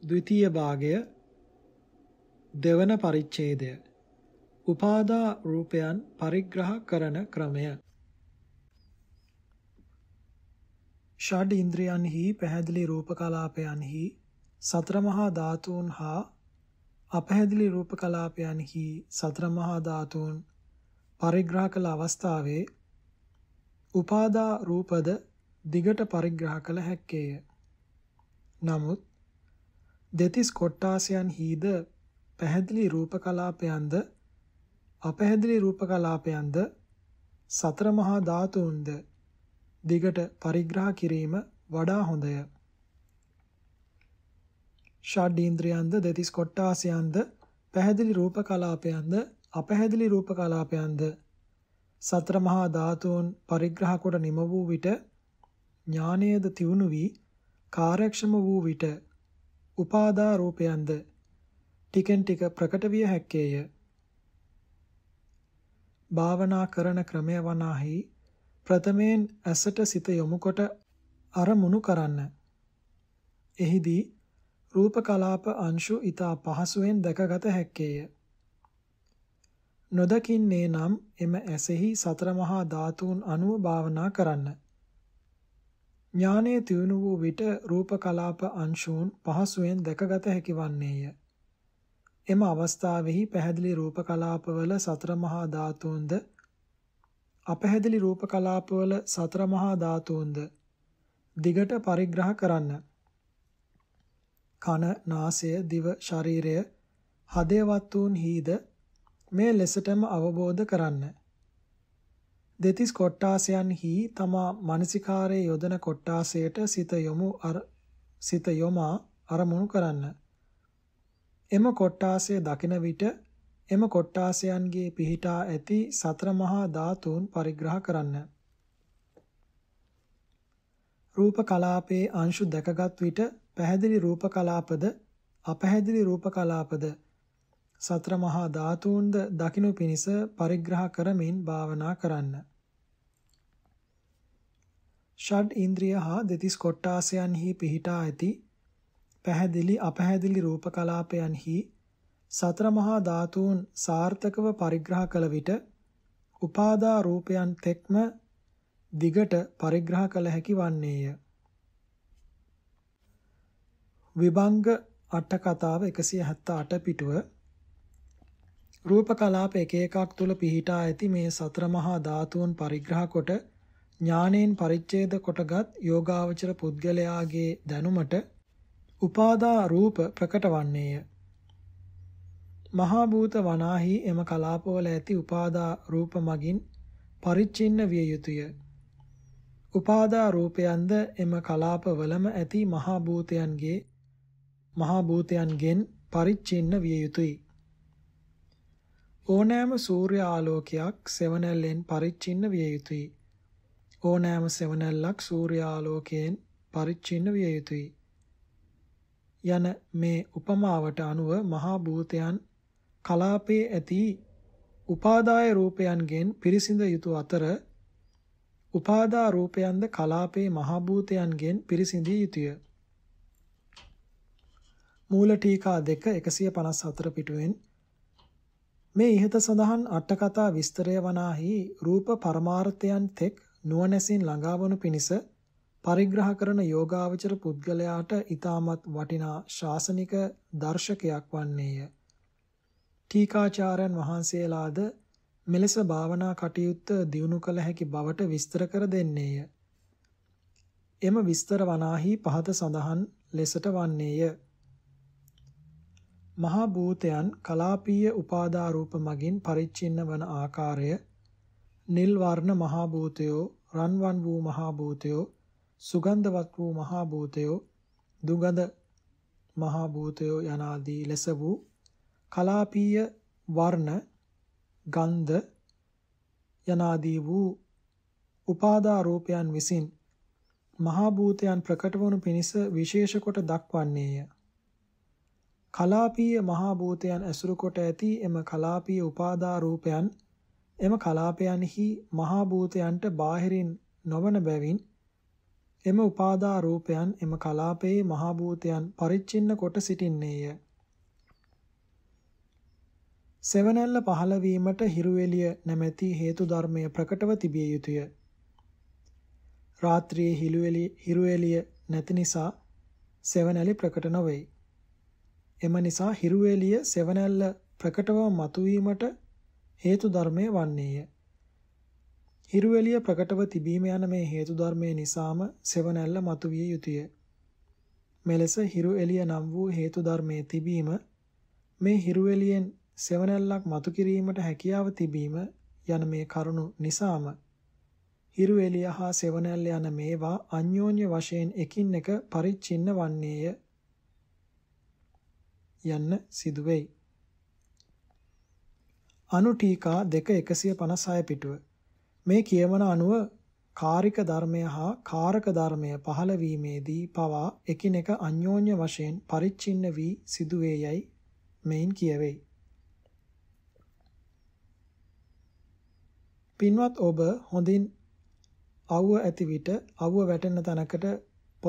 ද්විතීය භාගය දෙවන පරිච්ඡේදය උපාදා රූපයන් පරිග්‍රහ කරන ක්‍රමය ෂඩ් ඉන්ද්‍රයන්හි පැහැදිලි රූප කලාපයන්හි සතර මහා ධාතුන් හා අපැහැදිලි රූප කලාපයන්හි සතර මහා ධාතුන් පරිග්‍රහ කළ අවස්ථාවේ උපාදා රූපද දිගට පරිග්‍රහ කළ හැක්කේය. නමුත් දෙතිස් කොට්ටාසයන්හිද පැහැදිලි රූප කලාපයන්ද අපැහැදිලි රූප කලාපයන්ද සතර මහා ධාතුන්ද දිගට පරිග්‍රහ කිරීම වඩා හොඳය. ෂඩ්ඉන්ද්‍රයන්ද දෙතිස් කොට්ටාසයන්ද පැහැදිලි රූප කලාපයන්ද අපැහැදිලි රූප කලාපයන්ද සතර මහා ධාතුන් පරිග්‍රහ කොට නිම වූ විට ඥානයේද තියුණු වී කාර්යක්ෂම වූ විට උපාදාරූපයන්ද ටිකෙන් ටික ප්‍රකට විය හැක්කේය. භාවනා කරන ක්‍රමය වනාහි ප්‍රථමයෙන් ඇසට සිත යොමුකොට අරමුණු කරන්න. එහිදී රූප කලාප අංශු ඊතා පහසුවෙන් දැකගත හැක්කේය. නොදකින්නේ නම් එම ඇසෙහි සතර මහා ධාතුන් අනුව භාවනා කරන්න. ඥානය තියුණු වූ විට රූප කලාප අංශූන් පහසුවෙන් දැකගත හැකි වන්නේය. එම අවස්ථාවෙහි පැහැදිලි රූප කලාපවල සතර මහා ධාතුන්ද අපැහැදිලි රූප කලාපවල සතර මහා ධාතුන්ද දිගට පරිග්‍රහ කරන්න. කන, නාසය, දිව, ශරීරය, හදේ වත්තුන් හිද මේ ලෙසටම අවබෝධ කරන්න. දෙතිස් කොට්ටාසයන්හි තමා මානසිකාරයේ යොදන කොට්ටාසයට සිත යොමු සිත යොමා අරමුණු කරන්න. එම කොට්ටාසය දකින විට එම කොට්ටාසයන්ගේ පිහිටා ඇති සතර මහා ධාතුන් පරිග්‍රහ කරන්න. රූප කලාපයේ අංශු දැකගත් විට පැහැදිලි රූප කලාපද අපැහැදිලි රූප කලාපද සතර මහා ධාතුන්ද දකිනු පිණිස පරිග්‍රහ කරමින් භාවනා කරන්න. ෂඩ් ඉන්ද්‍රිය හා දෙතිස් කොට්ටාසයන්හි පිහිටා ඇති පැහැදිලි අපැහැදිලි රූප කලාපයන්හි සතර මහා ධාතුන් සාර්ථකව පරිග්‍රහ කළ විට උපාදා රූපයන් තෙක්ම දිගට පරිග්‍රහ කළ හැකි වන්නේය. විභංග අට කතාව 178 පිටුව රූප කලාප එක එකක් තුල පිහිටා ඇති මේ සතර මහා ධාතුන් පරිග්‍රහ කොට ඥානයෙන් පරිච්ඡේද කොටගත් යෝගාවචර පුද්ගලයාගේ දැනුමට උපාදා රූප ප්‍රකට වන්නේය. මහා භූත වනාහි එම කලාපවල ඇති උපාදා රූප මගින් පරිච්ඡින්න විය යුතුය. උපාදා රූපයන්ද එම කලාපවලම ඇති මහා භූතයන්ගේ මහා භූතයන්ගෙන් පරිච්ඡින්න විය යුතුය. ඕනෑම සූර්ය ආලෝකයක් සෙවණැල්ලෙන් පරිච්ඡින්න විය යුතුය. ඕනෑම සෙවණැල්ලක් සූර්යාලෝකයෙන් පරිච්ඡින්න විය යුතුයි. යන මේ උපමාවට අනුව මහා භූතයන් කලාපයේ ඇති උපාදාය රූපයන්ගෙන් පිරිසිඳ යුතු අතර උපාදා රූපයන්ද කලාපේ මහා භූතයන්ගෙන් පිරිසිඳිය යුතුය. මූල ටීකා දෙක 154 පිටුවෙන් මේ ඉහත සඳහන් අට කතා විස්තරය වනාහි රූප පරමාර්ථයන් තෙක් නුවණැසින් ළඟාවනු පිණිස පරිග්‍රහ කරන යෝගාවචර පුද්ගලයාට ඊටමත් වටිනා ශාසනික දර්ශකයක් වන්නේය. ටීකාචාර්යන් වහන්සේලාද මෙලෙස භාවනා කටයුත්ත දියුණු කළ හැකි බවට විස්තර කර දෙන්නේය. එම විස්තර වනාහි පහත සඳහන් ලෙසට වන්නේය. මහා භූතයන් කලාපීය උපාදා රූප මගින් පරිච්ඡින්න වන ආකාරය නිල් වර්ණ මහා භූතයෝ රන්වන් වූ මහා භූතයෝ සුගන්ධවත් වූ මහා භූතයෝ දුගඳ මහා භූතයෝ යනාදී ලෙස වූ කලාපීය වර්ණ ගන්ධ යනාදී වූ උපාදා රූපයන් විසින් මහා භූතයන් ප්‍රකට වනු පිණිස විශේෂ කොට දක්වන්නේය. කලාපීය මහා භූතයන් ඇසුරු කොට ඇති එම කලාපීය උපාදා රූපයන් එම කලාපයන්හි මහා භූතයන්ට බාහිරින් නොවන බැවින් එම උපාදා රූපයන් එම කලාපයේ මහා භූතයන් පරිච්ඡින්න කොට සිටින්නේය. සෙවණැල්ල පහළ වීමට හිරුවෙලිය නැමැති හේතු ධර්මය ප්‍රකටව තිබිය යුතුය. රාත්‍රියේ හිරුවෙලිය හිරුවෙලිය නැති නිසා සෙවණැලි ප්‍රකට නොවේ. එම නිසා හිරුවෙලිය සෙවණැල්ල ප්‍රකටව මතුවීමට හේතු ධර්මය වන්නේය. හිරුවෙලිය ප්‍රකටව තිබීම යන මේ හේතු ධර්මය නිසාම සෙවණැල්ල මතුවිය යුතුය. මෙලෙස හිරු එළිය නම් වූ හේතු ධර්මයේ තිබීම මේ හිරු එළියෙන් සෙවණැල්ලක් මතු කිරීමට හැකියාව තිබීම යන මේ කරුණු නිසාම හිරු එළිය හා සෙවණැල්ල යන මේවා අන්‍යෝන්‍ය වශයෙන් එකින් එක පරිච්ඡින්න වන්නේය යන්න සිදුවේයි අනුටීකා 2 156 පිටුව මේ කියවන අනුව කාරික ධර්මය හා කාරක ධර්මය පහළ වීමේදී පවා එකිනෙක අන්‍යෝන්‍ය වශයෙන් පරිච්ඡින්න වී සිදුවේ යයි මෙයින් කියවෙයි. පින්වත් ඔබ හොඳින් අවුව ඇති විට අවුව වැටෙන තැනකට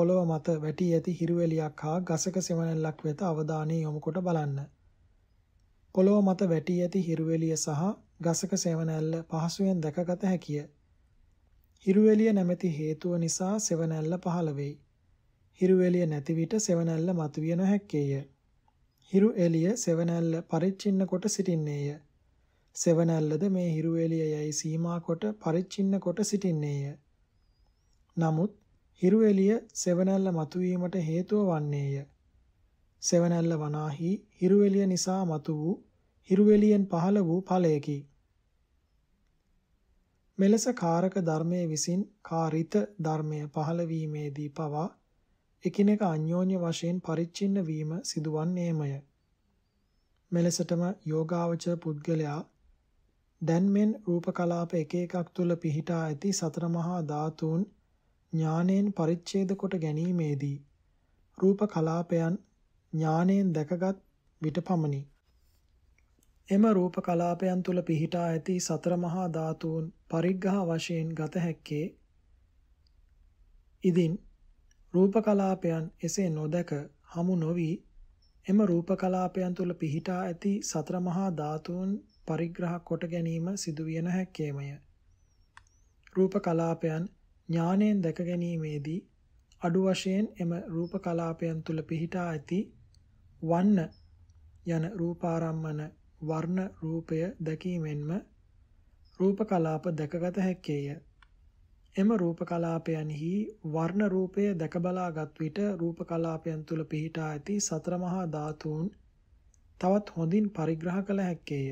පොළව මත වැටි ඇති හිරුවෙලියක් හා ගසක සෙවණැල්ලක් වෙත අවධානය යොමු කොට බලන්න. පොළොව මත වැටී ඇති හිරුවෙලිය සහ ගසක සෙවණැල්ල පහසුවෙන් දැකගත හැකිය. හිරුවෙලිය නැමැති හේතුව නිසා සෙවණැල්ල පහළ වෙයි. හිරුවෙලිය නැති විට සෙවණැල්ල මතුවිය නොහැක්කේය. හිරු එළිය සෙවණැල්ල පරිච්ඡින්න කොට සිටින්නේය. සෙවණැල්ලද මේ හිරු එළිය යයි සීමා කොට පරිච්ඡින්න කොට සිටින්නේය. නමුත් හිරු එළිය සෙවණැල්ල මතුවීමට හේතුව වන්නේය. සෙවණැල්ල වනාහි හිරුවෙලිය නිසා මතු වූ හිරුවෙලියෙන් පහළ වූ ඵලයකි. මෙලෙස කාරක ධර්මයේ විසින් කාරිත ධර්මය පහළ වීමේදී පවා එකිනෙක අන්‍යෝන්‍ය වශයෙන් පරිච්ඡින්න වීම සිදුවන්නේමය. මෙලෙසටම යෝගාවචර පුද්ගලයා දැන් මෙන් රූප කලාප එක එකක් තුල පිහිටා ඇති සතර මහා ධාතුන් ඥානෙන් පරිච්ඡේද කොට ගැනීමේදී රූප කලාපයන් ඥාණයෙන් දැකගත් විට පමණි. එම රූප කලාපයන් තුල පිහිටා ඇති සතර මහා ධාතුන් පරිග්‍රහ වශයෙන් ගත හැක්කේ ඉදින් රූප කලාපයන් එසේ නොදක හමු නොවි එම රූප කලාපයන් තුල පිහිටා ඇති සතර මහා ධාතුන් පරිග්‍රහ කොට ගැනීම සිදු විය නොහැකේමය රූප කලාපයන් ඥාණයෙන් දැක ගැනීමේදී අඩු වශයෙන් එම රූප කලාපයන් තුල පිහිටා ඇති වන්න යන රූපාරම්මන වර්ණ රූපය දැකීමෙන්ම රූප කලාප දැකගත හැක්කේය. එම රූප කලාපයන්හි වර්ණ රූපය දැක බලාගත් විට රූප කලාපයන් තුල පිහිටා ඇති සතර මහා ධාතුන් තවත් හොඳින් පරිග්‍රහ කළ හැක්කේය.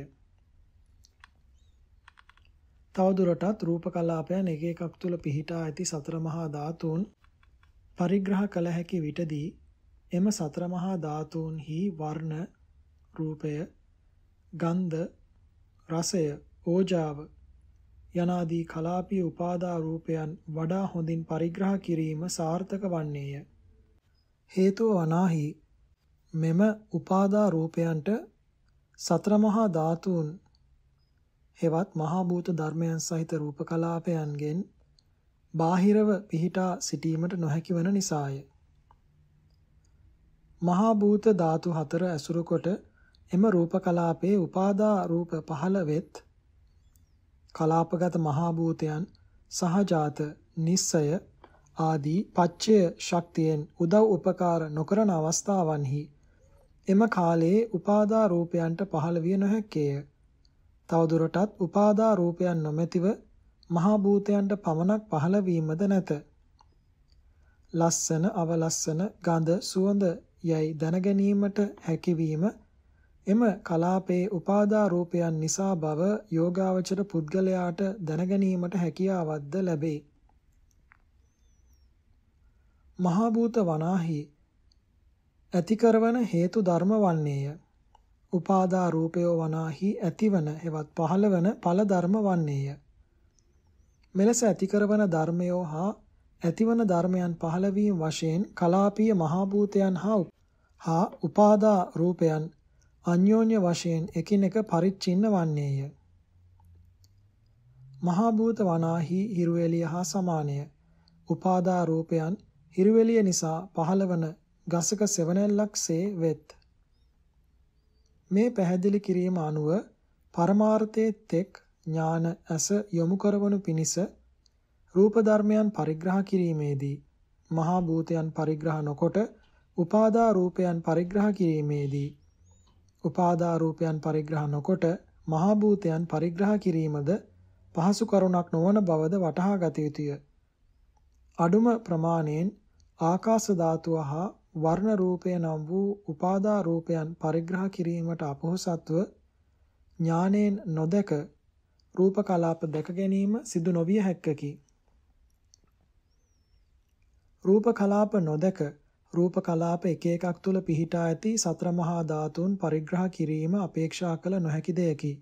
තවදුරටත් රූප කලාපයන් එක එකක් තුල පිහිටා ඇති සතර මහා ධාතුන් පරිග්‍රහ කළ හැකි විටදී එම සතර මහා ධාතුන්හි වර්ණ, රූපය, ගන්ධ, රසය, ඕජාව යනාදී කලාපීය උපාදා රූපයන් වඩා හොඳින් පරිග්‍රහ කිරීම සාර්ථක වන්නේය. හේතුව වනාහි මෙම උපාදා රූපයන්ට සතර මහා ධාතුන් හෙවත් මහා භූත ධර්මයන් සහිත රූප කලාපයන්ගෙන් බාහිරව පිහිටා සිටීමට නොහැකි වන නිසාය. මහා භූත ධාතු හතර ඇසුරු කොට එම රූප කලාපයේ උපාදා රූප 15 වෙත් කලාපගත මහා භූතයන් සහජාත නිස්සය ආදී පච්චය ශක්තියෙන් උදව් උපකාර නොකරන අවස්ථාවන්හි එම කාලයේ උපාදා රූපයන්ට පහළ විය නොහැකේය. තවදුරටත් උපාදා රූපයන් නොමැතිව මහා භූතයන්ට පමණක් පහළ වීමද නැත. ලස්සන අවලස්සන ගඳ සුවඳ යයි දැනගැනීමට හැකිවීම එම කලාපයේ උපාදා රූපයන් නිසා බව යෝගාවචර පුද්ගලයාට දැනගැනීමට හැකියාවක්ද ලැබේ. මහා භූත වනාහි ඇතිකරවන හේතු ධර්ම වන්නේය. උපාදා රූපය වනාහි ඇතිවන හෙවත් පහළවන ඵල ධර්ම වන්නේය. මෙලෙස ඇතිකරවන ධර්මයෝ හා ඇතිවන ධර්මයන් 15 වීම වශයෙන් කලාපීය මහා භූතයන් හා උපාදා රූපයන් අන්‍යෝන්‍ය වශයෙන් එකිනෙක පරිච්ඡින්න වන්නේය. මහා භූත වනාහි හිරුවෙලිය හා සමානය. උපාදා රූපයන් හිරුවෙලිය නිසා පහළවන ගසක සෙවණැල්ලක්සේ වෙත්. මේ පැහැදිලි කිරීම අනුව පරමාර්ථයේ තෙක් ඥාන ඇස යොමු කරවනු පිණිස රූප ධර්මයන් පරිග්‍රහ කිරීමේදී මහා භූතයන් පරිග්‍රහ නොකොට උපාදා රූපයන් පරිග්‍රහ කිරීමේදී උපාදා රූපයන් පරිග්‍රහ නොකොට මහා භූතයන් පරිග්‍රහ කිරීමද පහසු කරුණක් නොවන බවද වටහා ගත යුතුය. අඩුම ප්‍රමාණයෙන් ආකාශ ධාතුව හා වර්ණ රූපය නම් වූ උපාදා රූපයන් පරිග්‍රහ කිරීමට අපොහසත්ව ඥානෙන් නොදක රූප කලාප දැක ගැනීම සිදු නොවිය හැක්කකි. රූප කලාප නොදක රූප කලාප එක එකක් තුල පිහිටා ඇති සතර මහා ධාතුන් පරිග්‍රහ කිරීම අපේක්ෂා කළ නොහැකි දෙයකි.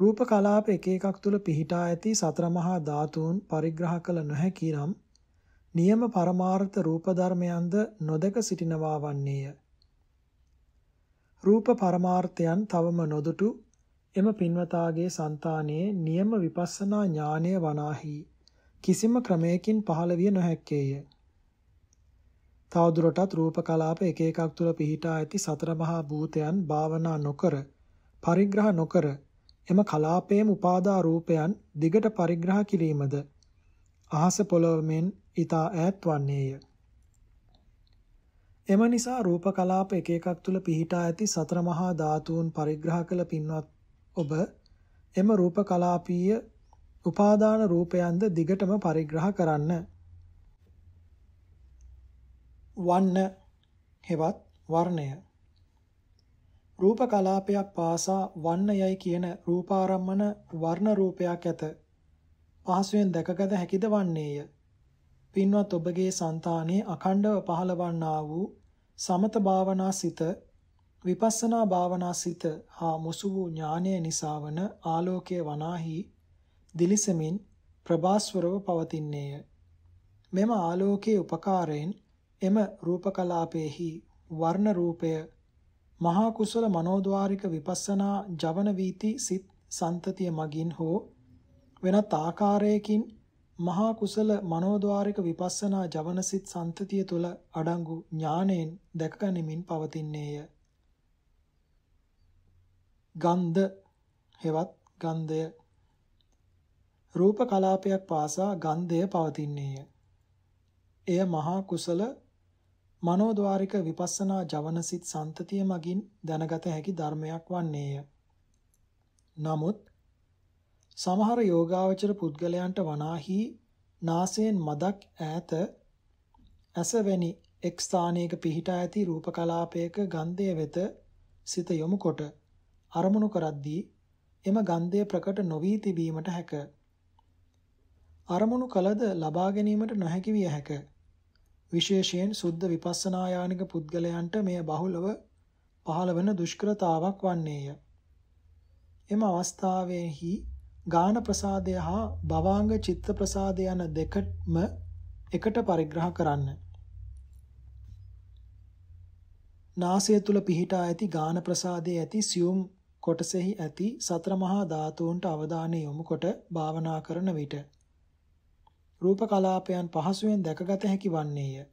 රූප කලාප එක එකක් තුල පිහිටා ඇති සතර මහා ධාතුන් පරිග්‍රහ කළ නොහැකි නම් නියම පරමාර්ථ රූප ධර්මයන්ද නොදක සිටිනවා වන්නේය. රූප පරමාර්ථයන් තවම නොදුටු එම පින්වතාගේ సంతානයේ නියම විපස්සනා ඥානය වනාහි කිසිම ක්‍රමයකින් පහළ විය නොහැක්කේය. තවදුරටත් රූප කලාප එක එකක් තුල පිහිටා ඇති සතර මහා භූතයන් භාවනා නොකර පරිග්‍රහ නොකර එම කලාපයේම උපාදා රූපයන් දිගට පරිග්‍රහ කිරීමද අහස පොළොව මෙන් ඊතා ඈත් වන්නේය. එම නිසා රූප කලාප එක එකක් තුල පිහිටා ඇති සතර මහා ධාතුන් පරිග්‍රහ කළ පින්වත් ඔබ එම රූප කලාපීය උපාදාන රූපයන්ද දිගටම පරිග්‍රහ කරන්න. වන්න හෙවත් වර්ණය රූප කලාපයක් පාසා වන්න යයි කියන රූපාරම්මන වර්ණ රූපයක් ඇත. පහසුවෙන් දැකගත හැකිද වන්නේය. පින්වත් ඔබගේ సంతානයේ අඛණ්ඩව පහළවන්නා වූ සමත භාවනා සිත විපස්සනා භාවනා සිත හා මුසු වූ ඥානය නිසා වන ආලෝකයේ වනාහි දිලිසෙමින් ප්‍රභාස්වරව පවතින්නේය. මෙම ආලෝකයේ උපකාරයෙන් එම රූපකලාපෙහි වර්ණ රූපය මහා කුසල මනෝද්වාරික විපස්සනා ජවන වීති සිත් සන්තතිය මගින් හෝ වෙනත් ආකාරයකින් මහා කුසල මනෝද්වාරික විපස්සනා ජවන සිත් සන්තතිය තුල අඩංගු ඥාණයෙන් දැකගනිමින් පවතින්නේය. ගන්ධ හෙවත් ගන්ධය රූප කලාපයක් පාසා ගන්ධය පවතින්නේය. එය මහා කුසල මනෝද්වාරික විපස්සනා ජවනසිත සම්තතිය මගින් දැනගත හැකි ධර්මයක් වන්නේය. නමුත් සමහර යෝගාවචර පුද්ගලයන්ට වනාහි නාසයෙන් මදක් ඈත ඇසවැනි එක් ස්ථානයක පිහිටා ඇති රූප කලාපයක ගන්ධය වෙත සිත යොමුකොට අරමුණු කරද්දී එම ගන්ධය ප්‍රකට නොවී තිබීමට හැකිය. අරමුණු කලද ලබා ගැනීමට නොහැකි විය හැක. විශේෂයෙන් සුද්ධ විපස්සනායානික පුද්ගලයන්ට මෙය බහුලව පහළවන දුෂ්කරතාවක් වන්නේය. එම අවස්ථාවෙහි ගාන ප්‍රසාදය හා භවාංග චිත්ත ප්‍රසාදය යන දෙකම එකට පරිග්‍රහ කරන්න. නාසය තුල පිහිටා ඇති ගාන ප්‍රසාදයේ ඇති සියුම් කොටසෙහි ඇති සතර මහා ධාතුන්ට අවධානය යොමු කොට භාවනා කරන විට රූප කලාපයන් පහසුවෙන් දැකගත හැකි වන්නේය.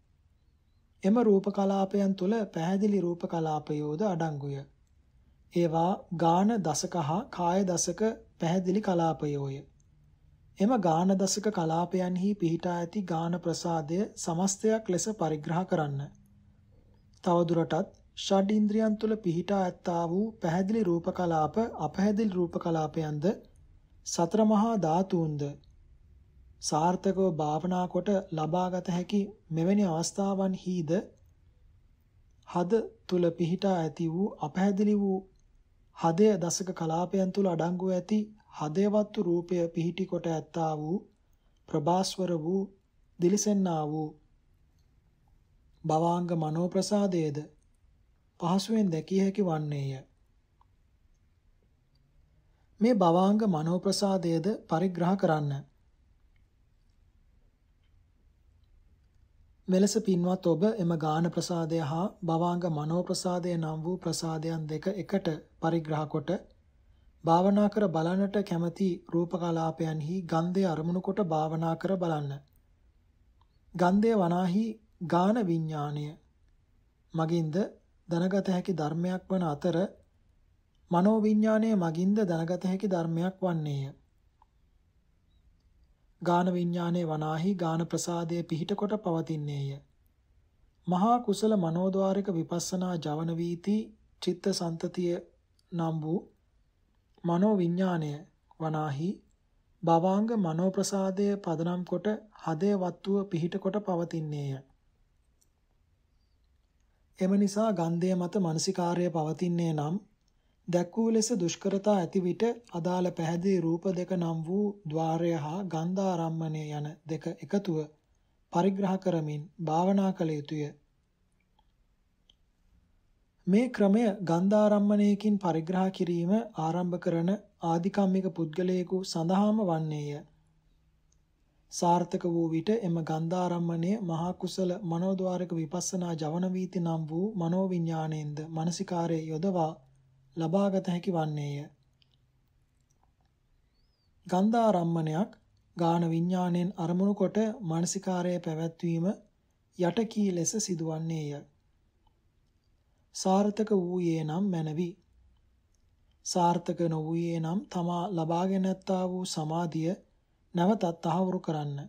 එම රූප කලාපයන් තුල පැහැදිලි රූප කලාපයෝද අඩංගුය. ඒවා ගාන දශක හා කාය දශක පැහැදිලි කලාපයෝය. එම ගාන දශක කලාපයන්හි පිහිටා ඇති ගාන ප්‍රසාදය සමස්තයක් ලෙස පරිග්‍රහ කරන්න. තවදුරටත් ෂඩ් ඉන්ද්‍රියන් තුල පිහිටා ඇත්තා වූ පැහැදිලි රූප කලාප අපැහැදිලි රූප කලාපයන්ද සතර මහා ධාතුන්ද සාර්ථකව භාවනා කොට ලබාගත හැකි මෙවැනි අවස්ථාවන්හිද හද තුල පිහිටා ඇති වූ අපහැදිලි වූ හදය දශක කලාපයන් තුල අඩංගු ඇති හදයවත් රූපය පිහිටි කොට ඇත්තා වූ ප්‍රභාස්වර වූ දිලිසෙන්නා වූ භවාංග මනෝ ප්‍රසාදයේද පහසුවෙන් දැකිය හැකි වන්නේය. මේ භවාංග මනෝ ප්‍රසාදයේද පරිග්‍රහ කරන්න. මෙලෙස පින්වත් ඔබ එම ගාන ප්‍රසාදය හා භවාංග මනෝ ප්‍රසාදය නම් වූ ප්‍රසාදයන් දෙක එකට පරිග්‍රහ කොට භාවනා කර බලන්නට කැමැති රූප කලාපයන්හි ගන්ධය අරමුණු කොට භාවනා කර බලන්න. ගන්ධය වනාහි ගාන විඥාණය මගින්ද දැනගත හැකි ධර්මයක් වන අතර මනෝ විඥාණය මගින්ද දැනගත හැකි ධර්මයක් වන්නේය. ගාන විඥානයේ වනාහි ගාන ප්‍රසාදයේ පිහිටකොට පවතින්නේය. මහා කුසල මනෝද්වාරික විපස්සනා ජවන වීති චිත්ත සන්තතිය නම් වූ මනෝ විඥානය වනාහි භවාංග මනෝ ප්‍රසාදයේ පදනම් කොට හදේ වත්තුව පිහිටකොට පවතින්නේය. එම නිසා ගන්ධය මත මානසිකාර්යය පවතින්නේ නම් දැක් වූ ලෙස දුෂ්කරතා ඇති විට අදාළ පැහැදිලි රූප දෙක නම් වූ ద్వාරය හා ගන්ධාරම්මණය යන දෙක එකතුව පරිග්‍රහ කරමින් භාවනා කළ යුතුය. මේ ක්‍රමය ගන්ධාරම්මණයකින් පරිග්‍රහ කිරීම ආරම්භ කරන ආධිකම්මික පුද්ගලයෙකු සඳහාම වන්නේය. සාර්ථක වූ විට එම ගන්ධාරම්මණය මහා කුසල මනෝද්වාරක විපස්සනා ජවන වීති නම් වූ මනෝවිඥාණයෙන්ද මානසිකාරයේ යොදවා ලබාගත හැකි වන්නේය. ගන්ධාරම්මණයක් ගාන විඥාණයෙන් අරමුණු කොට මානසිකාරයේ පැවැත්වීම යටකී ලෙස සිදුවන්නේය. සාර්ථක වූයේ නම් මැනවි. සාර්ථක නොවූයේ නම් තමා ලබාගෙන ඇත්තා වූ සමාධිය නැවතත් තහවුරු කරන්න.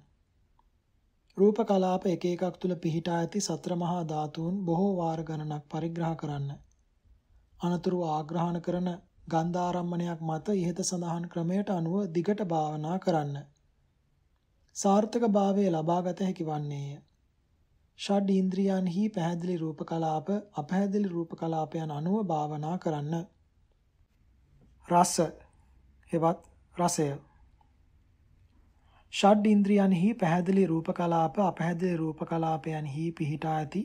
රූප කලාප එක එකක් තුල පිහිටා ඇති සතර මහා ධාතුන් බොහෝ වාර ගණනක් පරිග්‍රහ කරන්න. අනතුරුව ආග්‍රහණ කරන ගන්ධාරම්මණයක් මත ඉහත සඳහන් ක්‍රමයට අනුව දිගට භාවනා කරන්න. සාර්ථක භාවය ලබාගත හැකි වන්නේය. ෂඩ් ඉන්ද්‍රියන්හි පැහැදිලි රූප කලාප අපැහැදිලි රූප කලාපයන් අනුව භාවනා කරන්න. රස හෙවත් රසය ෂඩ් ඉන්ද්‍රියන්හි පැහැදිලි රූප කලාප අපැහැදිලි රූප කලාපයන්හි පිහිටා ඇති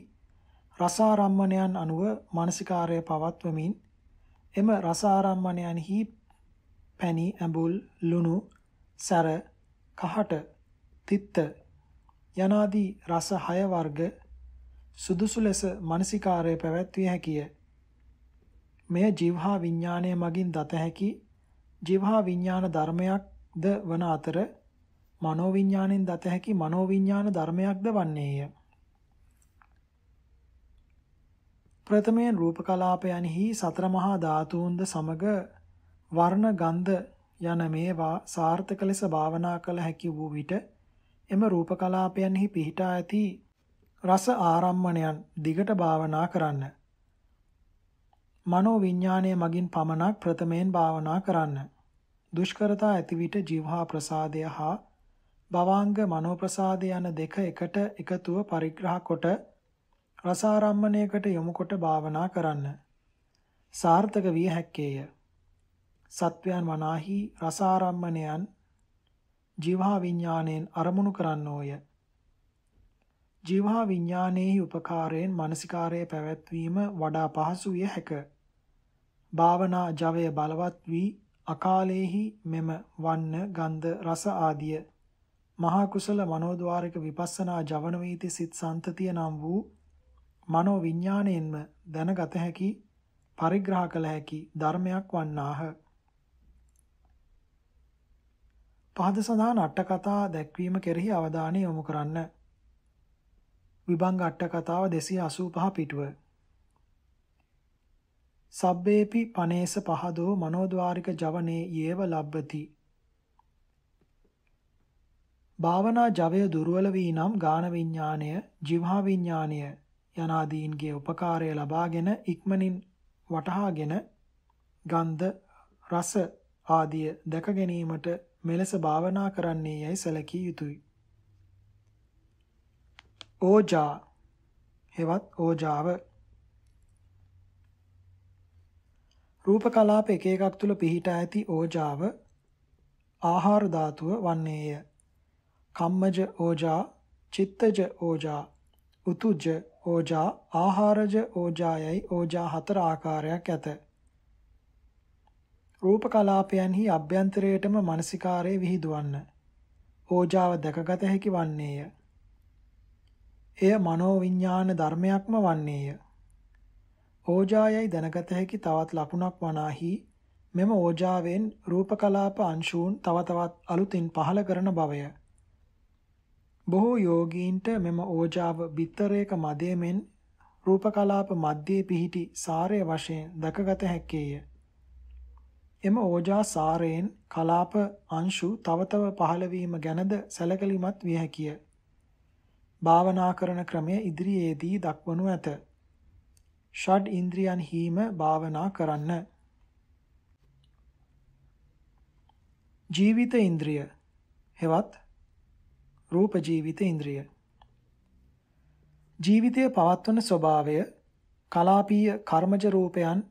රසාරම්මණයන් අනුව මානසිකාර්ය පවත්වමින් එම රසාරම්මණයන්හි පැණි ඇඹුල් ලුණු සැර කහට තිත්ත යනාදී රස හය වර්ග සුදුසු ලෙස මානසිකාර්ය පැවැත්විය හැකිය. මෙය ජීවහා විඥාණය මගින් දත හැකි ජීවහා විඥාන ධර්මයක් ද වන අතර මනෝවිඥාණයෙන් දත හැකි මනෝවිඥාන ධර්මයක්ද වන්නේය. ප්‍රථමයෙන් රූප කලාපයන්හි සතර මහා ධාතුන්ද සමග වර්ණ ගන්ධ යන මේවා සාර්ථක ලෙස භාවනා කළ හැකි වූ විට එම රූප කලාපයන්හි පිහිටා ඇති රස ආරම්මණයන් දිගට භාවනා කරන්න. මනෝ විඤ්ඤාණය මගින් පමණක් ප්‍රථමයෙන් භාවනා කරන්න. දුෂ්කරතා ඇති විට ජීවහා ප්‍රසාදය හා භවාංග මනෝ ප්‍රසාදය යන දෙක එකට එකතුව පරිග්‍රහ කොට රසාරම්මණයකට යොමුකොට භාවනා කරන්න. සාර්ථක විය හැක්කේය. සත්වයන් වනාහි රසාරම්මණයන් ජීවහා විඥාණයෙන් අරමුණු කරන්නෝය. ජීවහා විඥානයේ උපකාරයෙන් මානසිකාරයේ පැවැත්වීම වඩා පහසු විය හැක. භාවනා ජවය බලවත් වී අකාලේහි මෙම වන්න ගන්ධ රස ආදිය මහා කුසල මනෝද්වාරික විපස්සනා ජවන වීති සිත් සම්තතිය නම් වූ මනෝ විඥාණයෙන්ම දැනගත හැකි පරිග්‍රහ කළ හැකි ධර්මයක් වන්නාහ. පහත සඳහන් අට කතා දැක්වීම කෙරෙහි අවධානය යොමු කරන්න. විභංග අට කතාව 285 පිටුව. සබ්බේපි පනේස පහදෝ මනෝද්වාරික ජවනේ යේව ලබ්බති. භාවනා ජවය දුර්වල වී නම් ගාන විඥාණය, ජීවහා විඥාණය, යනාදීන්ගේ උපකාරය ලබාගෙන ඉක්මනින් වටහාගෙන ගන්ධ රස ආදිය දැක ගැනීමට මෙලෙස භාවනා කරන්නේ යයි සැලකිය යුතුය. ඕජා හෙවත් ඕජාව රූප කලාප එක එකක් තුල පිහිට ඇති ඕජාව ආහාර ධාතුව වන්නේය. කම්මජ ඕජා, චිත්තජ ඕජා, උතුජ ඕජා ආහාරජ ඕජායයි ඕජා හතර ආකාරයක් ඇත. රූප කලාපයන්හි අභ්‍යන්තරයටම මානසිකාරයේ විහිදුවන්න. ඕජාව දැකගත හැකි වන්නේය. එය මනෝවිඤ්ඤාණ ධර්මයක්ම වන්නේය. ඕජායයි දැනගත හැකි තවත් ලකුණක් වනාහි මෙම ඕජාවෙන් රූප කලාප අංශූන් තව තවත් අලුතින් පහළ කරන බවය. බොහෝ යෝගීන්ට මෙම ඕජාව බිත්තරයක මදයෙන් රූපකලාප මැද්දේ පිහිටි සාරය වශයෙන් දකගත හැකේය. එම ඕජා සාරයෙන් කලාප අංශු තව තව පහළ වීම ගැනද සැලකලිමත් විය හැකිය. භාවනා කරන ක්‍රමය ඉදිරියේදී දක්වනු ඇත. ෂඩ් ඉන්ද්‍රියන් හීම භාවනා කරන්න. ජීවිත ඉන්ද්‍රිය හෙවත් රූප ජීවිත ඉන්ද්‍රිය. ජීවිතය පවත්වන ස්වභාවය කලාපීය කර්මජ රූපයන්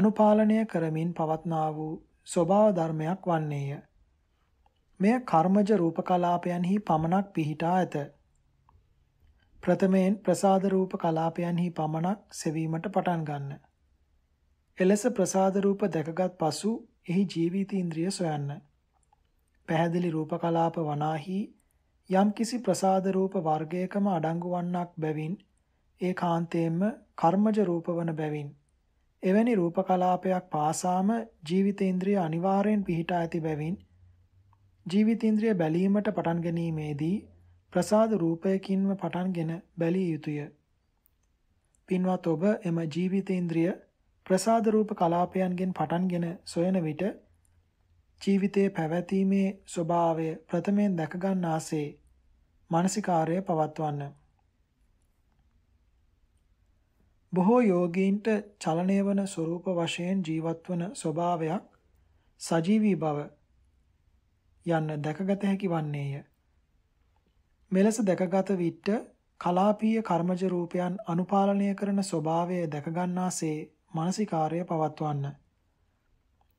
අනුපාලනය කරමින් පවත්නා වූ ස්වභාව ධර්මයක් වන්නේය. මෙය කර්මජ රූප කලාපයන්හි පමණක් පිහිටා ඇත. ප්‍රථමයෙන් ප්‍රසාද රූප කලාපයන්හි පමණක් සෙවීමට පටන් ගන්න. එලෙස ප්‍රසාද රූප දැකගත් පසු එහි ජීවිත ඉන්ද්‍රිය සොයන්න. පැහැදිලි රූප කලාප වනාහි යම්කිසි ප්‍රසාද රූප වර්ගයකම අඩංගු වන්නක් බැවින් ඒකාන්තයෙන්ම කර්මජ රූප වන බැවින් එවැනි රූප කලාපයක් පාසාම ජීවිතේන්ද්‍රිය අනිවාර්යෙන් පිහිටා ඇති බැවින් ජීවිතේන්ද්‍රිය බැලීමට පටන් ගැනීමේදී ප්‍රසාද රූපයකින්ම පටන්ගෙන බැලිය යුතුය. පින්වත් ඔබ එම ජීවිතේන්ද්‍රිය ප්‍රසාද රූප කලාපයන්ගෙන් පටන්ගෙන සොයන විට ජීවිතයේ පැවැතීමේ ස්වභාවය ප්‍රථමයෙන් දැක ගන්න ආසේ මානසිකාර්යය පවත්වන්න. බොහෝ යෝගීන්ට චලණය වන ස්වરૂප වශයෙන් ජීවත්වන ස්වභාවයක් සජීවී බව යන්න දැකගත හැකි වන්නේය. මෙලෙස දැකගත විට කලාපීය කර්මජ රූපයන් අනුපාලනය කරන ස්වභාවය දැක ගන්නාසේ මානසිකාර්යය පවත්වන්න.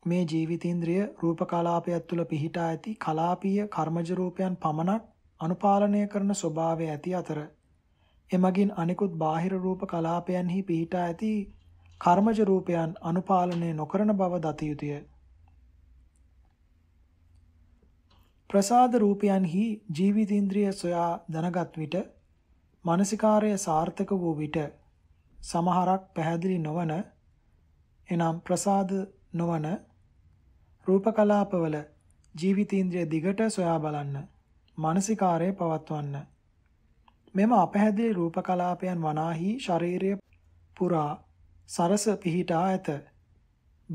මේ ජීවිතේන්ද්‍රය රූප කලාපය තුළ පිහිටා ඇති කලාපීය කර්මජ රූපයන් පමණක් අනුපාලනය කරන ස්වභාවය ඇති අතර එමගින් අනිකුත් බාහිර රූප කලාපයන්හි පිහිටා ඇති කර්මජ රූපයන් අනුපාලනය නොකරන බව දත යුතුය. ප්‍රසාද රූපයන්හි ජීවිතේන්ද්‍රය සොයා දැනගත් විට මානසිකාර්ය සාර්ථක වූ විට සමහරක් පැහැදිලි නොවන එනම් ප්‍රසාද නොවන රූප කලාපවල ජීවිතීන්ද්‍රිය දිගට සොයා බලන්න. මානසිකාරය පවත්වන්න. මෙම අපැහැදිලි රූප කලාපයන් වනාහි ශාරීරිය පුරා සරස පිහිටා ඇත.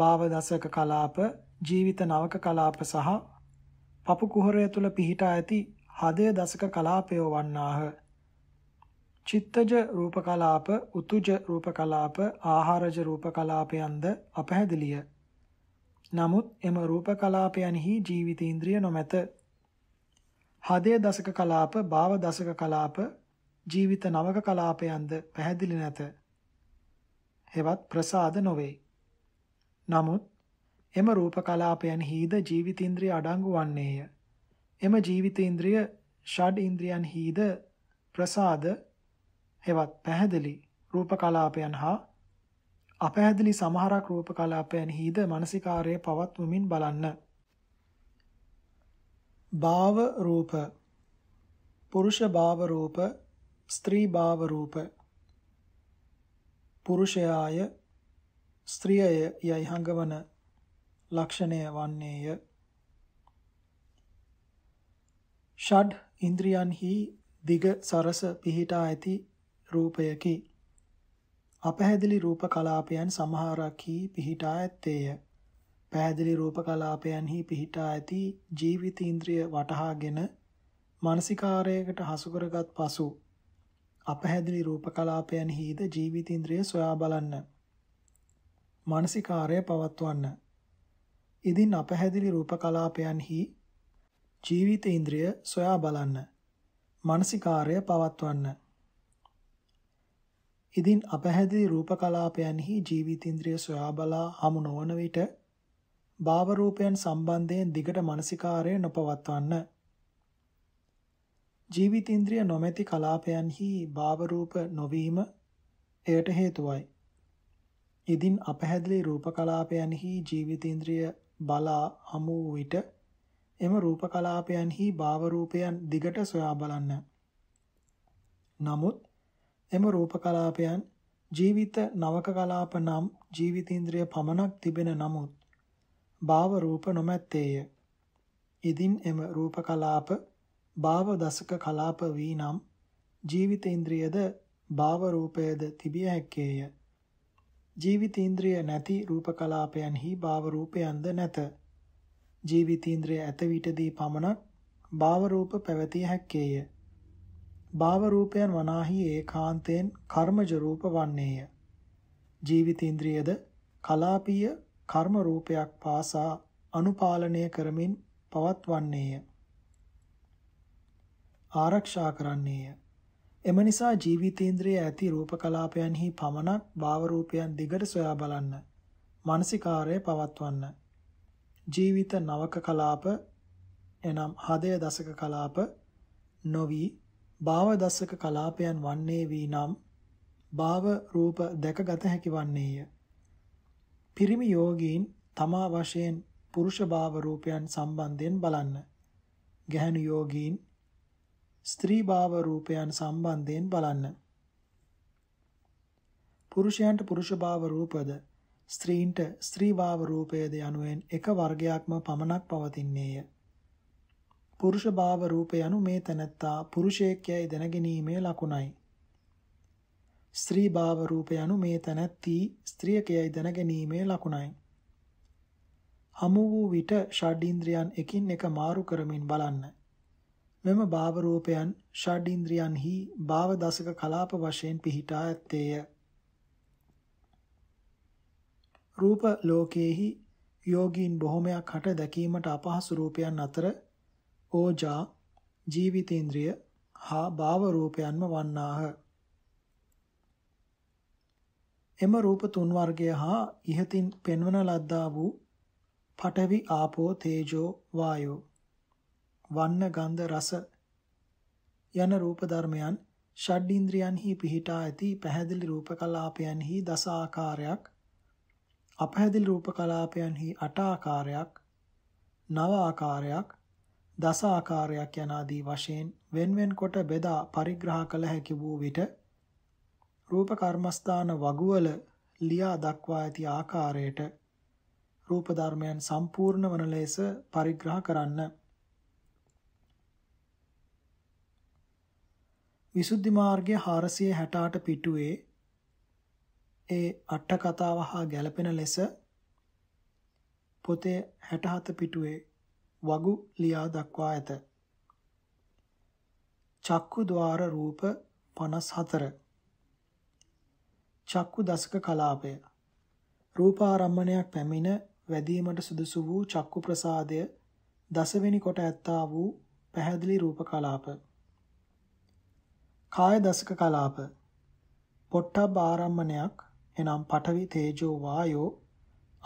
භාව දසක කලාප, ජීවිත නවක කලාප සහ පපු කුහරය තුල පිහිටා ඇති හදය දසක කලාපය වන්නාහ. චිත්තජ රූප කලාප, උතුජ රූප කලාප, ආහාරජ රූප කලාපයන්ද අපැහැදිලිය. නමුත් එම රූප කලාපයන්හි ජීවිතේන්ද්‍රිය නොමැත. හදය දශක කලාප, භාව දශක කලාප, ජීවිත නවක කලාපයන්ද පැහැදිලි නැත. හෙවත් ප්‍රසාද නොවේ. නමුත් එම රූප කලාපයන්හිද ජීවිතේන්ද්‍රිය අඩංගු වන්නේය. එම ජීවිතේන්ද්‍රිය ෂඩ් ඉන්ද්‍රියන්හිද ප්‍රසාද හෙවත් පැහැදිලි රූප කලාපයන් හා අපැහැදිලි සමහරක් රූප කලාපයන්හිද මානසිකාර්යය පවත්වමින් බලන්න. භාව රූප පුරුෂ භාව රූප ස්ත්‍රී භාව රූප පුරුෂයාය ස්ත්‍රියය යයි හඟවන ලක්ෂණය වන්නේය ෂඩ් ඉන්ද්‍රියන්හි දිග සරස පිහිටා ඇති රූපයකි අපැහැදිලි රූප කලාපයන් සමහරකී පිහිටා ඇත්තේය. පැහැදිලි රූප කලාපයන්හි පිහිටා ඇති ජීවිත ඉන්ද්‍රිය වටහාගෙන මානසිකාරයකට හසු කරගත් පසු අපැහැදිලි රූප කලාපයන්හිද ජීවිත ඉන්ද්‍රිය සොයා බලන්න. මානසිකාරය පවත්වන්න. ඉදින් අපැහැදිලි රූප කලාපයන්හි ජීවිත ඉන්ද්‍රිය සොයා බලන්න. මානසිකාරය පවත්වන්න. ඉදින් අපැහැදිලි රූප කලාපයන්හි ජීවිතේන්ද්‍රිය සොයා බලා හමු නොවන විට භාව රූපයන් සම්බන්ධයෙන් දිගට මානසිකාරය නොපවත්වන්න. ජීවිතේන්ද්‍රිය නොමැති කලාපයන්හි භාව රූප නොවීම එයට හේතුවයි. ඉදින් අපැහැදිලි රූප කලාපයන්හි ජීවිතේන්ද්‍රිය බලා හමු විට එම රූප කලාපයන්හි භාව රූපයන් දිගට සොයා බලන්න. නමුත් එම රූප කලාපයන් ජීවිත නවක කලාප නම් ජීවිතේන්ද්‍රය පමණක් තිබෙන නමුත් භාව රූප නොමැත්තේය. ඉදින් එම රූප කලාප භාව දසක කලාප වී නම් ජීවිතේන්ද්‍රයද භාව රූපයද තිබිය හැක්කේය. ජීවිතේන්ද්‍රය නැති රූප කලාපයන්හි භාව රූපයන්ද නැත. ජීවිතේන්ද්‍රය ඇත විටදී පමණක් භාව රූප පැවතිය හැක්කේය. භාව රූපයන් වනාහි ඒකාන්තයෙන් කර්මජ රූප වන්නේය. ජීවිතේන්ද්‍රියද කලාපීය කර්ම රූපයක් පාසා අනුපාලනය කරමින් පවත්වන්නේය. ආරක්ෂා කරන්නේය. එම නිසා ජීවිතේන්ද්‍රිය ඇති රූප කලාපයන්හි පමණක් භාව රූපයන් දිගට සොයා බලන්න. මානසිකාරය පවත්වන්න. ජීවිත නවක කලාප එනම් හදය දශක කලාප නොවී භාව දස්සක කලාපයන් වන්නේ වී නම් භාව රූප දැකගත හැකි වන්නේය. පිරිමි යෝගීන් තමා වශයෙන් පුරුෂ භාව රූපයන් සම්බන්ධයෙන් බලන්න. ගැහැණු යෝගීන් ස්ත්‍රී භාව රූපයන් සම්බන්ධයෙන් බලන්න. පුරුෂයන්ට පුරුෂ භාව රූපද ස්ත්‍රීන්ට ස්ත්‍රී භාව රූපයද යනුවෙන් එක වර්ගයක්ම පමණක් පවතින්නේය. පුරුෂ භාව රූපය anu මේ තනත්තා පුරුෂයෙක්යයි දැනගැනීමේ ලකුණයි. ස්ත්‍රී භාව රූපය anu මේ තනත්ති ස්ත්‍රියකයයි දැනගැනීමේ ලකුණයි. හමු වූ විට ෂඩින්ද්‍රයන් එකින් එක මාරු කරමින් බලන්න. මෙම භාව රූපයන් ෂඩින්ද්‍රයන්හි භාව දශක කලාප වශයෙන් පිහිටා ඇත්තේය. රූප ලෝකයේහි යෝගීන් බොහොමයක් හට දැකීමට අපහසු රූපයන් අතර ඕජා ජීවිතේන්ද්‍රය හා භාව රූපයන්ම වන්නාහ. එම රූප තුන් වර්ගය හා ඉහතින් පෙන්වන ලද්දා වූ පඨවි ආපෝ තේජෝ වායෝ වන්න ගන්ධ රස යන රූප ධර්මයන් ෂඩ්ඉන්ද්‍රයන්හි පිහිටා ඇති පැහැදිලි රූප කලාපයන්හි දස ආකාරයක් අපැහැදිලි රූප කලාපයන්හි අට ආකාරයක් නව ආකාරයක් දස ආකාරයක් යනාදී වශයෙන් වෙන්වෙන් කොට බෙදා පරිග්‍රහ කළ හැකි වූ විට රූප කර්මස්ථාන වගුවල ලියා දක්වා ඇති ආකාරයට රූප ධර්මයන් සම්පූර්ණ වන ලෙස පරිග්‍රහ කරන්න. විසුද්ධි මාර්ගයේ 468 පිටුවේ ඒ අට කතාව හා ගැළපෙන ලෙස පොතේ 67 පිටුවේ වගු ලියා දක්වා ඇත. චක්කු ద్వාර රූප 54 චක්කු දසක කලාපය රූපාරම්මණයක් පැමිණ වැදීමට සුදුසු වූ චක්කු ප්‍රසාදය දසවෙනි කොට ඇත්තා වූ පැහැදිලි රූප කලාප කාය දසක කලාප පොට්ටබ් ආරම්මණයක් එනම් පඨවි තේජෝ වායෝ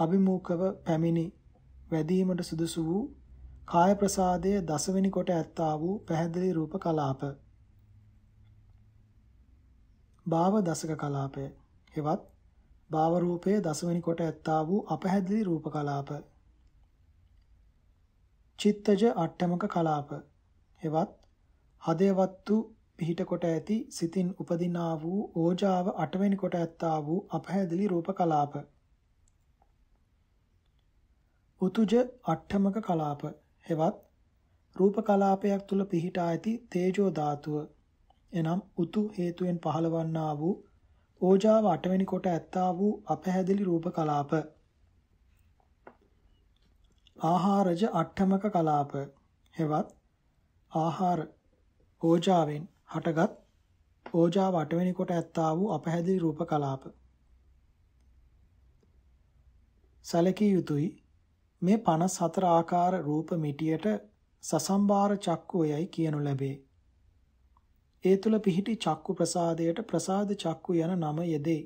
අභිමූකව පැමිණි වැදීමට සුදුසු වූ කාය ප්‍රසාදයේ දසවෙනි කොට ඇත්තා වූ පැහැදිලි රූප කලාප. භාව දසක කලාපය. හෙවත් භාව රූපයේ දසවෙනි කොට ඇත්තා වූ අපැහැදිලි රූප කලාප. චිත්තජ අට්ටමක කලාප. හෙවත් හදේවත්තු පිහිට කොට ඇති සිතින් උපදිනා වූ ඕජාව අටවෙනි කොට ඇත්තා වූ අපැහැදිලි රූප කලාප. උතුජ අට්ටමක කලාප හෙවත් රූප කලාපයක් තුල පිහිටා ඇති තේජෝ ධාතුව එනම් උතු හේතුවෙන් පහළවන්නා වූ ඕජාව අටවෙනි කොට ඇත්තා වූ අපැහැදිලි රූප කලාප ආහාරජ අට්ඨමක කලාප හෙවත් ආහාර ඕජාවෙන් හටගත් ඕජාව අටවෙනි කොට ඇත්තා වූ අපැහැදිලි රූප කලාප සැලකිය යුතුයි මේ 54 ආකාර රූප මිටියට සසම්බාර චක්කෝයයි කියනු ලැබේ. ඒ තුල පිහිටි චක්කු ප්‍රසාදයට ප්‍රසාද චක්කු යන නම යෙදේ.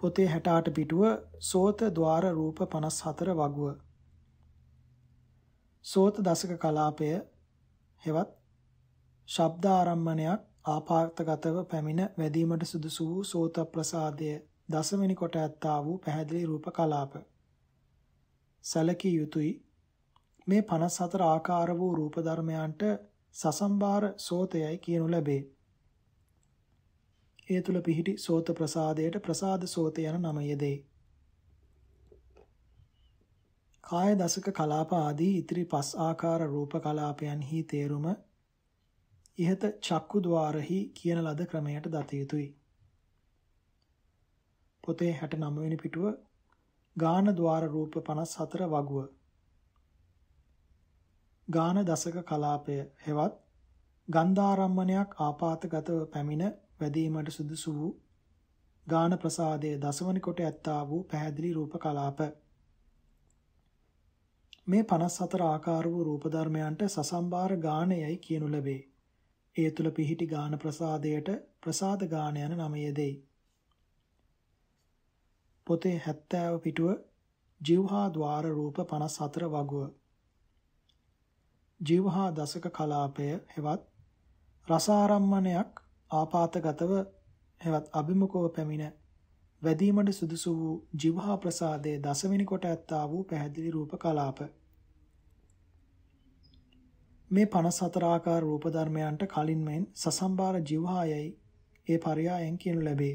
පොතේ 68 පිටුව සෝත ద్వාර රූප 54 වගුව. සෝත දශක කලාපය හෙවත් ශබ්ද ආරම්මණයක් ආපාතගතව පැමිණ වැදීමට සුදුසු වූ සෝත ප්‍රසාදය දසවෙනි කොට ඇත්තා වූ පැහැදිලි රූප කලාප. සැලකිය යුතුයි මේ 54 ආකාර වූ රූප ධර්මයන්ට සසම්බාර සෝතයයි කියනු ලැබේ. ඒ තුල පිහිටි සෝත ප්‍රසාදයට ප්‍රසාද සෝත යන නම යෙදේ. කාය දසක කලාප ආදී ඉතිරි පස් ආකාර රූප කලාපයන්හි තේරුම ඉහත චක්කු ద్వාරහි කියන ලද ක්‍රමයට දත යුතුය. පොතේ 69 වෙනි පිටුව ගාන ద్వාර රූප 54 වගුව ගාන දශක කලාපය හෙවත් ගන්ධාරම්මණයක් ආපాతගතව පැමිණ වැදීමට සුදුසු වූ ගාන ප්‍රසාදයේ දසවනි කොට ඇත්තා වූ පැහැදිලි රූප කලාප මේ 54 ආකාර වූ රූප ධර්මයන්ට සසම්බාර ගාණයයි කියනු ලැබේ. ඒ තුල පිහිටි ගාන ප්‍රසාදයට ප්‍රසාද ගාණ යන නමය දෙයි. පොතේ 70 පිටුව ජීවහා ద్వාර රූප 54 වගුව ජීවහා දශක කලාපය හෙවත් රසාරම්මණයක් ආපాతගතව හෙවත් අභිමුඛව පැමිණ වැදීමට සුදුසු වූ ජීවහා ප්‍රසාදයේ දසවෙනි කොට ඇත්තා වූ පැහැදිලි රූප කලාප මේ 54 ආකාර රූප ධර්මයන්ට කලින් මෙන් සසම්බාර ජීවහායයි ඒ පරයායෙන් කියනු ලැබේ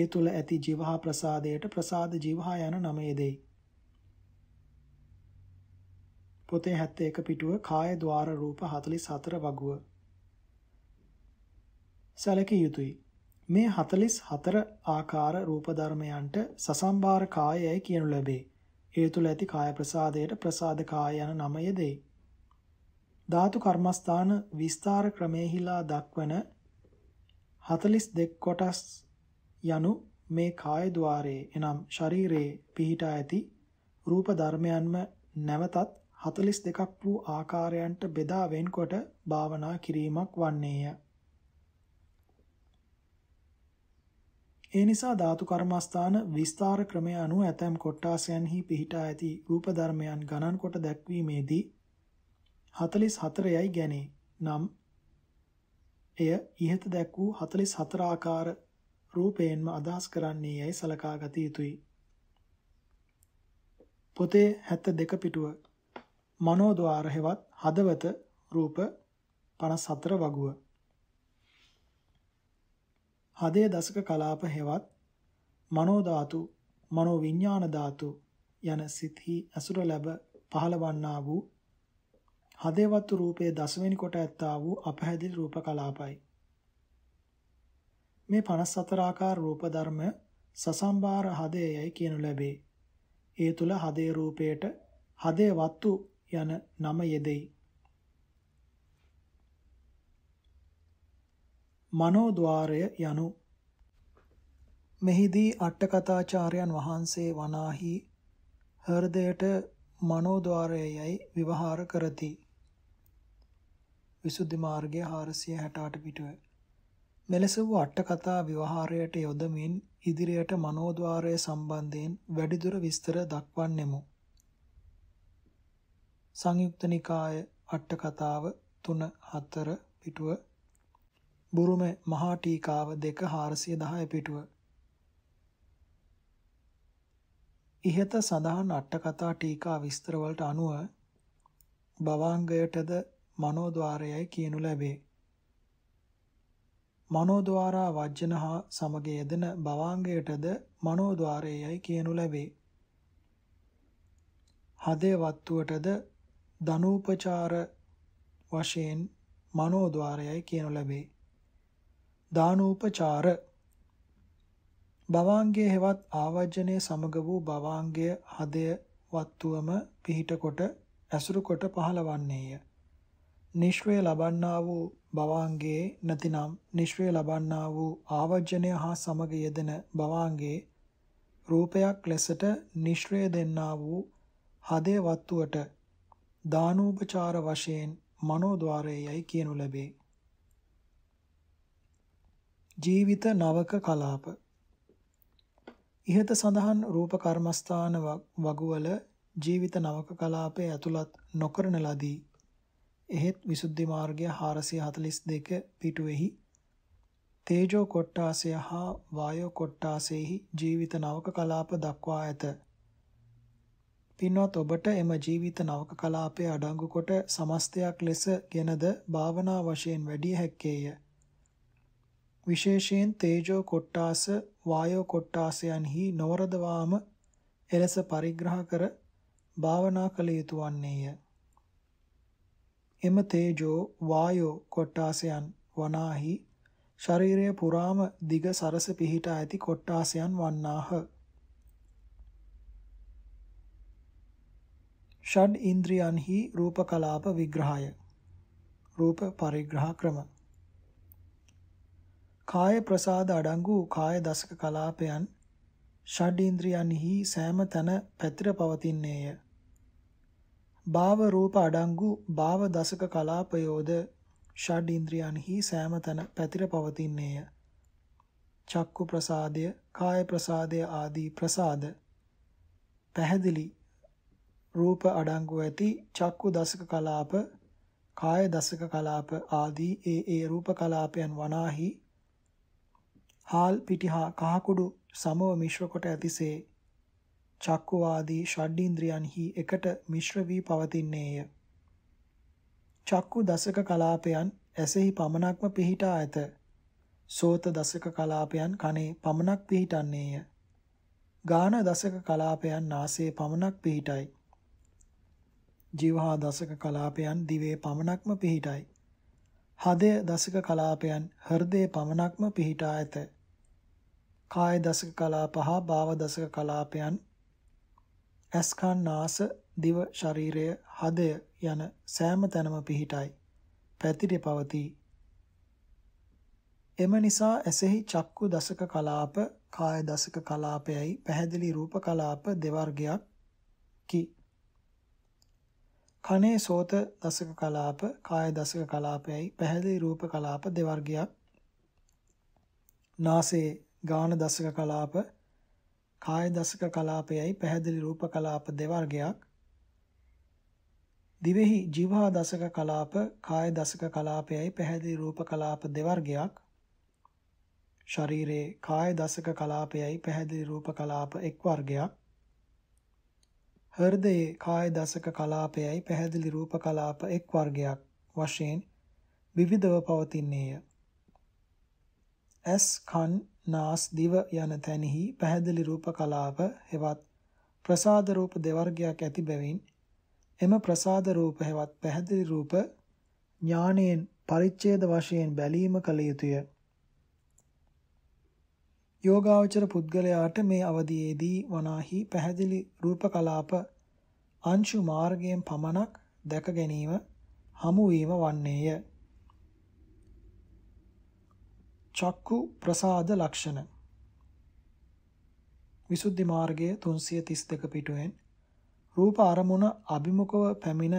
ඒ තුල ඇති ජීවහා ප්‍රසාදයට ප්‍රසාද ජීවහා යන නම යෙදෙයි. පොතේ 71 පිටුව කාය ద్వාර රූප 44 වගුව. සැලකිය යුතුයි. මේ 44 ආකාර රූප ධර්මයන්ට සසම්බාර කායයයි කියනු ලැබේ. ඒ තුල ඇති කාය ප්‍රසාදයට ප්‍රසාද කාය යන නම යෙදෙයි. ධාතු කර්මස්ථාන විස්තර ක්‍රමෙහිලා දක්වන 42 කොටස් යනු මේ කාය ద్వාරයේ එනම් ශරීරයේ පිහිටා ඇති රූප ධර්මයන්ම නැවතත් 42ක් වූ ආකාරයන්ට බෙදා වෙන්කොට භාවනා කිරීමක් වන්නේය. ඒ නිසා ධාතු කර්මස්ථාන විස්තර ක්‍රමය අනුව ඇතම් කොටාසයන්හි පිහිටා ඇති රූප ධර්මයන් ගණන් කොට දැක්වීමේදී 44යි ගැනේ. නම් එය ইহත දැක් වූ 44 ආකාර රූපයෙන්ම අදහස් කරන්නේ යයි සලකා ගත යුතුයි. පොතේ 72 පිටුව මනෝද්වාර හෙවත් හදවත රූප 54 වගුව. හදේ දශක කලාප හෙවත් මනෝ ධාතු, මනෝ විඥාන ධාතු යන සිතෙහි අසුර ලැබ පහළවන්නා වූ හදේවත් රූපයේ දසවෙනි කොට ඇත්තා වූ අපහැදිලි රූප කලාපයි. මේ 54 ආකාර රූප ධර්ම සසම්බාර හදයයි කියනු ලැබේ. ඒ තුල හදේ රූපයට හදේ වත්තු යන නම යෙදෙයි. මනෝද්වාරය යනු මෙහිදී අට්ඨකථාචාර්යන් වහන්සේ වනාහි හෘදයට මනෝද්වාරයයි විවහාර කරති. විසුද්ධි මාර්ගය 468 පිටුවේ මෙලෙස වූ අටකතා විවහාරයට යොදමින් ඉදිරියට මනෝද්වාරය සම්බන්ධයෙන් වැඩිදුර විස්තර දක්වන්නෙමු. සංයුක්ත නිකාය අටකතාව 3 4 පිටුව බුරුම මහා ටීකාව 2 410 පිටුව ඉහත සඳහන් අටකතා ටීකා විස්තර වලට අනුව භවාංගයටද මනෝද්වාරයයි කියනු ලැබේ. මනෝද්වාරා වජ්ජන හා සමග යෙදෙන භවාංගයටද මනෝද්වාරයයි කියනු ලැබේ. හදේ වත්තුවටද ධනූපචාර වශයෙන් මනෝද්වාරයයි කියනු ලැබේ. දානූපචාර භවාංගයේ හෙවත් ආවජනයේ සමග වූ භවාංගය හදය වත්තුවම පිහිට කොට ඇසුරු කොට පහළවන්නේය. නිශ්වය ලබන්නා වූ භවාංගයේ නැතිනම් නිෂ්වේ ලබන්නා වූ ආවර්ජණය හා සමග යෙදෙන භවාංගයේ රූපයක් ලෙසට නිෂ්වේ දෙන්නා වූ හදේ වත්තුවට දානෝපචාර වශයෙන් මනෝද්වාරයයි කියනු ලැබේ. ජීවිත නවක කලාප ඉහත සඳහන් රූප කර්මස්ථාන වගුවල ජීවිත නවක කලාපයේ ඇතුළත් නොකරන ලදී එහෙත් විසුද්ධි මාර්ගය 442 පිටුවේහි තේජෝ කොට්ටාසය හා වායෝ කොට්ටාසෙහි ජීවිත නවක කලාප දක්වා ඇත. පින්වත් ඔබට එම ජීවිත නවක කලාපයේ අඩංගු කොට සමස්තයක් ලෙස ගෙනද භාවනා වශයෙන් වැඩි හැක්කේය. විශේෂයෙන් තේජෝ කොට්ටාස වායෝ කොට්ටාසයන්හි නොවරදවාම එලෙස පරිග්‍රහ කර භාවනා කළ යුතු වන්නේය. එම තේජෝ වායෝ කොට්ටාසයන් වනාහි ශරීරය පුරාම දිග සරස පිහිටා ඇති කොට්ටාසයන් වන්නාහ. ෂඩ් ඉන්ද්‍රියන්හි රූපකලාප විග්‍රහය. රූප පරිග්‍රහ ක්‍රම. කාය ප්‍රසාද අඩංගු කාය දසක කලාපයන් ෂඩ් ඉන්ද්‍රියන්හි සෑම තැන පැතිර පවතින්නේය. භාව රූප අඩංගු භාව දසක කලාපයෝද ෂඩ් ඉන්ද්‍රියන්හි සෑම තැන පැතිර පවතින්නේය. චක්කු ප්‍රසාදය, කාය ප්‍රසාදය ආදී ප්‍රසාද පැහැදිලි රූප අඩංගු ඇති චක්කු දසක කලාප, කාය දසක කලාප ආදී ඒ ඒ රූප කලාපයන් වනාහි හාල් පිටිහා කහකුඩු සමව මිශ්‍ර කොට ඇතිසේ චක්කු ආදී ෂඩ්ඉන්ද්‍රියන්හි එකට මිශ්‍ර වී පවතින්නේය. චක්කු දසක කලාපයන් ඇසෙහි පමණක්ම පිහිටා ඇත. සෝත දසක කලාපයන් කනේ පමණක් පිහිටන්නේය. ගාන දසක කලාපයන් නාසයේ පමණක් පිහිටයි. ජීවහා දසක කලාපයන් දිවේ පමණක්ම පිහිටයි. හදය දසක කලාපයන් හෘදයේ පමණක්ම පිහිටා ඇත. කාය දසක කලාප හා භාව දසක කලාපයන් ඇස්කන් නාස දිව ශරීරය හදය යන සෑම තැනම පිහිටයි. පැතිරි පවතී. එම නිසා ඇසෙහි චක්කු දසක කලාප, කාය දසක කලාපයයි පැහැදිලි රූප කලාප දෙවර්ගයක් කි. කනේ සෝත දසක කලාප, කාය දසක කලාපයයි පැහැදිලි රූප කලාප දෙවර්ගයක්. නාසයේ ගාන දසක කලාප කාය දසක කලාපයයි පැහැදිලි රූප කලාප දෙවර්ගයක් දිවෙහි ජීවහා දසක කලාප කාය දසක කලාපයයි පැහැදිලි රූප කලාප දෙවර්ගයක් ශරීරයේ කාය දසක කලාපයයි පැහැදිලි රූප කලාප එක් වර්ගයක් හෘදයේ කාය දසක කලාපයයි පැහැදිලි රූප කලාප එක් වර්ගයක් වශයෙන් විවිධව පවතින්නේය ඇස් කන් නාස් දිව යන තැනෙහි පැහැදිලි රූප කලාප හෙවත් ප්‍රසාද රූප දෙවර්ගයක් ඇති බැවින් එම ප්‍රසාද රූප හෙවත් පැහැදිලි රූප ඥානයෙන් පරිච්ඡේද වශයෙන් බැලීම කල යුතුය. යෝගාවචර පුද්ගලයාට මේ අවධියේදී වනාහි පැහැදිලි රූප කලාප අංශු මාර්ගයෙන් පමණක් දැක ගැනීම හමු වීම වන්නේය. චක්කු ප්‍රසාද ලක්ෂණ විසුද්ධි මාර්ගය 332 පිටුවෙන් රූප අරමුණ අභිමුඛව පැමිණ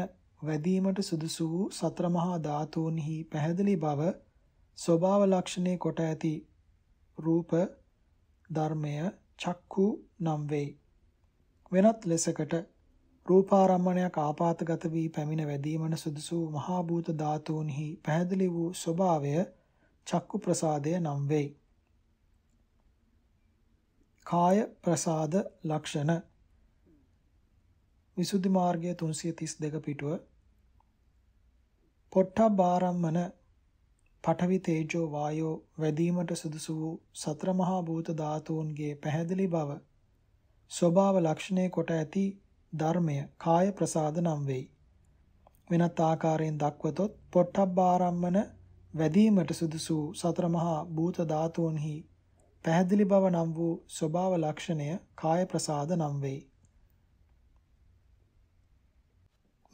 වැදීමට සුදුසු වූ සතර මහා ධාතුන්හි පැහැදිලි බව ස්වභාව ලක්ෂණේ කොට ඇති රූප ධර්මය චක්කු නම් වේ වෙනත් ලෙසකට රූපාරම්මණයක් ආපాతගත වී පැමිණ වැදීමන සුදුසු මහා භූත ධාතුන්හි පැහැදිලි වූ ස්වභාවය චක්කු ප්‍රසාදය නම් වෙයි. කාය ප්‍රසාද ලක්ෂණ විසුද්ධි මාර්ගය 332 පිටුව පොට්ටබ්බ ආරම්මන පඨවි තේජෝ වායෝ වැඩිවීමට සුදුසු වූ සතර මහා භූත ධාතුන්ගේ පැහැදිලි බව ස්වභාව ලක්ෂණේ කොට ඇති ධර්මය කාය ප්‍රසාද නම් වෙයි. වෙනත් ආකාරයෙන් දක්වතොත් පොට්ටබ්බ ආරම්මන වැදීමට සුදුසු සතර මහා භූත ධාතුන්හි පැහැදිලි බව නම් වූ ස්වභාව ලක්ෂණය කාය ප්‍රසාද නම් වෙයි.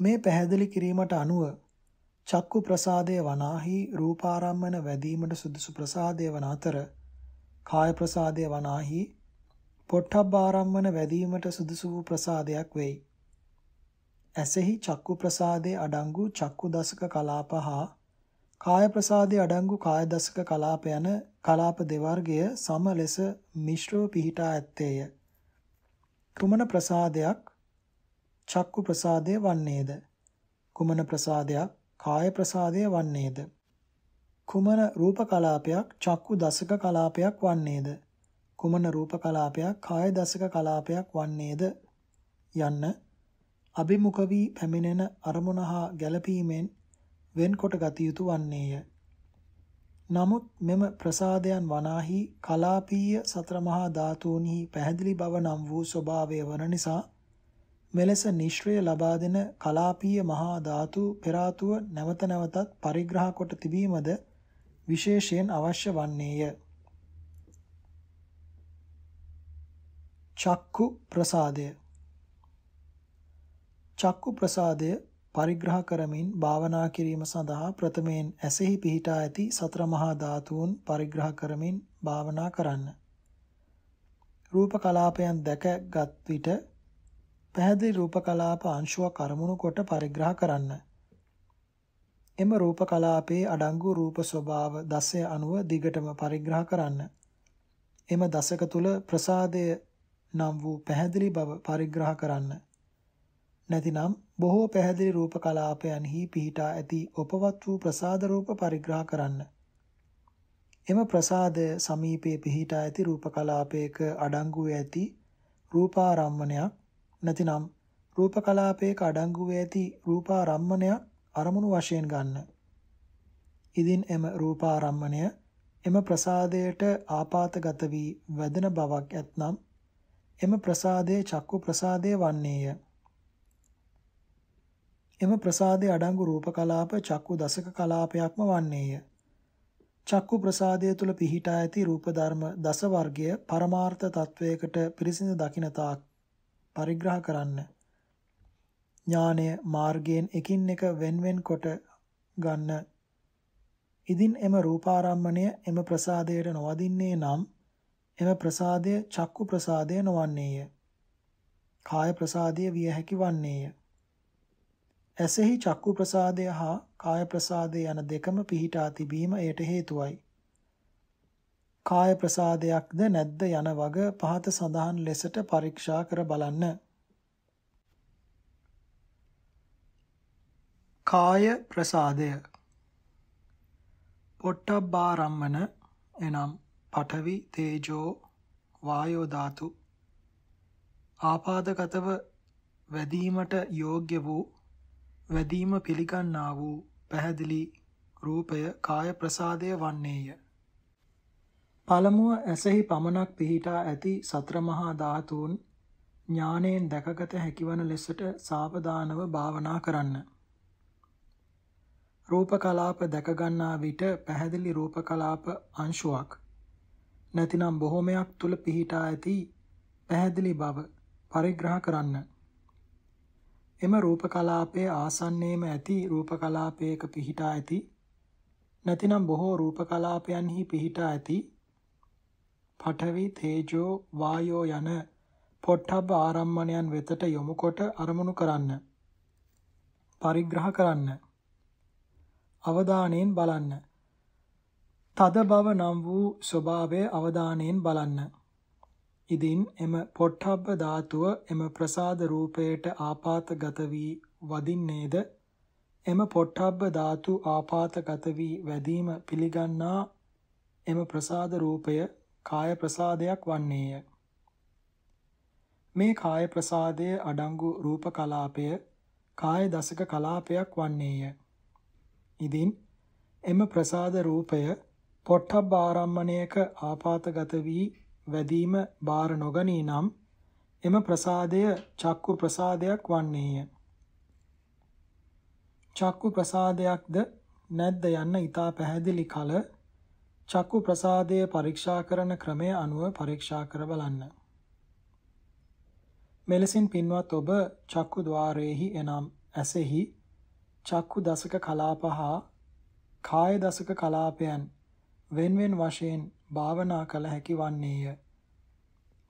මේ පැහැදිලි කිරීමට අනුව චක්කු ප්‍රසාදයේ වනාහි රූපාරම්මන වැදීමට සුදුසු ප්‍රසාදයේ වන අතර කාය ප්‍රසාදයේ වනාහි පොට්ටබ්බාරම්මන වැදීමට සුදුසු වූ ප්‍රසාදයක් වෙයි. ඇසෙහි චක්කු ප්‍රසාදයේ අඩංගු චක්කු දසක කලාප හා කාය ප්‍රසාදයේ අඩංගු කාය දසක කලාප යන කලාප දෙවර්ගය සම ලෙස මිශ්‍රව පිහිටා ඇත්තේය. කුමන ප්‍රසාදයක් චක්කු ප්‍රසාදය වන්නේද? කුමන ප්‍රසාදයක් කාය ප්‍රසාදය වන්නේද? කුමන රූප කලාපයක් චක්කු දසක කලාපයක් වන්නේද? කුමන රූප කලාපයක් කාය දසක කලාපයක් වන්නේද? යන්න අභිමුඛ වී පැමිණෙන අරමුණ හා ගැළපීමෙන් වෙන්කොට ගත යුතු වන්නේය. නමුත් මෙම ප්‍රසාදයන් වනාහි කලාපීය සතර මහා ධාතුන්හි පැහැදිලි බව නම් වූ ස්වභාවය වන නිසා මෙලෙස නිශ්‍රය ලබා දෙන කලාපීය මහා ධාතු පෙරාතුව නැවත නැවතත් පරිග්‍රහ කොට තිබීමද විශේෂයෙන් අවශ්‍ය වන්නේය. චක්කු ප්‍රසාදය චක්කු ප්‍රසාදය පරිග්‍රහ කරමින් භාවනා කිරීම සඳහා ප්‍රථමයෙන් ඇසෙහි පිහිටා ඇති සතර මහා ධාතුන් පරිග්‍රහ කරමින් භාවනා කරන්න. රූප කලාපයන් දැකගත් විට පැහැදිලි රූප කලාප අංශුවක් අරමුණු කොට පරිග්‍රහ කරන්න. එම රූප කලාපයේ අඩංගු රූප ස්වභාව දසය අනුව දිගටම පරිග්‍රහ කරන්න. එම දසක තුල ප්‍රසාදය නම් වූ පැහැදිලි බව පරිග්‍රහ කරන්න. නැතිනම් බොහෝ පැහැදිලි රූප කලාපයන්හි පිහිටා ඇති උපවත් වූ ප්‍රසාද රූප පරිග්‍රහ කරන්න. එම ප්‍රසාදය සමීපයේ පිහිටා ඇති රූප කලාපයක අඩංගු ඇති රූපාරම්මණයක් නැතිනම් රූප කලාපයක අඩංගු ඇති රූපාරම්මණයක් අරමුණු වශයෙන් ගන්න. ඉදින් එම රූපාරම්මණය එම ප්‍රසාදයට ආපాతගත වී වැදෙන බවක් ඇතනම් එම ප්‍රසාදයේ චක්කු ප්‍රසාදය වන්නේය. එම ප්‍රසාදයේ අඩංගු රූප කලාප චක්කු දසක කලාපයක්ම වන්නේය. චක්කු ප්‍රසාදය තුල පිහිටා ඇති රූප ධර්ම දස වර්ගය පරමාර්ථ තත්වයකට පිරිසිඳ දකින්නතාක් පරිග්‍රහ කරන්න. ඥානය මාර්ගයෙන් එකින් එක වෙන්වෙන් කොට ගන්න. ඉදින් එම රූපාරම්මණය එම ප්‍රසාදයට නොවදින්නේ නම් එම ප්‍රසාදය චක්කු ප්‍රසාදය නොවන්නේය. කාය ප්‍රසාදය විය හැකි වන්නේය. ඇසෙහි චක්කු ප්‍රසාදය හා කාය ප්‍රසාදය යන දෙකම පිහිටා තිබීම එයට හේතුවයි. කාය ප්‍රසාදයක්ද නැද්ද යන වග පහත සඳහන් ලෙසට පරීක්ෂා කර බලන්න. කාය ප්‍රසාදය පොට්ටබ්බාරම්මන එනම් පඨවි තේජෝ වායෝ ධාතු ආපාදගතව වැදීමට යෝග්‍ය වූ වැදීම පිළිගන්නා වූ පැහැදිලි රූපය කාය ප්‍රසාදය වන්නේය. පළමුව ඇසෙහි පමණක් පිහිටා ඇති සතර මහා ධාතුන් ඥානයෙන් දැකගත හැකිවන ලෙසට සාවධානව භාවනා කරන්න. රූප කලාප දැක ගන්නා විට පැහැදිලි රූප කලාප අංශුවක් නැතිනම් බොහොමයක් තුල පිහිටා ඇති පැහැදිලි බව පරිග්‍රහ කරන්න. එම රූප කලාපයේ ආසන්නයේම ඇති රූප කලාපයක පිහිටා ඇති නැතිනම් බොහෝ රූප කලාපයන්හි පිහිටා ඇති පඨවි තේජෝ වායෝ යන පොට්ටබ්බ ආරම්මණයන් වෙතට යොමු කොට අරමුණු කරන්න පරිග්‍රහ කරන්න අවධානයෙන් බලන්න තද බව නම් වූ ස්වභාවය අවධානයෙන් බලන්න ඉදින් එම පොට්ටබ්බ ධාතුව එම ප්‍රසාද රූපයට ආපాతගත වී වදින්නේද එම පොට්ටබ්බ ධාතු ආපాతගත වී වැදීම පිළිගන්නා එම ප්‍රසාද රූපය කාය ප්‍රසාදයක් වන්නේය මේ කාය ප්‍රසාදයේ අඩංගු රූප කලාපය කාය දසක කලාපයක් වන්නේය ඉදින් එම ප්‍රසාද රූපය පොට්ටබ්බ ආරම්මණයක ආපాతගත වී වැදීම බාර නොගනී නම් එම ප්‍රසාදය චක්කු ප්‍රසාදයක් වන්නේය. චක්කු ප්‍රසාදයක්ද නැද්ද යන්න ඉතා පැහැදිලි කල චක්කු ප්‍රසාදය පරීක්ෂා කරන ක්‍රමය අනුව පරීක්ෂා කර බලන්න. මෙලෙසින් පින්වත් ඔබ චක්කු ద్వාරයේහි එනම් ඇසෙහි චක්කු දසක කලාප හා කාය දසක කලාපයන් වෙන්වෙන් වශයෙන් භාවනා කළ හැකි වන්නේය.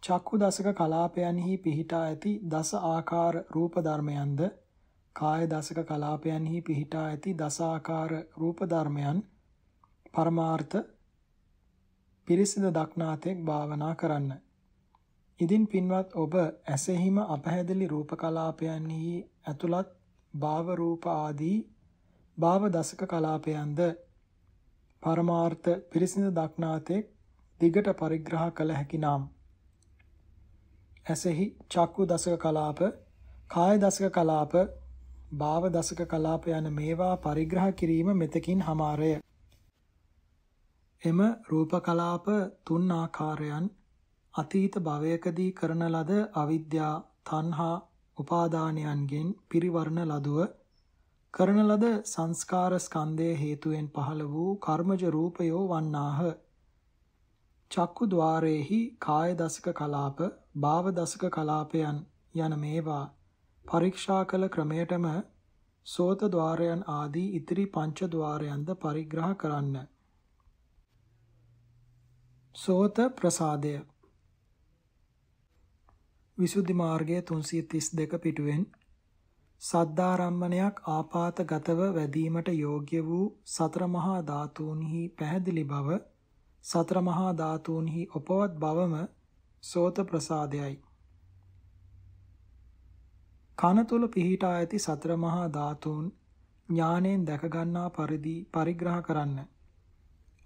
චක්කු දසක කලාපයන්හි පිහිටා ඇති දස ආකාර රූප ධර්මයන්ද කාය දසක කලාපයන්හි පිහිටා ඇති දස ආකාර රූප ධර්මයන් පරමාර්ථ පිරිසිදු දක්නාතෙක් භාවනා කරන්න. ඉදින් පින්වත් ඔබ ඇසෙහිම අපහැදලි රූප කලාපයන්හි ඇතුළත් භාව රූප ආදී භාව දසක කලාපයන්ද පරමාර්ථ පිරිසිඳ දක්නාතෙක් දිගට පරිග්‍රහ කළ හැකි නම් ඇසෙහි චක්කු දසක කලාප කාය දසක කලාප භාව දසක කලාප යන මේවා පරිග්‍රහ කිරීම මෙතකින් හමාරය එම රූප කලාප තුන් ආකාරයන් අතීත භවයකදී කරන ලද අවිද්‍යා තණ්හා උපාදානයන්ගෙන් පිරිවරණ ලදුව කරන ලද සංස්කාර ස්කන්ධය හේතුවෙන් පහළ වූ කර්මජ රූපයෝ වන්නාහ. චක්කු ద్వාරේහි කාය දසක කලාප, භාව දසක කලාපයන් යන මේවා පරීක්ෂා කළ ක්‍රමයටම සෝත ద్వාරයන් ආදී ඉතිරි පංච ద్వාරයන්ද පරිග්‍රහ කරන්න. සෝත ප්‍රසාදය විසුද්ධි මාර්ගයේ 332 පිටුවෙන් සද්ධාරම්මණයක් ආපాతගතව වැදීමට යෝග්‍ය වූ සතර මහා ධාතුන්හි පැහැදිලි බව සතර මහා ධාතුන්හි උපවත් බවම සෝත ප්‍රසාදයයි කන තුල පිහිටා ඇති සතර මහා ධාතුන් ඥාණයෙන් දැක ගන්නා පරිදි පරිග්‍රහ කරන්න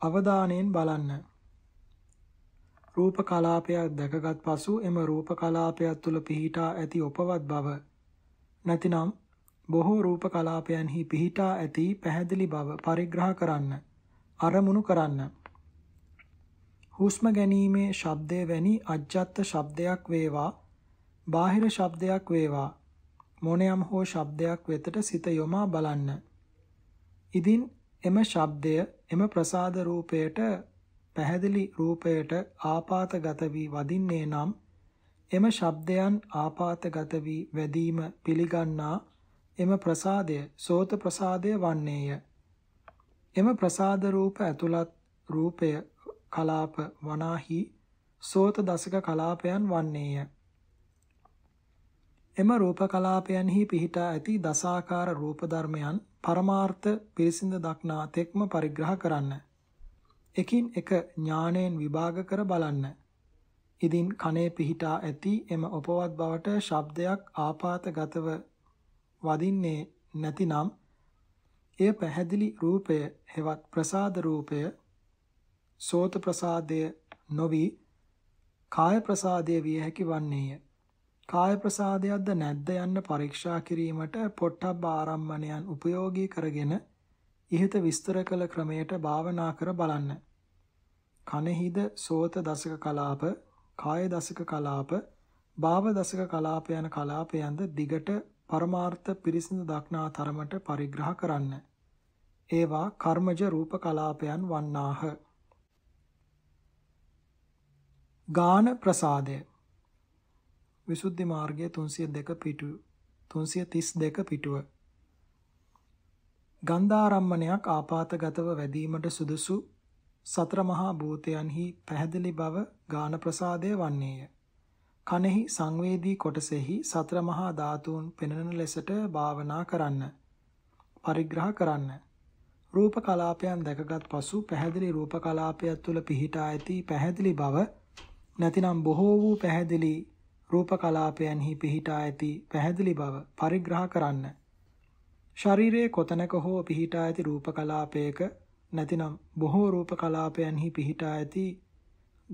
අවධානයෙන් බලන්න රූප කලාපයක් දැකගත් පසු එම රූප කලාපය තුළ පිහිටා ඇති උපවත් බව නැතිනම් බොහෝ රූප කලාපයන්හි පිහිටා ඇති පැහැදිලි බව පරිග්‍රහ කරන්න අරමුණු කරන්න හුස්ම ගැනීමේ ශබ්දය වැනි අජ්ජත් ශබ්දයක් වේවා බාහිර ශබ්දයක් වේවා මොනියම් හෝ ශබ්දයක් වෙතට සිත යොමා බලන්න. ඉදින් එම ශබ්දය එම ප්‍රසාද රූපයට පැහැදිලි රූපයට ආපాతගත වී වදින්නේ නම් එම ශබ්දයන් ආපాతගත වී වැදීම පිළිගන්නා එම ප්‍රසාදය සෝත ප්‍රසාදය වන්නේය. එම ප්‍රසාද රූප ඇතුළත් රූපය කලාප වනාහි සෝත දසක කලාපයන් වන්නේය. එම රූප කලාපයන්හි පිහිටා ඇති දසාකාර රූප ධර්මයන් පරමාර්ථ පිරිසිඳ දක්නා තෙක්ම පරිග්‍රහ කරන්න. එකින් එක ඥාණයෙන් විභාග කර බලන්න. ඉදින් කනේ පිහිටා ඇති එම උපවත් බවට ශබ්දයක් ආපాతගතව වදින්නේ නැතිනම් එය පැහැදිලි රූපය හෙවත් ප්‍රසාද රූපය සෝත ප්‍රසාදය නොවි කාය ප්‍රසාදය විය හැකි වන්නේය කාය ප්‍රසාදයක්ද නැද්ද යන්න පරීක්ෂා කිරීමට පොට්ටබ්බ ආරම්මණයන් උපයෝගී කරගෙන ඉහත විස්තර කළ ක්‍රමයට භාවනා කර බලන්න. කනෙහිද සෝත දසක කලාප කාය දසක කලාප, භාව දසක කලාප යන කලාපයන්ද දිගට පරමාර්ථ පිරිසිදු දක්නා තරමට පරිග්‍රහ කරන්න. ඒවා කර්මජ රූප කලාපයන් වන්නාහ. ගාන ප්‍රසාදය විසුද්ධි මාර්ගය 302 පිටුව 332 පිටුව ගන්ධාරම්මණයක් ආපాతගතව වැඩිවීමට සුදුසු සතර මහා භූතයන්හි පැහැදිලි බව ගාන ප්‍රසාදය වන්නේය. කනෙහි සංවේදී කොටසෙහි සතර මහා ධාතුන් පෙනෙන ලෙසට භාවනා කරන්න. පරිග්‍රහ කරන්න. රූප කලාපයන් දැකගත් පසු පැහැදිලි රූප කලාපය තුළ පිහිටා ඇති පැහැදිලි බව නැතිනම් බොහෝ වූ පැහැදිලි රූප කලාපයන්හි පිහිටා ඇති පැහැදිලි බව පරිග්‍රහ කරන්න. ශරීරයේ කොතනක හෝ පිහිටා ඇති රූප කලාපයක නැතිනම් බොහෝ රූප කලාපයන්හි පිහිටා ඇති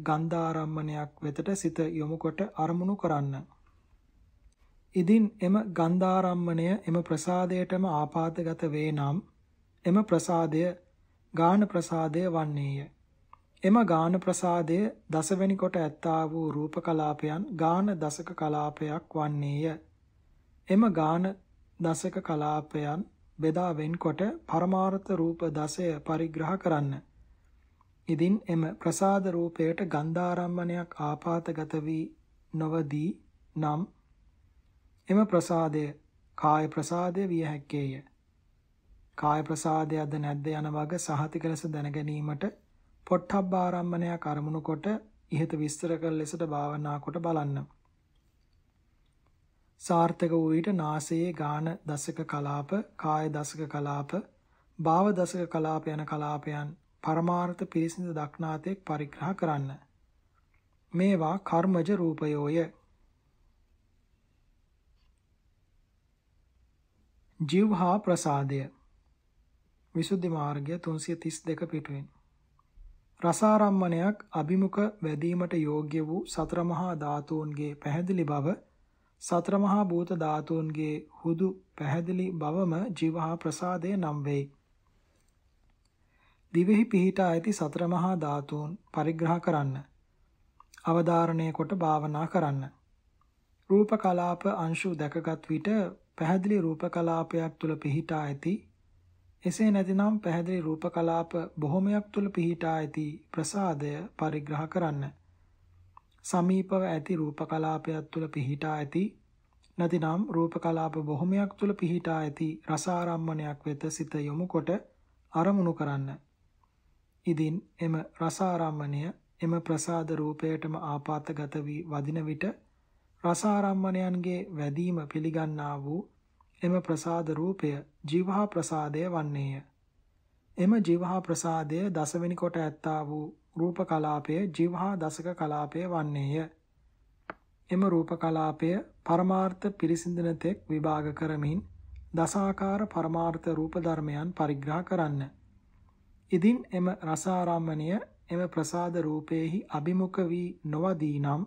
ගන්ධාරම්මණයක් වෙතට සිත යොමුකොට අරමුණු කරන්න. ඉදින් එම ගන්ධාරම්මණය එම ප්‍රසාදයටම ආපාතගත වේ නම් එම ප්‍රසාදය ගාන ප්‍රසාදය වන්නේය. එම ගාන ප්‍රසාදය දසවැනි කොට ඇත්තා වූ රූප කලාපයන් ගාන දසක කලාපයක් වන්නේය. එම ගාන දසක කලාපයන් බෙදා වෙන්කොට පරමාර්ථ රූප 16 පරිග්‍රහ කරන්න. ඉදින් එම ප්‍රසාද රූපයට ගන්ධාරම්මණයක් ආපాతගත වී නොවදී නම් එම ප්‍රසාදය කාය ප්‍රසාදය විය හැක්කේය. කාය ප්‍රසාදයද නැද්ද යන වග සහතික ලෙස දැන ගැනීමට පොට්ටබ්බාරම්මණයක් අරමුණු කොට ඉහත විස්තර කළ ලෙසට භාවනා කොට බලන්න. සාර්ථක වූ විට නාසයේ ගාන දශක කලාප, කාය දශක කලාප, භාව දශක කලාප යන කලාපයන් පරමාර්ථ පිරිසිඳ දක්නාතෙක් පරිග්‍රහ කරන්න. මේවා කර්මජ රූපයෝය. ජීවහා ප්‍රසාදය විසුද්ධි මාර්ගය 332 පිටුවෙන් රසාරම්මණයක් අභිමුඛ වැදීමට යෝග්‍ය වූ සතර මහා ධාතුන්ගේ පැහැදිලි බව සතර මහා භූත ධාතුන්ගේ හුදු පැහැදිලි බවම ජීවහා ප්‍රසාදය නම් වෙයි. දිවෙහි පිහිටා ඇති සතර මහා ධාතුන් පරිග්‍රහ කරන්න. අවධාරණය කොට භාවනා කරන්න. රූප කලාප අංශු දැකගත් විට පැහැදිලි රූප කලාපයක් තුල පිහිටා ඇති එසේ නැතිනම් පැහැදිලි රූප කලාප බොහොමයක් තුල පිහිටා ඇති ප්‍රසාදය පරිග්‍රහ කරන්න. සමීපව ඇති රූප කලාපයක් තුළ පිහිටා ඇති නැතිනම් රූප කලාප බොහොමයක් තුළ පිහිටා ඇති රසාරම්මණයක් වෙත සිත යොමු කොට අරමුණු කරන්න. ඉදින් එම රසාරම්මණය එම ප්‍රසාද රූපයටම ආපాతගත වී වදින විට රසාරම්මණයන්ගේ වැදීම පිළිගන්නා වූ එම ප්‍රසාද රූපය ජීවහා ප්‍රසාදය වන්නේය. එම ජීවහා ප්‍රසාදය දසවෙනි කොට ඇත්තා වූ රූප කලාපය ජීවහා දසක කලාපය වන්නේය. එම රූප කලාපය පරමාර්ථ පිරිසිඳන තෙක් විභාග කරමින් දසාකාර පරමාර්ථ රූප ධර්මයන් පරිග්‍රහ කරන්න. ඉදින් එම රසාරම්මණය එම ප්‍රසාද රූපයෙහි අභිමුඛ වී නොවදී නම්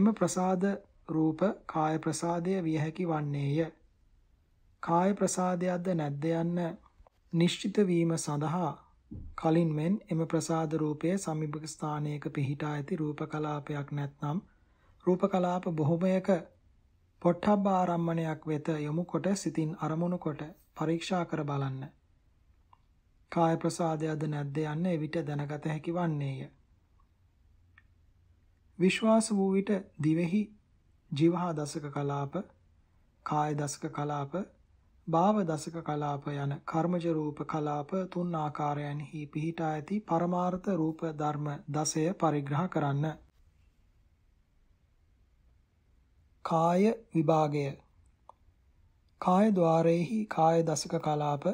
එම ප්‍රසාද රූප කාය ප්‍රසාදය විය හැකි වන්නේය. කාය ප්‍රසාදයක්ද නැද්ද යන්න නිශ්චිත වීම සඳහා කලින් මෙන් එම ප්‍රසාද රූපයේ සමීපක ස්ථානයක පිහිටා ඇති රූප කලාපයක් නැත්නම් රූප කලාප බොහොමයක පොට්ටබ්බ ආරම්මණයක් වෙත යොමු කොට සිතින් අරමුණු කොට පරීක්ෂා කර බලන්න. කාය ප්‍රසාදයද නැද්ද යන්න එවිට දැනගත හැකි වන්නේය. විශ්වාස වූ විට දිවෙහි ජීවහා දසක කලාප, කාය දසක කලාප, භාව දසක කලාප යන කර්මජ රූප කලාප තුන් ආකාරයන්හි පිහිටා ඇති පරමාර්ථ රූප ධර්ම 16 පරිග්‍රහ කරන්න. කාය විභාගය කාය ద్వාරයේහි කාය දසක කලාප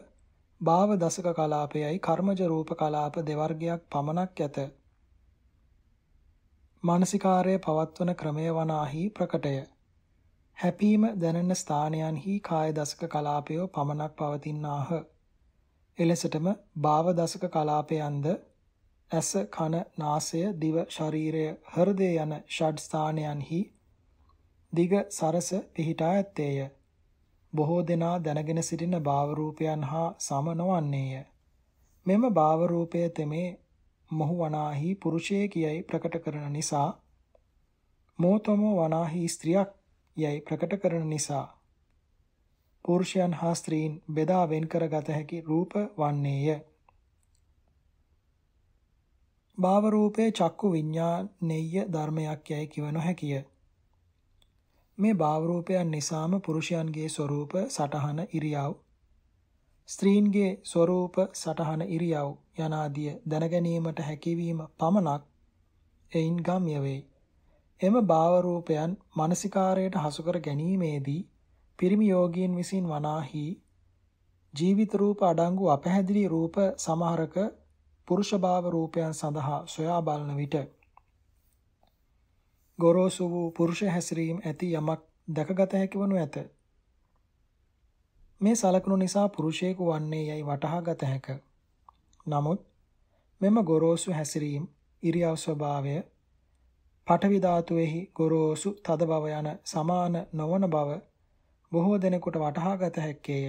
භාව දසක කලාපයයි කර්මජ රූප කලාප දෙවර්ගයක් පමණක් ඇත. මානසිකාර්යය පවත්වන ක්‍රමය වනාහි ප්‍රකටය. හැපීම දැනෙන ස්ථානයන්හි කාය දසක කලාපය පමණක් පවතිනාහ. එලෙසටම භාව දසක කලාපයන්ද ඇස කන නාසය දිව ශරීරය හෘදය යන ෂඩ් ස්ථානයන්හි දිග සරස පිහිටා ඇත්තේය. බොහෝ දෙනා දැනගෙන සිටින භාව රූපයන් හා සම නොවන්නේය. මෙම භාව රූපය තෙමේ මොහු වනාහි පුරුෂය කියයි ප්‍රකට කරන නිසා මෝතමෝ වනාහි ස්ත්‍රියක් යයි ප්‍රකට කරන නිසා පුරුෂයන් හා ස්ත්‍රීන් බෙදා වෙන් කරගත හැකි රූප වන්නේය. භාව රූපේ චක්කු විඥානෙය ධර්මයක් යයි කිව නොහැකිය. මේ භාව රූපයන් නිසාම පුරුෂයන්ගේ ස්වરૂප සටහන ඉරියව් ස්ත්‍රීන්ගේ ස්වરૂප සටහන ඉරියව් යනාදිය දැනගැනීමට හැකියවීම පමණක් එයින් ගම්‍ය වෙයි. එම භාව රූපයන් මානසිකාරයට හසු කර ගැනීමේදී පිරිමි යෝගීන් විසින් වනාහි ජීවිත රූප අඩංගු අපැහැදිලි රූප සමහරක පුරුෂ භාව රූපයන් සඳහා සොයා බලන විට ගොරෝසු වූ පුරුෂ හැසිරීම ඇති යමක් දැකගත හැකි වනු ඇත මේ සලකනු නිසා පුරුෂයෙකු වන්නේ යයි වටහා ගත හැක. නමුත් මෙම ගොරෝසු හැසිරීම් ඉරියව් ස්වභාවය පඨවි ධාතුවේහි ගොරෝසු තද බව යන සමාන නොවන බව බොහෝ දෙනෙකුට වටහා ගත හැක්කේය.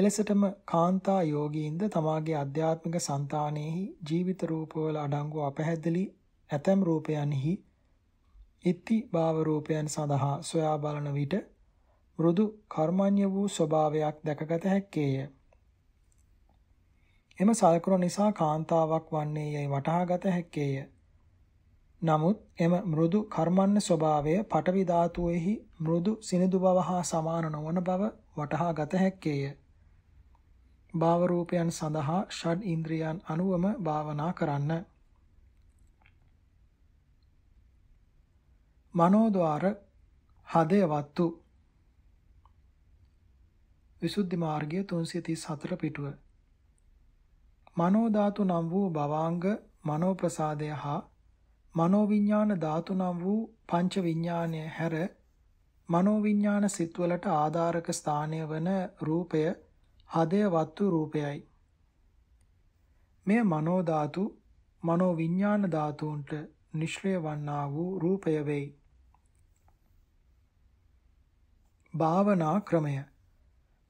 එලෙසටම කාන්තා යෝගීන්ද තමාගේ අධ්‍යාත්මික సంతානෙහි ජීවිත රූපවල අඩංගු අපැහැදිලි ඇතම් රූපයන්හි ඉති භාව රූපයන් සඳහා සොයා බලන විට මෘදු කර්මඤ්‍ය වූ ස්වභාවයක් දැකගත හැක්කේය. එම සල්කරු නිසා කාන්තාවක් වන්නේ යයි වටහා ගත හැක්කේය. නමුත් එම මෘදු කර්මන්න ස්වභාවය පටවි ධාතුවේහි මෘදු සිනිඳු බව හා සමාන නොවන බව වටහා ගත හැක්කේය. භාව රූපයන් සඳහා ෂඩ් ඉන්ද්‍රියන් අනුවම භාවනා කරන්න. මනෝද්වාර හදය වත්තු විසුද්ධි මාර්ගය 334 පිටුව මනෝ ධාතු නම් වූ භවාංග මනෝ ප්‍රසාදය හා මනෝවිඤ්ඤාණ ධාතු නම් වූ පංච විඤ්ඤාණය හැර මනෝවිඤ්ඤාණ සිත්වලට ආධාරක ස්ථානය වන රූපය හදය වත්තු රූපයයි. මෙය මනෝ ධාතු මනෝවිඤ්ඤාණ ධාතුන්ට නිශ්‍රය වන්නා වූ රූපය වෙයි. භාවනා ක්‍රමය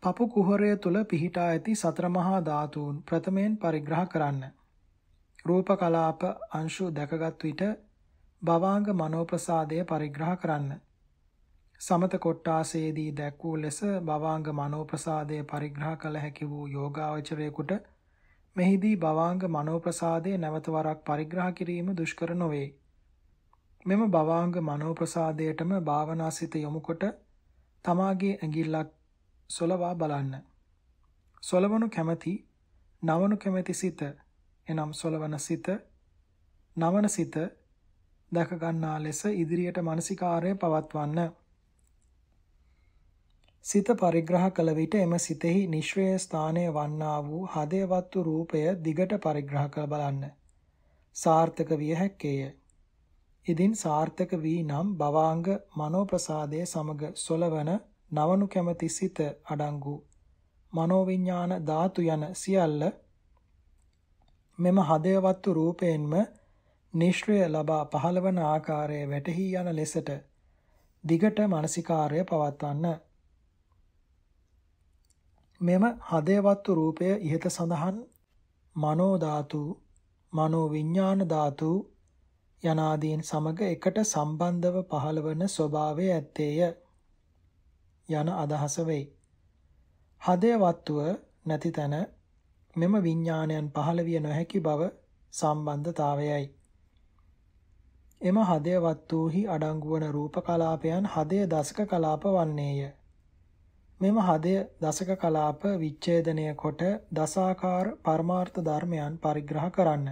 පපු කුහරය තුල පිහිටා ඇති සතර මහා ධාතුන් ප්‍රථමයෙන් පරිග්‍රහ කරන්න. රූප කලාප අංශු දැකගත් විට භවාංග මනෝප්‍රසාදය පරිග්‍රහ කරන්න. සමත කොට්ටාසේදී දැක් වූ ලෙස භවාංග මනෝප්‍රසාදය පරිග්‍රහ කළ හැකි වූ යෝගාවචරයෙකුට මෙහිදී භවාංග මනෝප්‍රසාදය නැවත වරක් පරිග්‍රහ කිරීම දුෂ්කර නොවේ. මෙම භවාංග මනෝප්‍රසාදයටම භාවනාසිත යොමුකොට තමාගේ ඇඟිල්ලක් සොලවා බලන්න. සොලවනු කැමැති, නවනු කැමැති සිත එනම් සොලවන සිත, නවන සිත දැක ගන්නා ලෙස ඉදිරියට මානසිකාර්ය පවත්වන්න. සිත පරිග්‍රහ කළ විට එම සිතෙහි නිශ්‍රේය ස්ථානය වන්නා වූ හදේවත්තු රූපය දිගට පරිග්‍රහ කර බලන්න. සාර්ථක විය හැක්කේය. ඉදින් සාර්ථක වී නම් භවාංග මනෝ ප්‍රසාදයේ සමග සොලවන නවනු කැමැති සිත අඩංගු මනෝවිඤ්ඤාණ ධාතු යන සියල්ල මෙම හදයවත්තු රූපයෙන්ම නිශ්්‍රය ලබා පහළවන ආකාරය වැටහි යන ලෙසට දිගට මානසිකාර්ය පවත්වන්න. මෙම හදයවත්තු රූපය ඉහත සඳහන් මනෝ ධාතු, මනෝ විඥාන ධාතු යනාදීන් සමග එකට සම්බන්ධව පහළවන ස්වභාවය ඇත්තේය යන අදහස වෙයි. හදයවත්තුව නැති තැන මෙම විඤ්ඥානයන් පහළ විය නොහැකි බව සම්බන්ධතාවයයි. එම හදයවත් වූහි අඩංගුවන රූප කලාපයන් හදය දසක කලාප වන්නේය. මෙම හදය දසක කලාප විච්ඡේදනය කොට දසාකාර පර්මාර්ථ ධර්මයන් පරිග්‍රහ කරන්න.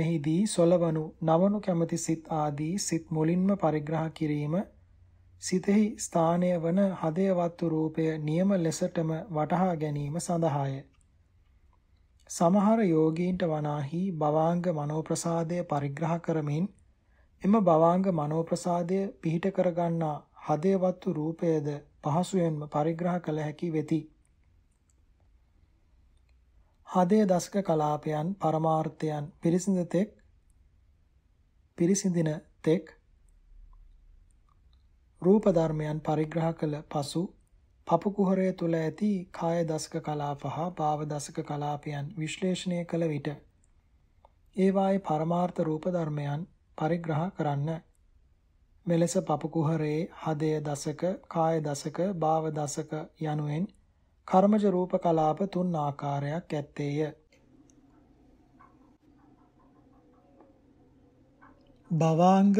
මෙහිදී සොලවනු නවනු කැමති සිත් ආදී සිත් මුලින්ම පරිග්‍රහ කිරීම සිතෙහි ස්ථානය වන හදයවත්තු රූපය නියම ලෙසටම වටහා ගැනීම සඳහාය. සමහර යෝගීන්ට වනාහි භවාංග මනෝප්‍රසාදය පරිග්‍රහ කරමින් එම භවාංග මනෝප්‍රසාදය පිහිට කරගන්නා හදේවත්තු රූපයද පහසුවෙන්ම පරිග්‍රහ කළ හැකි වෙති. හදේ දස්ක කලාපයන් පරමාර්ථයන් පිරිසිඳ තෙක් පිරිසිඳින තෙක් රූප ධර්මයන් පරිග්‍රහ කළ පසු පපු කුහරය තුල ඇති කාය දසක කලාප හා භාව දසක කලාපයන් විශ්ලේෂණය කළ විට ඒවායේ පරමාර්ථ රූප ධර්මයන් පරිග්‍රහ කරන්න. මෙලෙස පපු කුහරයේ හදය දසක, කාය දසක, භාව දසක යනුවෙන් කර්මජ රූප කලාප තුන් ආකාරයක් ඇත්තේය. භවාංග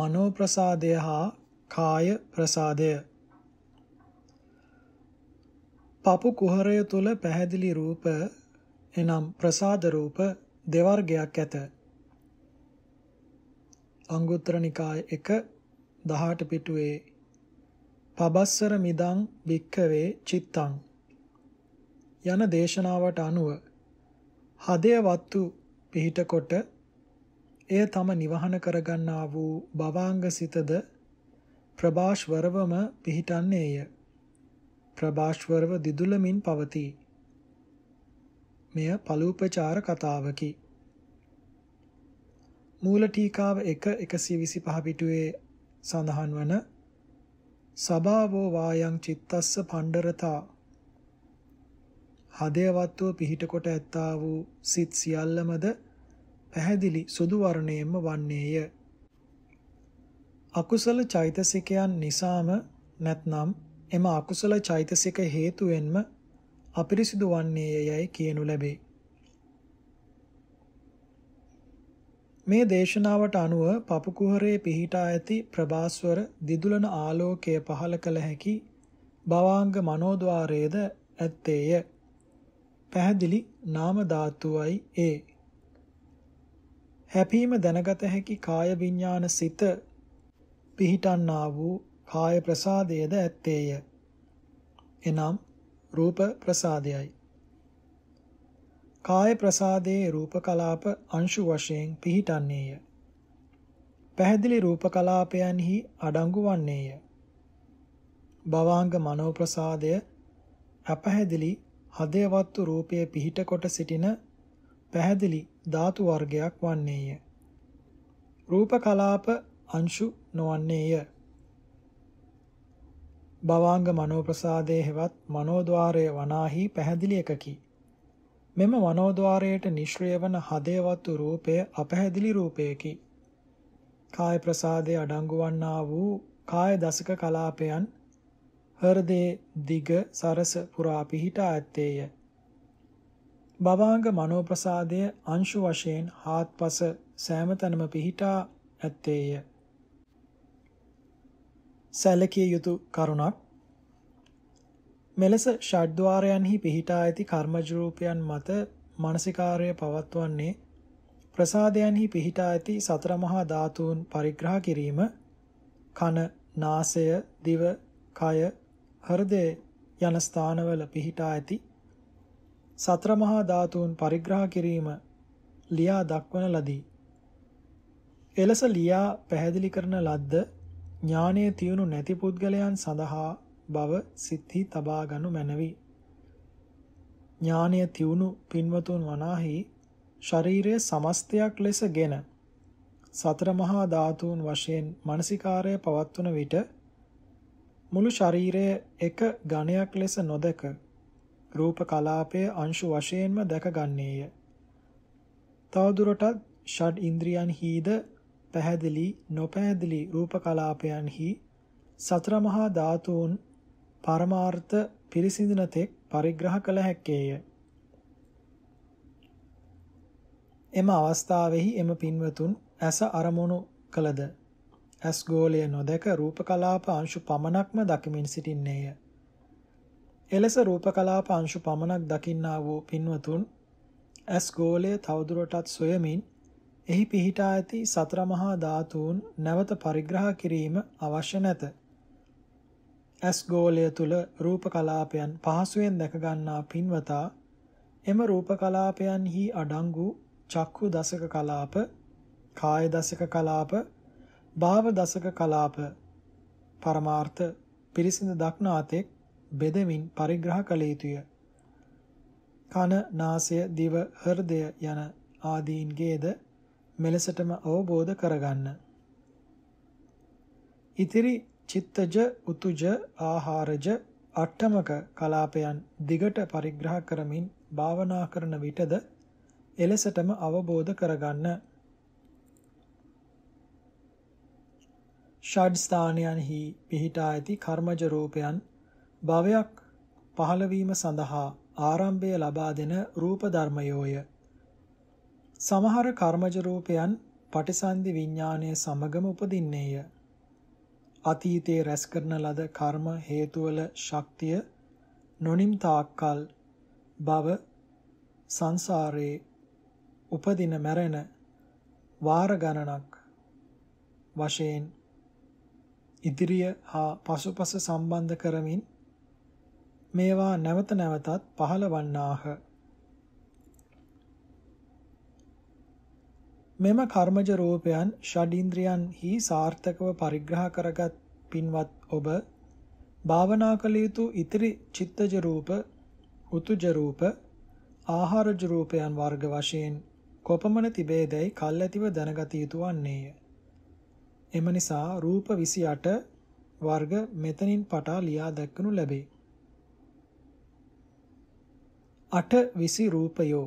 මනෝ ප්‍රසාදය හා කාය ප්‍රසාදය පපු කුහරය තුල පැහැදිලි රූප එනම් ප්‍රසාද රූප දෙවර්ගයක් ඇත. අංගුත්තර නිකාය 1 18 පිටුවේ පබස්සර මිදං වික්කවේ චිත්තං යන දේශනාවට අනුව හදය වත්තු පිහිටකොට එය තම නිවහන කරගන්නා වූ බවාංග සිතද ප්‍රභාෂ්වරවම පිහිටන්නේය. ප්‍රභාෂ්වරව දිදුලමින් පවතී. මෙය පළූපචාර කතාවකි. මූල ටීකාව 1 125 පිටුවේ සඳහන් වන සබාවෝ වායං චිත්තස්ස පණ්ඩරතා හදේවත්ව පිහිට කොට ඇත්තා වූ සිත් සියල්ලමද පැහැදිලි සුදු වර්ණයෙන්ම වන්නේය අකුසල චෛතසිකයන් නිසාම නැත්නම් එම අකුසල චෛතසික හේතුවෙන්ම අපිරිසිදු වන්නේ යයි කියනු ලැබේ. මේ දේශනාවට අනුව පපු කුහරේ පිහිටා ඇති ප්‍රභාස්වර දිදුලන ආලෝකය පහළ කළ හැකි භවාංග මනෝද්වාරයේද ඇත්තේය. පැහැදිලි නාම ධාතුවයි ඒ. හැපීම දැනගත හැකි කාය විඥාන සිත පිහිටන්නා වූ කාය ප්‍රසාදයේද ඇත්තේය. එනම් රූප ප්‍රසාදයයි. කාය ප්‍රසාදයේ රූප කලාප අංශු වශයෙන් පිහිටන්නේය. පැහැදිලි රූප කලාපයන්හි අඩංගු වන්නේය. භවාංග මනෝ ප්‍රසාදය අපැහැදිලි හදේවත්තු රූපයේ පිහිට කොට සිටින පැහැදිලි ධාතු වර්ගයක් වන්නේය. රූප කලාප අංශු නොවන්නේය. භවාංග මනෝප්‍රසාදයේ හෙවත් මනෝද්වාරය වනාහි පැහැදිලි එකකි. මෙම මනෝද්වාරයට නිශ්‍රය වන හදේවත් රූපය අපැහැදිලි රූපයකි. කාය ප්‍රසාදයේ අඩංගු වන්නා වූ කාය දසක කලාපයන් හෘදේ දිග සරස පුරා පිහිටා ඇත්තේය. භවාංග මනෝප්‍රසාදයේ අංශු වශයෙන් හාත්පස සෑම තැනම පිහිටා ඇත්තේය. සැලකිය යුතු කරුණක් මෙලෙස ෂඩ්්වාරයන්හි පිහිටා ඇති කර්මජ රූපයන් මත මානසිකාර්ය පවත්වන්නේ ප්‍රසාදයන්හි පිහිටා ඇති සතර මහා ධාතුන් පරිග්‍රහ කිරීම කන නාසය දිව කය හෘදය යන ස්ථානවල පිහිටා ඇති සතර මහා ධාතුන් පරිග්‍රහ කිරීම ලියා දක්වන ලදී. එලෙස ලියා පැහැදිලි කරන ලද්ද ඥානය තියුණු නැති පුද්ගලයන් සඳහා බව සිත්හි තබා ගනු මැනවි. ඥානය තියුණු පින්වතුන් වනාහි ශරීරය සමස්තයක් ලෙසගෙන සතර මහා ධාතුන් වශයෙන් මානසිකාරය පවත්වන විට මුළු ශරීරය එක ඝණයක් ලෙස නොදක රූප කලාපයේ අංශු වශයෙන්ම දැකගන්නේය. තවදුරටත් ෂඩ් ඉන්ද්‍රියන් හිද පැහැදිලි නොපැහැදිලි රූප කලාපයන්හි සතර මහා ධාතුන් පරමාර්ථ පිරිසිඳන තෙක් පරිග්‍රහ කළ හැක්කේය. එම අවස්ථාවෙහි එම පින්වතුන් ඇස අරමුණු කළද ඇස් ගෝලය නොදැක රූප කලාප අංශු පමණක්ම දකිමින් සිටින්නේය. එලෙස රූප කලාප අංශු පමණක් දකින්නා වූ පින්වතුන් ඇස් ගෝලය තවදුරටත් සොයමින් එහි පිහිටා ඇති සතර මහා ධාතුන් නැවත පරිග්‍රහ කිරීම අවශ්‍ය නැත. ඇස් ගෝලය තුල රූප කලාපයන් පහසුවෙන් දැක ගන්නා පින්වතා එම රූප කලාපයන්හි අඩංගු චක්කු දසක කලාප, කාය දසක කලාප, භාව දසක කලාප පරමාර්ථ පිරිසිඳ දක්නාතෙක් බෙදමින් පරිග්‍රහ කළ යුතුය. කන, නාසය, දිව, හෘදය යන ආදීන්ගේද මෙලෙසටම අවබෝධ කරගන්න. ඉතිරි චිත්තජ උතුජ ආහාරජ අට්ටමක කලාපයන් දිගට පරිග්‍රහ කරමින් භාවනා කරන විටද එලෙසටම අවබෝධ කරගන්න. ෂඩ් ස්ථානයන්හි පිහිටා ඇති කර්මජ රූපයන් භවයක් පහළවීම සඳහා ආරම්භය ලබා දෙන රූප ධර්මයෝය. සමහර කර්මජ රූපයන් පටිසන්ධි විඥානයේ සමගම උපදින්නේය. අතීතයේ රැස් කරන ලද කර්ම හේතුවල ශක්තිය නොනිම් තාක්කල් භව සංසාරේ උපදින මැරෙන වාර ගණනක් වශයෙන් ඉදිරිය හා පසුපස සම්බන්ධ කරමින් මේවා නැවත නැවතත් පහළවන්නාහ. මෙම කර්මජ රූපයන් ෂඩින්ද්‍රයන්හි සාර්ථකව පරිග්‍රහ කරගත් පින්වත් ඔබ භාවනා කළ යුතු ඉතිරි චිත්තජ රූප උතුජ රූප ආහාරජ රූපයන් වර්ග වශයෙන් කොපමණ තිබේදයි කල්ැතිව දැනගත යුතු වන්නේය. එම නිසා රූප 28 වර්ග මෙතනින් පටා ලියා දක්වනු ලැබේ. 8 20 රූපයෝ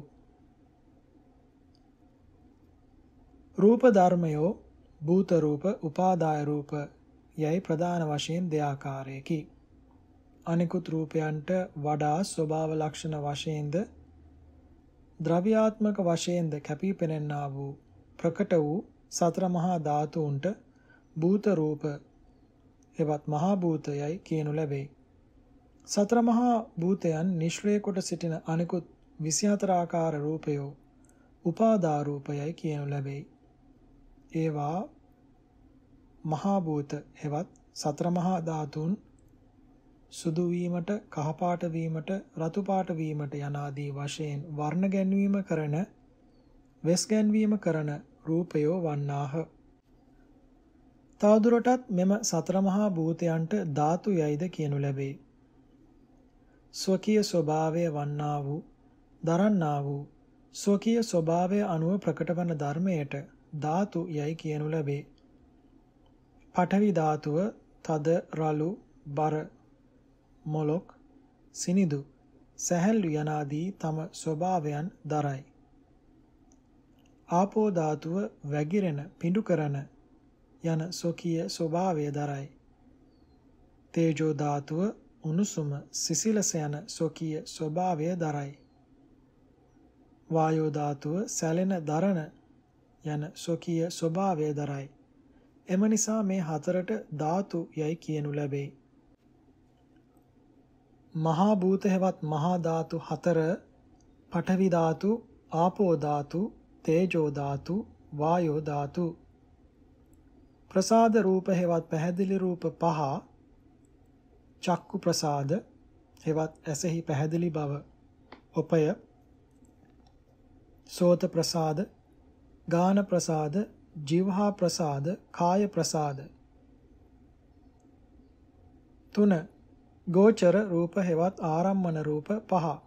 රූප ධර්මයෝ භූත රූප, උපාදාය රූප යයි ප්‍රධාන වශයෙන් දෙආකාරයකි. අනිකුත් රූපයන්ට වඩා ස්වභාව ලක්ෂණ වශයෙන්ද ද්‍රව්‍යාත්මක වශයෙන්ද කැපී පෙනෙනා වූ ප්‍රකට වූ සතර මහා ධාතුන්ට භූත රූප එවත් මහා භූතයයි කියනු ලැබේ. සතර මහා භූතයන් නිෂ්ක්‍රේ කොට සිටින අනිකුත් 24 ආකාර රූපයෝ උපාදා රූපයයි කියනු ලැබේ. ඒවා මහා භූත හෙවත් සතර මහා ධාතුන් සුදු වීමට කහපාට වීමට රතු පාට වීමට යන ආදී වශයෙන් වර්ණ ගැන්වීම කරන වෙස් ගැන්වීම කරන රූපයෝ වන්නාහ. තවදුරටත් මෙම සතර මහා භූතයන්ට ධාතු යයිද කියනු ලැබේ. ස්වකීය ස්වභාවය වන්නා වූ දරන්නා වූ ස්වකීය ස්වභාවය අනුව ප්‍රකට වන ධර්මයට ධාතු යයි කියනු ලැබේ. පඨවි ධාතුව තද රළු බර මොලොක් සිනිදු සැහැල්ලු යනාදී තම ස්වභාවයන් දරයි. ආපෝ ධාතුව වැగిරෙන පිඬු කරන යන සොකීය ස්වභාවය දරයි. තේජෝ ධාතුව උණුසුම සිසිලස යන සොකීය ස්වභාවය දරයි. වායෝ ධාතුව සැලෙන දරන යන ස්වකීය ස්වභාවය දරයි. එම නිසා මේ හතරට ධාතු යයි කියනු ලැබේ. මහා භූත හෙවත් මහා ධාතු හතර පඨවි ධාතු, ආපෝ ධාතු, තේජෝ ධාතු, වායෝ ධාතු. ප්‍රසාද රූප හෙවත් පැහැදිලි රූප පහ චක්කු ප්‍රසාද හෙවත් ඇසෙහි පැහැදිලි බව උපය සෝත ප්‍රසාද ගාන ප්‍රසාද, ජීවහා ප්‍රසාද, කාය ප්‍රසාද. 3. ගෝචර රූප හෙවත් ආරම්මන රූප 5.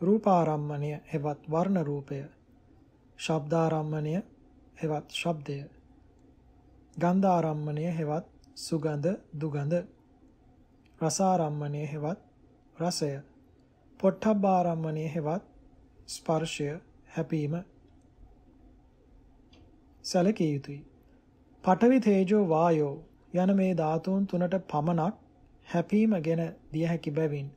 රූපාරම්මණය හෙවත් වර්ණ රූපය. ශබ්දාරම්මණය හෙවත් ශබ්දය. ගන්ධාරම්මණය හෙවත් සුගඳ දුගඳ. රසාරම්මණය හෙවත් රසය. පොට්ටබ්බාරම්මණය හෙවත් ස්පර්ශය හැපීම සැලකිය යුතුයි. පඨවි තේජෝ වායෝ යන මේ ධාතුන් තුනට පමණක් හැපීම ගැන දිය හැකි බැවින්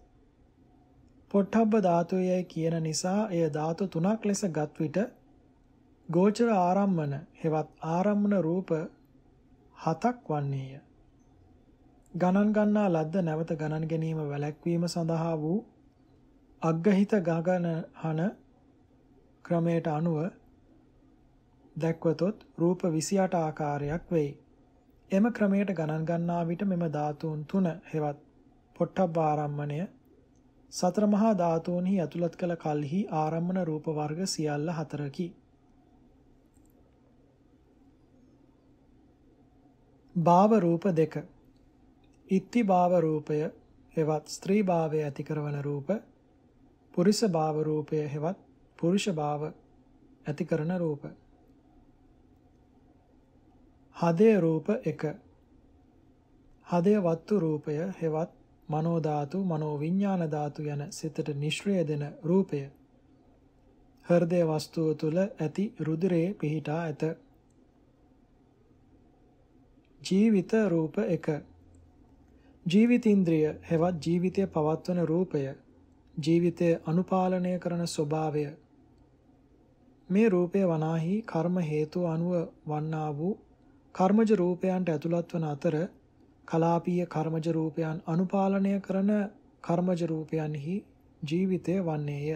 පොට්ටබ්බ ධාතුයයි කියන නිසා එය ධාතු තුනක් ලෙස ගත් විට ගෝචර ආරම්මන හෙවත් ආරම්මන රූප හතක් වන්නේය. ගණන් ගන්නා ලද්ද නැවත ගණන් ගැනීම වැළැක්වීම සඳහා වූ අග්ගහිත ගගනහන ක්‍රමයට අනුව දැක්වතොත් රූප 28 ආකාරයක් වෙයි. එම ක්‍රමයට ගණන් ගන්නා විට මෙම ධාතුන් තුන හෙවත් පොට්ටබ්බ ආරම්මණය සතර මහා ධාතුන්හි ඇතුළත් කළ කල්හි ආරම්මන රූප වර්ග සියල්ල හතරකි. භාව රූප දෙක. ඉත්ති භාව රූපය හෙවත් ස්ත්‍රී භාවය ඇති කරවන රූප, පුරිස භාව රූපය හෙවත් පුරුෂ භාව ඇති කරන රූප. හදේ රූප 1 හදේ වත්තු රූපය හෙවත් මනෝ ධාතු මනෝ විඥාන ධාතු යන සිතට නිෂ්ක්‍රිය දෙන රූපය හෘදය වස්තුව තුල ඇති රුධිරයේ පිහිටා ඇත ජීවිත රූප 1 ජීවිතේන්ද්‍රය හෙවත් ජීවිතය පවත්වන රූපය ජීවිතය අනුපාලනය කරන ස්වභාවය මේ රූපය වනාහි කර්ම හේතු අනුව වන්නා වූ කර්මජ රූපයන්ට ඇතුළත් වන අතර කලාපීය කර්මජ රූපයන් අනුපාලනය කරන කර්මජ රූපයන්හි ජීවිතය වන්නේය.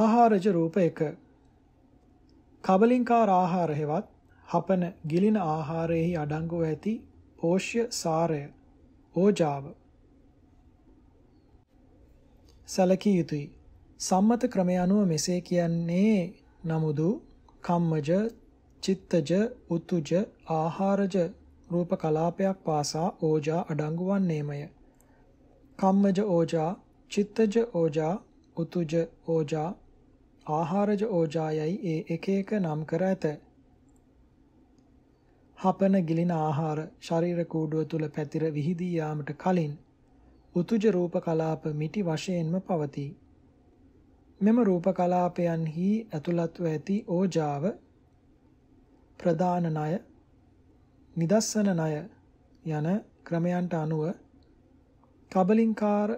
ආහාරජ රූප 1 කබලින්කාර ආහාර හෙවත් හපන ගිලින ආහාරයෙහි අඩංගුව ඇති පෝෂ්‍ය සාරය ඕජාව සැලකිය යුතුයි සම්මත ක්‍රමය අනුව මෙසේ කියන්නේ නමුදු කම්මජ, චිත්තජ, උතුජ, ආහාරජ රූප කලාපයක් පාසා ඕජා අඩංගු වන්නේමය. කම්මජ ඕජා, චිත්තජ ඕජා, උතුජ ඕජා, ආහාරජ ඕජායයි ඒ එක එක නම් කර ඇත. හපන ගිලින ආහාර ශරීර කූඩුව තුල පැතිර විහිදී යාමට කලින් උතුජ රූප කලාප මිටි වශයෙන්ම පවතී. මෙම රූප කලාපයන්හි ඇතුළත්ව ඇති ඕජාව ප්‍රදාන ණය නිදස්සන ණය යන ක්‍රමයන්ට අනුව කබලින්කාර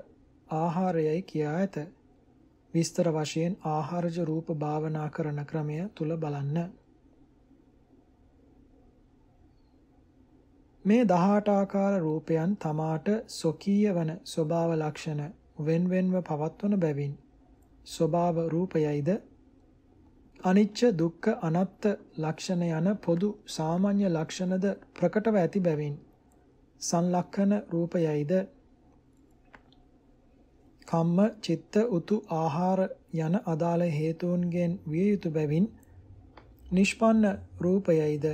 ආහාරයයි කියා ඇත. විස්තර වශයෙන් ආහාරජ රූප භාවනා කරන ක්‍රමය තුල බලන්න. මේ 18 ආකාර රූපයන් තමාට සොකීය වන ස්වභාව ලක්ෂණ වෙන්වෙන්ව පවත්වන බැවින් ස්වභාව රූපයයිද අනිච්ච දුක්ඛ අනාත්ත ලක්ෂණ යන පොදු සාමාන්‍ය ලක්ෂණද ප්‍රකටව ඇති බැවින් සංලක්ෂණ රූපයයිද කම්ම චිත්ත උතු ආහාර යන අදාළ හේතුන්ගෙන් විය යුතු බැවින් නිෂ්පන්න රූපයයිද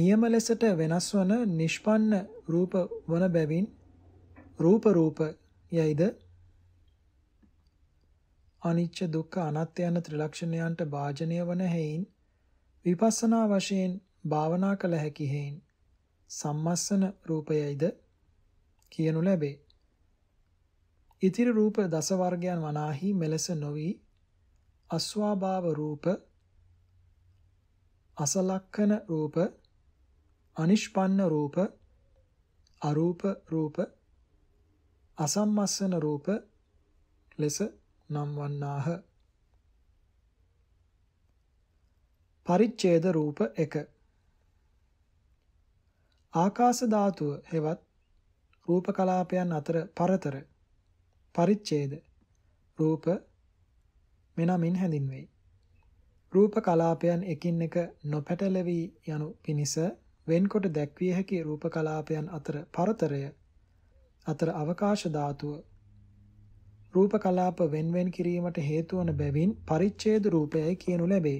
නියම ලෙසට වෙනස් වන නිෂ්පන්න රූප වන බැවින් රූප රූප යයිද අනිච්ච දුක්ඛ අනාත්ම යන ත්‍රිලක්ෂණයන්ට භාජනය වන හේයින් විපස්සනා වශයෙන් භාවනා කළ හැකි හේයින් සම්මස්සන රූපයයිද කියනු ලැබේ. ඉතිරි රූප දස වර්ගයන් වනාහි මෙලෙස නොවි අස්වාභාව රූප අසලක්කන රූප අනිෂ්පන්න රූප අරූප රූප අසම්මස්සන රූප ලෙස නම් වන්නාහ. පරිච්ඡේද රූප 1 ආකාශ ධාතුව හෙවත් රූප කලාපයන් අතර පරතර පරිච්ඡේද රූප මෙනමින් හැඳින්වෙයි. රූප කලාපයන් එකින් එක නොපැටලෙවි යනු පිණිස වෙන්කොට දැක්විය හැකි රූප කලාපයන් අතර පරතරය අතර අවකාශ ධාතුව රූප කලාප වෙන්වෙන් කිරීමට හේතු වන බැවින් පරිච්ඡේද රූපයයි කියනු ලැබේ.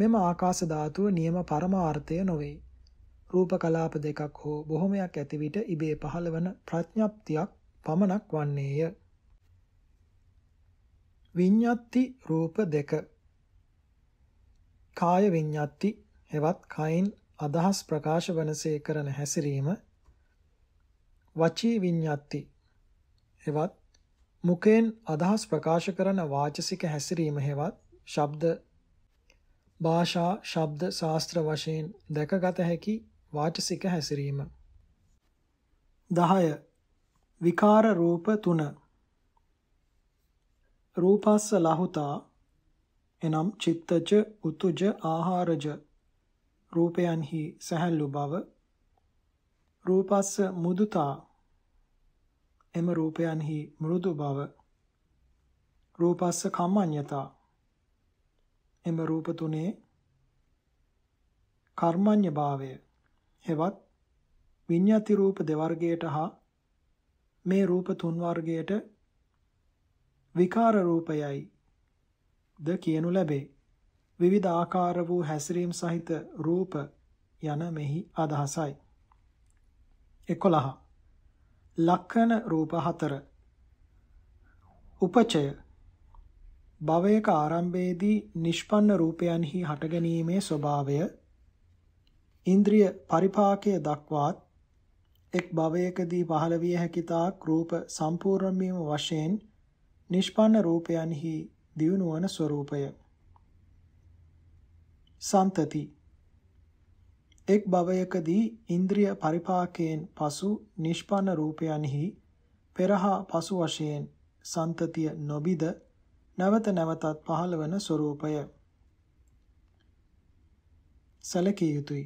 මෙම ආකාශ ධාතුව නියම පරමාර්ථය නොවේ. රූප කලාප දෙකක් හෝ බොහොමයක් ඇති විට ඉබේ පහළවන ප්‍රඥප්තියක් පමණක් වන්නේය. විඤ්ඤාති රූප දෙක. කාය විඤ්ඤාති හෙවත් කයින් අදහස් ප්‍රකාශ වනසේ කරන හැසිරීම වචී විඤ්ඤාති හෙවත් මුකෙන් අදහස් ප්‍රකාශ කරන වාචසික හැසිරීම හෙවත් ශබ්ද භාෂා ශබ්ද ශාස්ත්‍ර වශයෙන් දැකගත හැකි වාචසික හැසිරීම 10 විකාර රූප 3 රූපස්ස ලහුතා එනම් චිත්තජ උතුජ ආහාරජ රූපයන්හි සැහැල්ලු බව රූපස්ස මුදුතා එම රූපයන්හි මෘදු බව රූපස්ස කම්මඤ්ඤතා එම රූප තුනේ කර්මඤ්ඤ භාවය හෙවත් විඤ්ඤාති රූප දෙවර්ගයට හා මේ රූප තුන් වර්ගයට විකාර රූපයයි ද කියනු ලැබේ විවිධ ආකාර වූ හැසිරීම් සහිත රූප යන මෙහි අදහසයි 11 ලක්ෂණ රූප හතර උපචය භවයක ආරම්භයේදී නිෂ්පන්න රූපයන්හි හටගැනීමේ ස්වභාවය ඉන්ද්‍රිය පරිපාකය දක්වාත් එක් භවයකදී පහළ විය හැකි තාක් රූප සම්පූර්ණ වීම වශයෙන් නිෂ්පන්න රූපයන්හි දියුණු වන ස්වરૂපය සන්තති එක් භවයකදී ඉන්ද්‍රිය පරිපාකයෙන් පසු නිෂ්පන්න රූපයන්හි පෙරහා පසු වශයෙන් සන්තතිය නොබිද නැවත නැවතත් පහළවන ස්වરૂපය සැලකිය යුතුය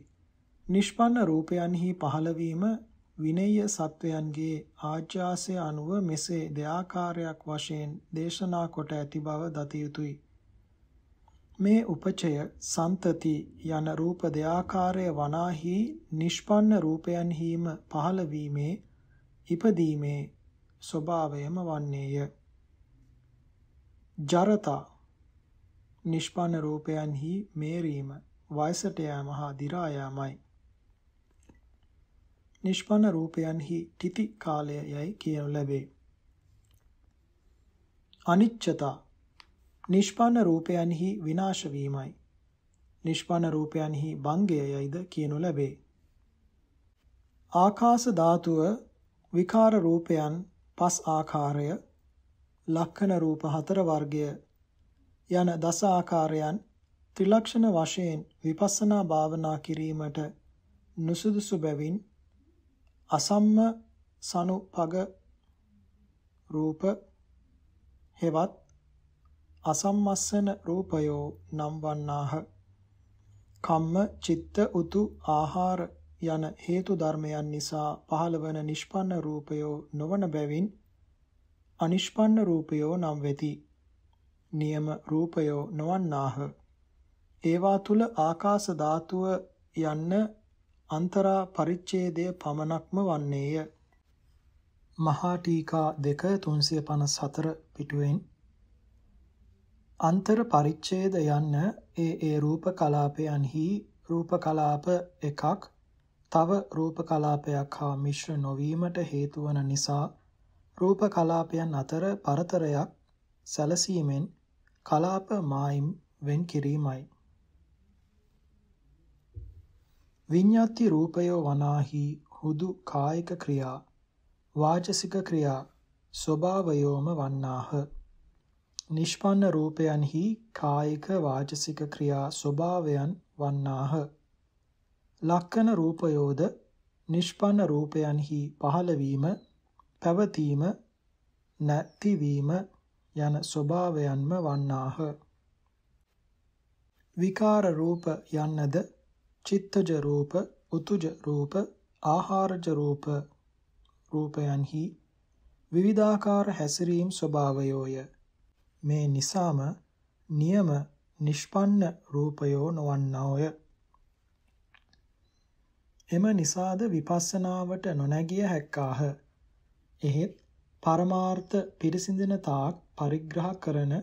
නිෂ්පන්න රූපයන්හි පහළවීම විනය්‍ය සත්වයන්ගේ ආජාසය අනුව මෙසේ දෙආකාරයක් වශයෙන් දේශනා කොට ඇති බව දත යුතුය. මේ උපචය සන්තති යන රූප දෙආකාරය වනාහි නිෂ්පන්න රූපයන් හීම පහළ වීමේ ඉපදීමේ ස්වභාවයම වන්නේය ජරතා නිෂ්පන්න රූපයන්හි මේරීම වයසට යාම හා දිරා යාමයි නිෂ්පන්න රූපයන්හි තితి කාලය යයි කියනු ලැබේ අනිච්චතා නිෂ්පන්න රූපයන්හි විනාශ වීමයි. නිෂ්පන්න රූපයන්හි භංගය යයිද කියනු ලැබේ. ආකාශ ධාතුව විකාර රූපයන් පස් ආකාරය ලක්ෂණ රූප හතර වර්ගය යන දස ආකාරයන් ත්‍රිලක්ෂණ වශයෙන් විපස්සනා භාවනා කිරීමට නුසුදුසු බැවින් අසම්ම සනුපග රූප හෙවත් අසම්මස්සන රූපයෝ නම් වන්නාහ. කම්ම චිත්ත උතු ආහාර යන හේතු ධර්මයන් නිසා පහළවන නිෂ්පන්න රූපයෝ නොවන බැවින් අනිෂ්පන්න රූපයෝ නම් වෙති. නියම රූපයෝ නොවන්නාහ. ඒවා තුල ආකාශ ධාතුව යන්න අන්තරා පරිච්ඡේදය පමණක්ම වන්නේය. මහා ටීකා 2 354 පිටුවෙන් අන්තර පරිච්ඡේද යන්න ඒ ඒ රූප කලාපයන්හි රූප කලාප එකක් තව රූප කලාපයක් හා මිශ්‍ර නොවීමට හේතු වන නිසා රූප කලාපයන් අතර පරතරයක් සැලසීමෙන් කලාප මායිම් වෙන් කිරීමයි විඤ්ඤාති රූපය වනාහි හුදු කායික ක්‍රියා වාචසික ක්‍රියා ස්වභාවයෝම වන්නාහ නිෂ්පන්න රූපයන්හි කායික වාචසික ක්‍රියා ස්වභාවයන් වන්නාහ. ලක්කන රූපයෝද නිෂ්පන්න රූපයන්හි පහළවීම, පැවතීම, නැතිවීම යන ස්වභාවයන්ම වන්නාහ. විකාර රූප යන්නද චිත්තජ රූප, උතුජ රූප, ආහාරජ රූප රූපයන්හි විවිධාකාර හැසිරීම් ස්වභාවයෝය. මේ නිසාම නියම නිෂ්පන්න රූපයෝ නොවන්නෝය. එම නිසාද විපස්සනාවට නොනැගිය හැක්කාහ. එහෙත් පරමාර්ථ පිරිසිඳන තාක් පරිග්‍රහ කරන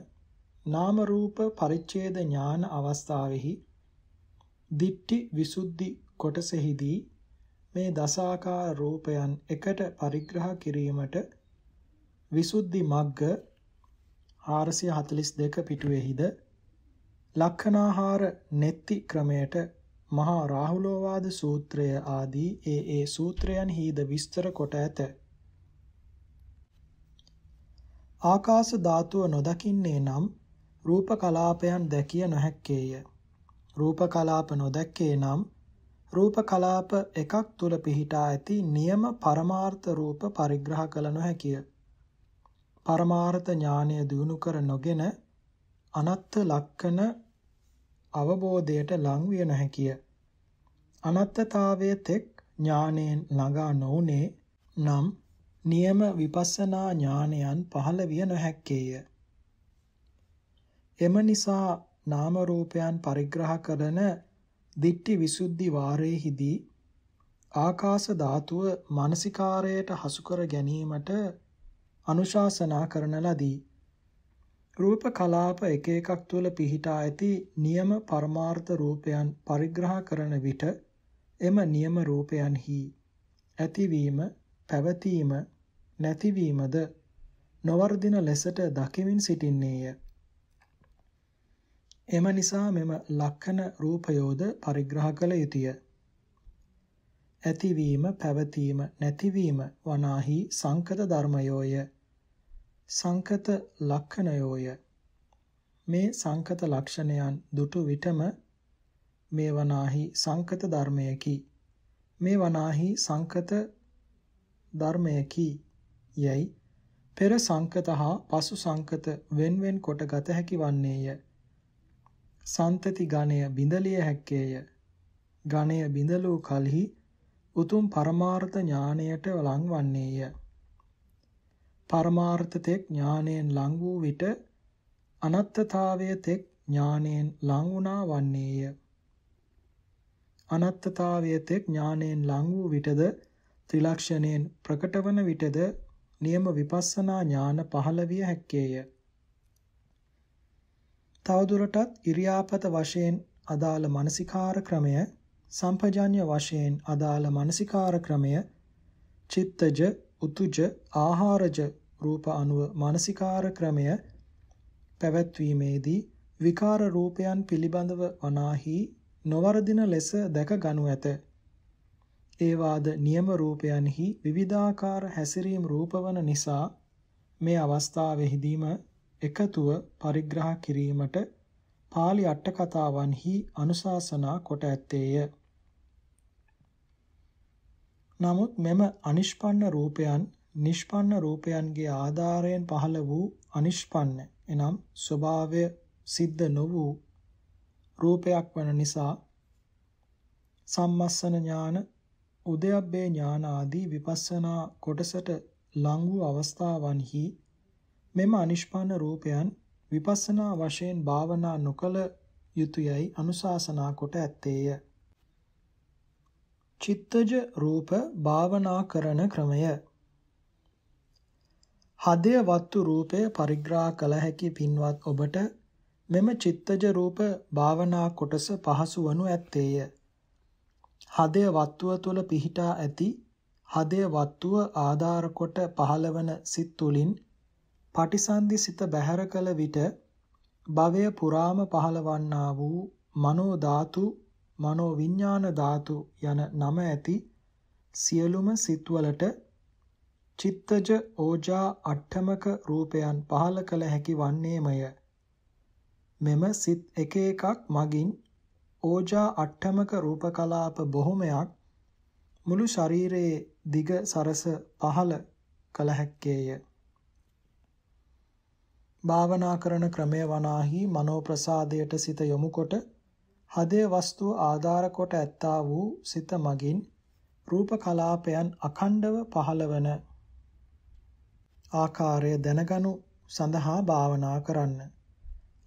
නාම රූප පරිච්ඡේද ඥාන අවස්ථාවෙහි දිට්ටි විසුද්ධි කොටසෙහිදී මේ දසාකාර රූපයන් එකට පරිග්‍රහ කිරීමට විසුද්ධි මග්ග 442 පිටුවේහිද ලක්ඛනාහාර නෙත්ති ක්‍රමයට මහා රාහුලෝවාද සූත්‍රය ආදී ඒ ඒ සූත්‍රයන් හිද විස්තර කොට ඇත. ආකාශ ධාතුව නොදකින්නේ නම් රූප කලාපයන් දැකිය නොහැක්කේය. රූප කලාප නොදැක්කේ නම් රූප කලාප එකක් තුල පිහිටා ඇති නියම පරමාර්ථ රූප පරිග්‍රහ කළ නොහැකිය. පරමාර්ථ ඥානය දිනු කර නොගෙන අනත්ත් ලක්කන අවබෝධයට ලං විය නොහැකිය. අනත්තතාවයේ තෙක් ඥානයෙන් ළඟා නොඋනේ නම් නියම විපස්සනා ඥානයන් පහළ විය නොහැක්කේය. එම නිසා නාම රූපයන් පරිග්‍රහ කරන දිට්ඨි විසුද්ධි වාරයේදී ආකාශ ධාතුව මානසිකාරයට හසු කර ගැනීමට අනුශාසනා කරන ලදී. රූප කලාප එක එකක් තුළ පිහිටා ඇති නියම පරමාර්ථ රූපයන් පරිග්‍රහ කරන විට එම නියම රූපයන්හි ඇතිවීම, පැවතීම, නැතිවීමද නොවර්ධින ලෙසට දකිමින් සිටින්නේය. එම නිසා මෙම ලක්ෂණ රූපයෝද පරිග්‍රහ කළ යුතුය. ඇතිවීම, පැවතීම, නැතිවීම වනාහි සංකත ධර්මයෝය. සංකත ලක්ෂණයෝය මේ සංකත ලක්ෂණයන් දුටු විටම මේ වනාහි සංකත ධර්මයකි මේ වනාහි සංකත ධර්මයකි යයි පෙර සංකත හා පසු සංකත වෙන්වෙන් කොට ගත හැකි වන්නේය. සන්තති ගණය බිඳලිය හැක්කේය. ගණය බිඳලූ කලෙහි උතුම් පරමාර්ථ ඥාණයට ලං වන්නේය. පරමාර්ථ තෙක් ඥානයෙන් ලං වූ විට අනත්තතාවය තෙක් ඥානයෙන් ලං වුණා වන්නේය. අනත්තතාවය තෙක් ඥානයෙන් ලං වූ විටද ත්‍රිලක්ෂණයෙන් ප්‍රකට වන විටද නියම විපස්සනා ඥාන පහළ විය හැක්කේය. තවදුරටත් ඉරියාපත වශයෙන් අදාළ මානසිකාර ක්‍රමය සම්පජාඤ්‍ය වශයෙන් අදාළ මානසිකාර ක්‍රමය චිත්තජ උතුජ ආහාරජ රූප අනුව මානසිකාර ක්‍රමය පැවැත්වීමේදී විකාර රූපයන් පිළිබඳව වනාහි නොවරදින ලෙස දැක ගනු ඇත. ඒවාද නියම රූපයන්හි විවිධාකාර හැසිරීම් රූපවන නිසා මේ අවස්ථාවෙහිදීම එකතුව පරිග්‍රහ කිරීමට පාලි අට්ට කතාවන්හි අනුශාසනා කොට ඇත්තේය. නමුත් මෙම අනිෂ්පන්න රූපයන් නිෂ්පන්න රූපයන්ගේ ආධාරයෙන් පහළ වූ අනිෂ්පන්න එනම් ස්වභාවය සිද්ධ නො වූ රූපයක් වන නිසා සම්මස්සන ඥාන උදයබ්බේ ඥාන ආදී විපස්සනා කොටසට ලං වූ අවස්ථාවන්හි මෙම අනිෂ්පන්න රූපයන් විපස්සනා වශයෙන් භාවනා නොකල යුතුයයි අනුශාසනා කොට ඇත්තේය. චිත්තජ රූප භාවනා කරන ක්‍රමය හදය වත්තු රූපය පරිග්‍රහ කළ හැකි පින්වත් ඔබට මෙම චිත්තජ රූප භාවනා කොටස පහසු වනු ඇත්තේය. හදය වත්තුව තුළ පිහිටා ඇති හදය වත්තුව ආධාර කොට පහළවන සිත් තුළින් පටිසන්ධි සිත බැහැර කළ විට භවය පුරාම පහළවන්නා වූ මනෝ ධාතු මනෝ විඥාන ධාතු යන නම ඇති සියලුම සිත්වලට චිත්තජ ඕජා අට්ඨමක රූපයන් පහළ කළ හැකි වන්නේමය. මෙම සිත් එක එකක් මගින් ඕජා අට්ඨමක රූපකලාප බොහොමයක් මුළු ශරීරයේ දිග සරස පහළ කළ හැක්කේය. භාවනා කරන ක්‍රමය වනාහි මනෝ ප්‍රසාදයට සිත යොමුකොට හදේ වස්තුව ආධාර කොට ඇත්තා වූ සිත මගින් රූප කලාපයන් අඛණ්ඩව පහළවන ආකාරය දැනගනු සඳහා භාවනා කරන්න.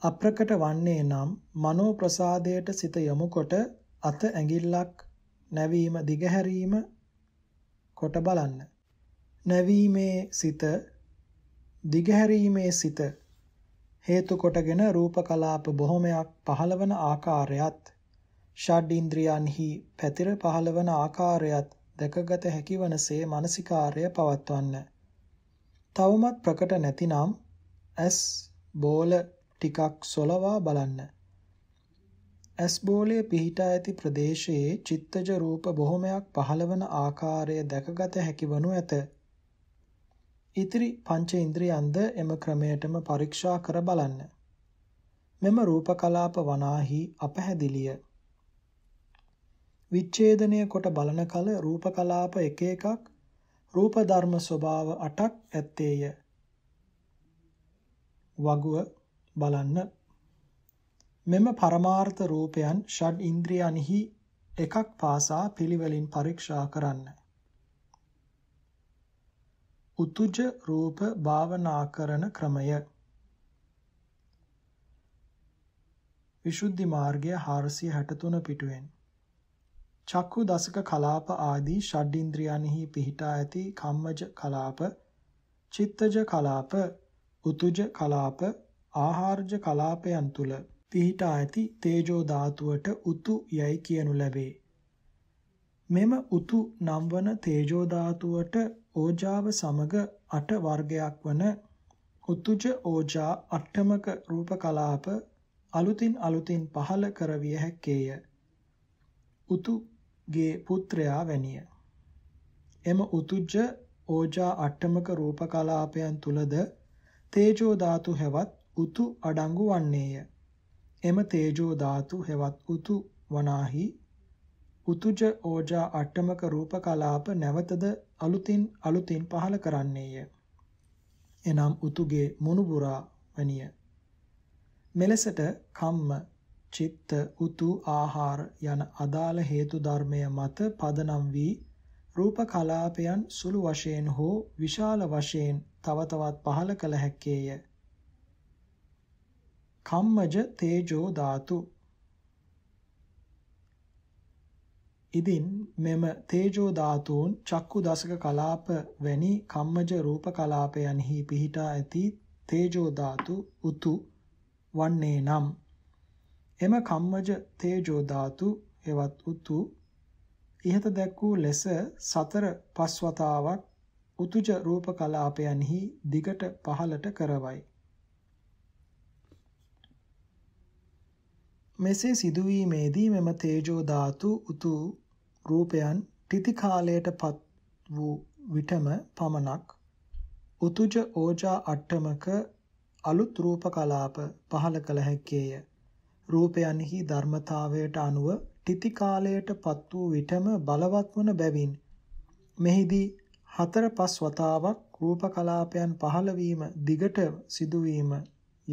අප්‍රකට වන්නේ නම් මනෝ ප්‍රසාදයට සිත යොමුකොට අත ඇඟිල්ලක් නැවීම දිගහැරීම කොට බලන්න. නැවීමේ සිත දිගහැරීමේ සිත හේතු කොටගෙන රූප කලාප බොහොමයක් පහළවන ආකාරයත් ෂඩ් ඉන්ද්‍රියන්හි පැතිර පහළවන ආකාරයත් දැකගත හැකිවනසේ මානසිකාර්ය පවත්වන්න. තවමත් ප්‍රකට නැතිනම් ඇස් බෝල ටිකක් සොලවා බලන්න. ඇස් බෝලේ පිහිටා ඇති ප්‍රදේශයේ චිත්තජ රූප බොහොමයක් පහළවන ආකාරය දැකගත හැකිවනු ඇත. ඉතිරි පංච ඉන්ද්‍රියන්ද එම ක්‍රමයටම පරීක්ෂා කර බලන්න. මෙම රූප කලාප වනාහි අපැහැදිලිය. විච්ඡේදනය කොට බලන කල රූප කලාප එක එකක් රූප ධර්ම ස්වභාව 8ක් ඇත්තේය. වගුව බලන්න. මෙම පරමාර්ථ රූපයන් ෂඩ් ඉන්ද්‍රියන්හි එකක් පාසා පිළිවෙලින් පරීක්ෂා කරන්න. උතුජ රූප භාවනා කරන ක්‍රමය. විසුද්ධි මාර්ගය 463 පිටුවෙන් චක්කු දසක කලාප ආදී ෂඩ්ඉන්ද්‍රියන්හි පිහිටා ඇති කම්මජ කලාප, චිත්තජ කලාප, උතුජ කලාප, ආහාරජ කලාපයන් තුල පිහිටා ඇති තේජෝ ධාතුවට උතු යයි කියනු ලැබේ. මෙම උතු නම් වන තේජෝ ධාතුවට ඕජාව සමග අට වර්ගයක් වන උතුජ ඕජා අට්ටමක රූප කලාප අලුතින් අලුතින් පහළ කරවිය හැකේය. උතු ගේ පුත්‍රයා වැනිය. එම උතුජ්ජ ඕජා අට්ටමක රූප කලාපයන් තුලද තේජෝ ධාතු හැවත් උතු අඩංගු වන්නේය. එම තේජෝ ධාතු හැවත් උතු වනාහි උතුජ ඕජා අට්ටමක රූප කලාප නැවතද අලුතින් අලුතින් පහළ කරන්නේය. එනම් උතුගේ මුණුබුරා වැනිය. මෙලෙසට කම්ම චිත්ත උතු ආහාර යන අදාළ හේතු ධර්මය මත පදනම් වී රූප කලාපයන් සුළු වශයෙන් හෝ විශාල වශයෙන් තව තවත් පහළ කළ හැක්කේය. කම්මජ තේජෝ ධාතු ඉදින් මෙම තේජෝ ධාතුන් චක්කු දසක කලාප වැනි කම්මජ රූප කලාපයන්හි පිහිටා ඇති තේජෝ ධාතු උතු වන්නේ නම් එම කම්මජ තේජෝ ධාතු එවත් උතු ඉහත දැක් වූ ලෙස සතර පස් වතාවක් උතුජ රූප කලාපයන්හි දිගට පහලට කරවයි. මෙසේ සිදුවීමේදී මෙම තේජෝ ධාතු උතු රූපයන් තිති කාලයටපත් වූ විටම පමණක් උතුජ ඕජා අට්ටමක අලුත් රූප කලාප පහල කළ හැක්කේය. රූපයන්හි ධර්මතාවයට අනුව තితి කාලයට පත් වූ විටම බලවත් වන බැවින් මෙහිදී හතර පස් වතාවක් රූප කලාපයන් පහළ වීම දිගට සිදුවීම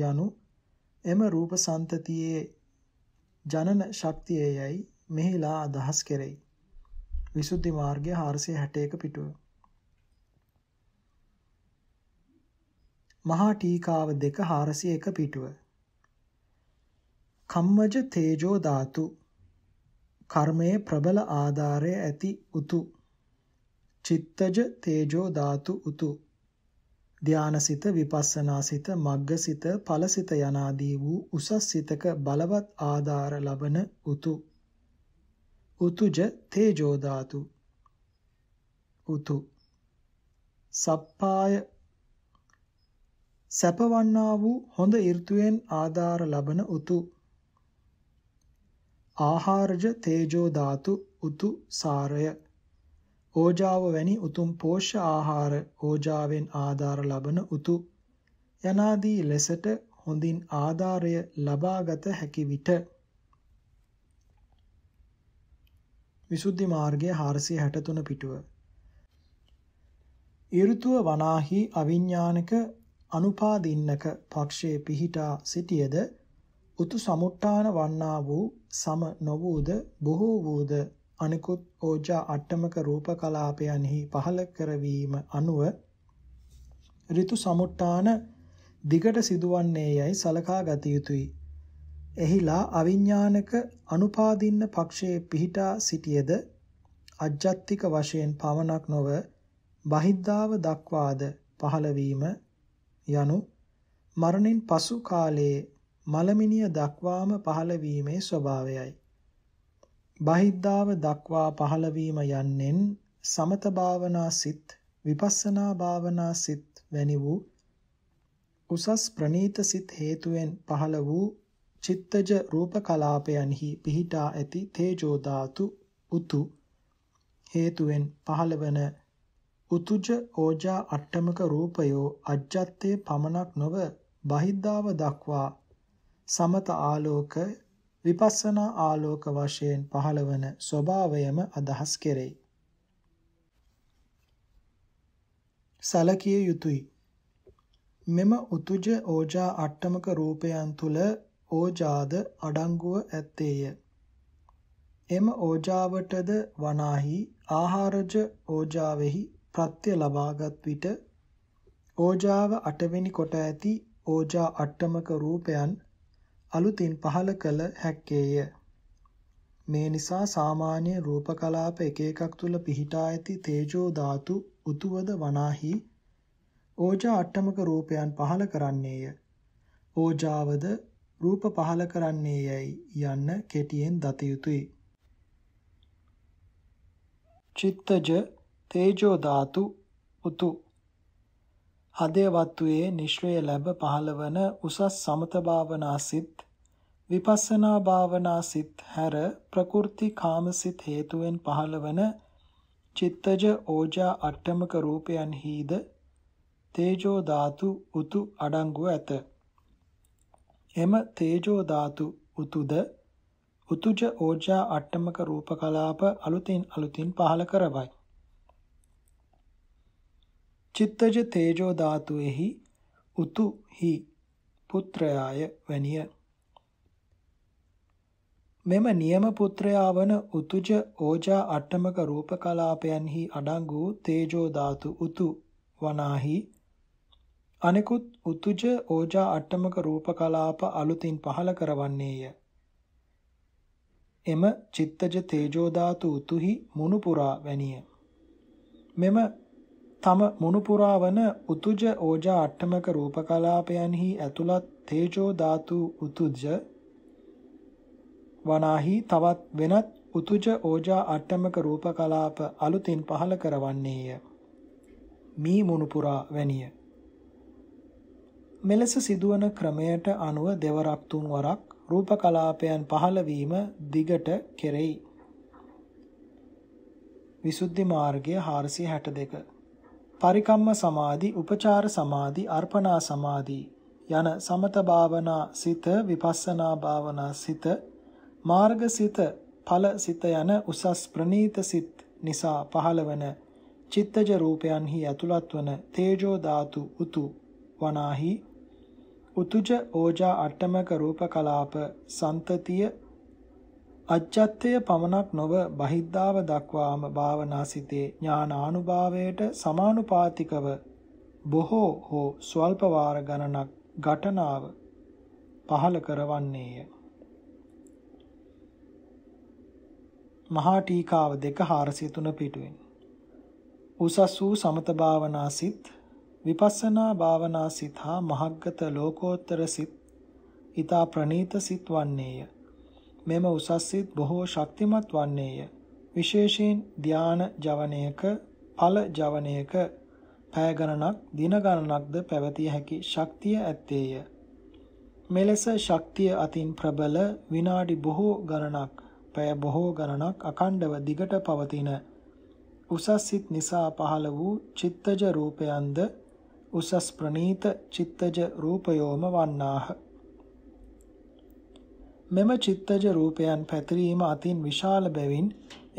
යනු එම රූප සම්තතියේ ජනන ශක්තියයි මෙහිලා අදහස් කෙරෙයි විසුද්ධි මාර්ගය 461 පිටුව මහා ටීකාව 2 401 පිටුව කම්මජ තේජෝ ධාතු කර්මයේ ප්‍රබල ආධාරය ඇති උතු චිත්තජ තේජෝ ධාතු උතු ධානසිත විපස්සනාසිත මග්ගසිත ඵලසිත යනාදී වූ උසස් සිතක බලවත් ආධාර ලබන උතු උතුජ තේජෝ ධාතු උතු සප්පාය සැපවන්නා වූ හොඳ ඍතුයෙන් ආධාර ලබන උතු ආහාරජ තේජෝ ධාතු උතු සාරය ඕජාව වැනි උතුම් පෝෂ්‍ය ආහාර ඕජාවෙන් ආධාර ලබන උතු යනාදී ලෙසට හොඳින් ආධාරය ලබාගත හැකි විට විසුද්ධි මාර්ගයේ 463 පිටුව ඍතුව වනාහි අවිඥානික අනුපාදින්නක පක්ෂයේ පිහිටා සිටියද උතු සමුට්ටාන වන්නා වූ සම නොවූද බොහෝ වූද අනිකුත් ඕජා අට්ටමක රූප කලාපයන්හි පහළ කරවීම අනුව ඍතු සමුට්ටාන දිගට සිදුවන්නේ යයි සලකා ගත යුතුය. එහිලා අවිඥානික අනුපාදින්න පක්ෂයේ පිහිටා සිටියේද අජ්ජත්තික වශයෙන් පවණක් නොව බහිද්ධාව දක්වාද පහළවීම යනු මරණින් පසු කාලයේ මලමිනිය දක්වාම පහළවීමේ ස්වභාවයයි. බහිද්ධාව දක්වා පහළවීම යන්නෙන් සමත භාවනා සිත් විපස්සනා භාවනා සිත් වැනි වූ උසස් ප්‍රනීත සිත් හේතුවෙන් පහළ වූ චිත්තජ රූප කලාපයන්හි පිහිටා ඇති තේජෝ ධාතු උතු හේතුවෙන් පහළවන උතුජ ඕජා අට්ටමක රූපයෝ අජ්ජත්තේ පමනක් නොව බහිද්ධාව දක්වා සමත ආලෝක විපස්සනා ආලෝක වශයෙන් පහළවන ස්වභාවයම අදහස් කෙරෙයි. සලකිය යුතුය. මෙම උතුජ ඕජා අට්ටමක රූපයන් තුල ඕජාද අඩංගුව ඇත්තේය. එම ඕජාවටද වනාහි ආහාරජ ඕජාවෙහි ප්‍රත්‍ය ලබාගත් විට ඕජාව අටවෙනි කොට ඇති ඕජා අට්ටමක රූපයන් අලුතින් පහළ කළ හැක්කේය. මේ නිසා සාමාන්‍ය රූප කලාප එක එකක් තුල පිහිටා ඇති තේජෝ ධාතු උතුවද වනාහි ඕජා අට්ටමක රූපයන් පහළ කරන්නේය. ඕජාවද රූප පහළ කරන්නේ යයි යන්න කෙටියෙන් දත යුතුය. චිත්තජ තේජෝ ධාතු උතු අධේවත්වයේ නිශ්වය ලැබ පහළවන උසස් සමත භාවනා සිත් විපස්සනා භාවනා සිත් හැර ප්‍රකෘති කාමසිත හේතුවෙන් පහළවන චිත්තජ ඕජා අට්ටමක රූපයන්හිද තේජෝ ධාතු උතු අඩංගුව ඇත එම තේජෝ ධාතු උතුද උතුජ ඕජා අට්ටමක රූප කලාප අලුතින් අලුතින් පහළ කරවයි චිත්තජ තේජෝ ධාතුෙහි උතු හි පුත්‍රයාය වැනිය මෙම නියම පුත්‍රයා වන උතුජ ඕජා අට්ටමක රූප කලාපයන්හි අඩංගු තේජෝ ධාතු උතු වනාහි අනෙකුත් උතුජ ඕජා අට්ටමක රූප කලාප අලුතින් පහළ කරවන්නේය එම චිත්තජ තේජෝ ධාතු උතුහි මුනුපුරා වැනිය මෙම තම මුණුපුරාවන උතුජ ඕජා අට්ටමක රූපකලාපයන්හි ඇතුළත් තේජෝ ධාතු උතුජ වනාහි තවත් වෙනත් උතුජ ඕජා අට්ටමක රූපකලාප අලුතින් පහළ කරවන්නේය. මී මුණුපුරා වැනිය. මෙලෙස සිදුවන ක්‍රමයට අනුව දෙවරක් තුන් වරක් රූපකලාපයන් පහළ වීම දිගට කෙරෙයි. විසුද්ධි මාර්ගය 462 පරිකම්ම සමාධි, උපචාර සමාධි, අර්පණා සමාධි යන සමත භාවනා සිත, විපස්සනා භාවනා සිත, මාර්ග සිත, ඵල සිත යන උසස් ප්‍රනීත සිත් නිසා පහළවන චිත්තජ රූපයන්හි ඇතුළත් වන තේජෝ ධාතු උතු වනාහි උතුජ ඕජා අට්ටමක රූප කලාප සම්තතිය අච්ඡත්තය පමණක් නොව බහිද්ධාව දක්වාම භාවනාසිතේ ඥානානුභාවයට සමානුපාතිකව බොහෝ හෝ ස්වල්ප වාර ගණනක් ඝටනාව පහල කරවන්නේය. මහා ටීකාව 2403 පිටුවෙන්. උසස් වූ සමත භාවනාසිත විපස්සනා භාවනාසිත හා මහග්ගත ලෝකෝත්තර සිත ඊතා ප්‍රණීත සිත් වන්නේය. මෙම උසස් සිත් බොහෝ ශක්තිමත් වන්නේය. විශේෂයෙන් ධාන ජවනයක, ඵල ජවනයක පැය ගණනක්, දින ගණනක්ද පැවතිය හැකි ශක්තිය ඇත්තේය. මෙලෙස ශක්තිය අතින් ප්‍රබල විනාඩි බොහෝ ගණනක්, පැය බොහෝ ගණනක් අකණ්ඩව දිගට පවතින උසස් සිත් නිසා පහළ වූ චිත්තජ රූපයන්ද උසස් ප්‍රනීත චිත්තජ රූපයෝම වන්නාහ. මෙම චිත්තජ රූපයන් පැතිරීම අතින් විශාල බැවින්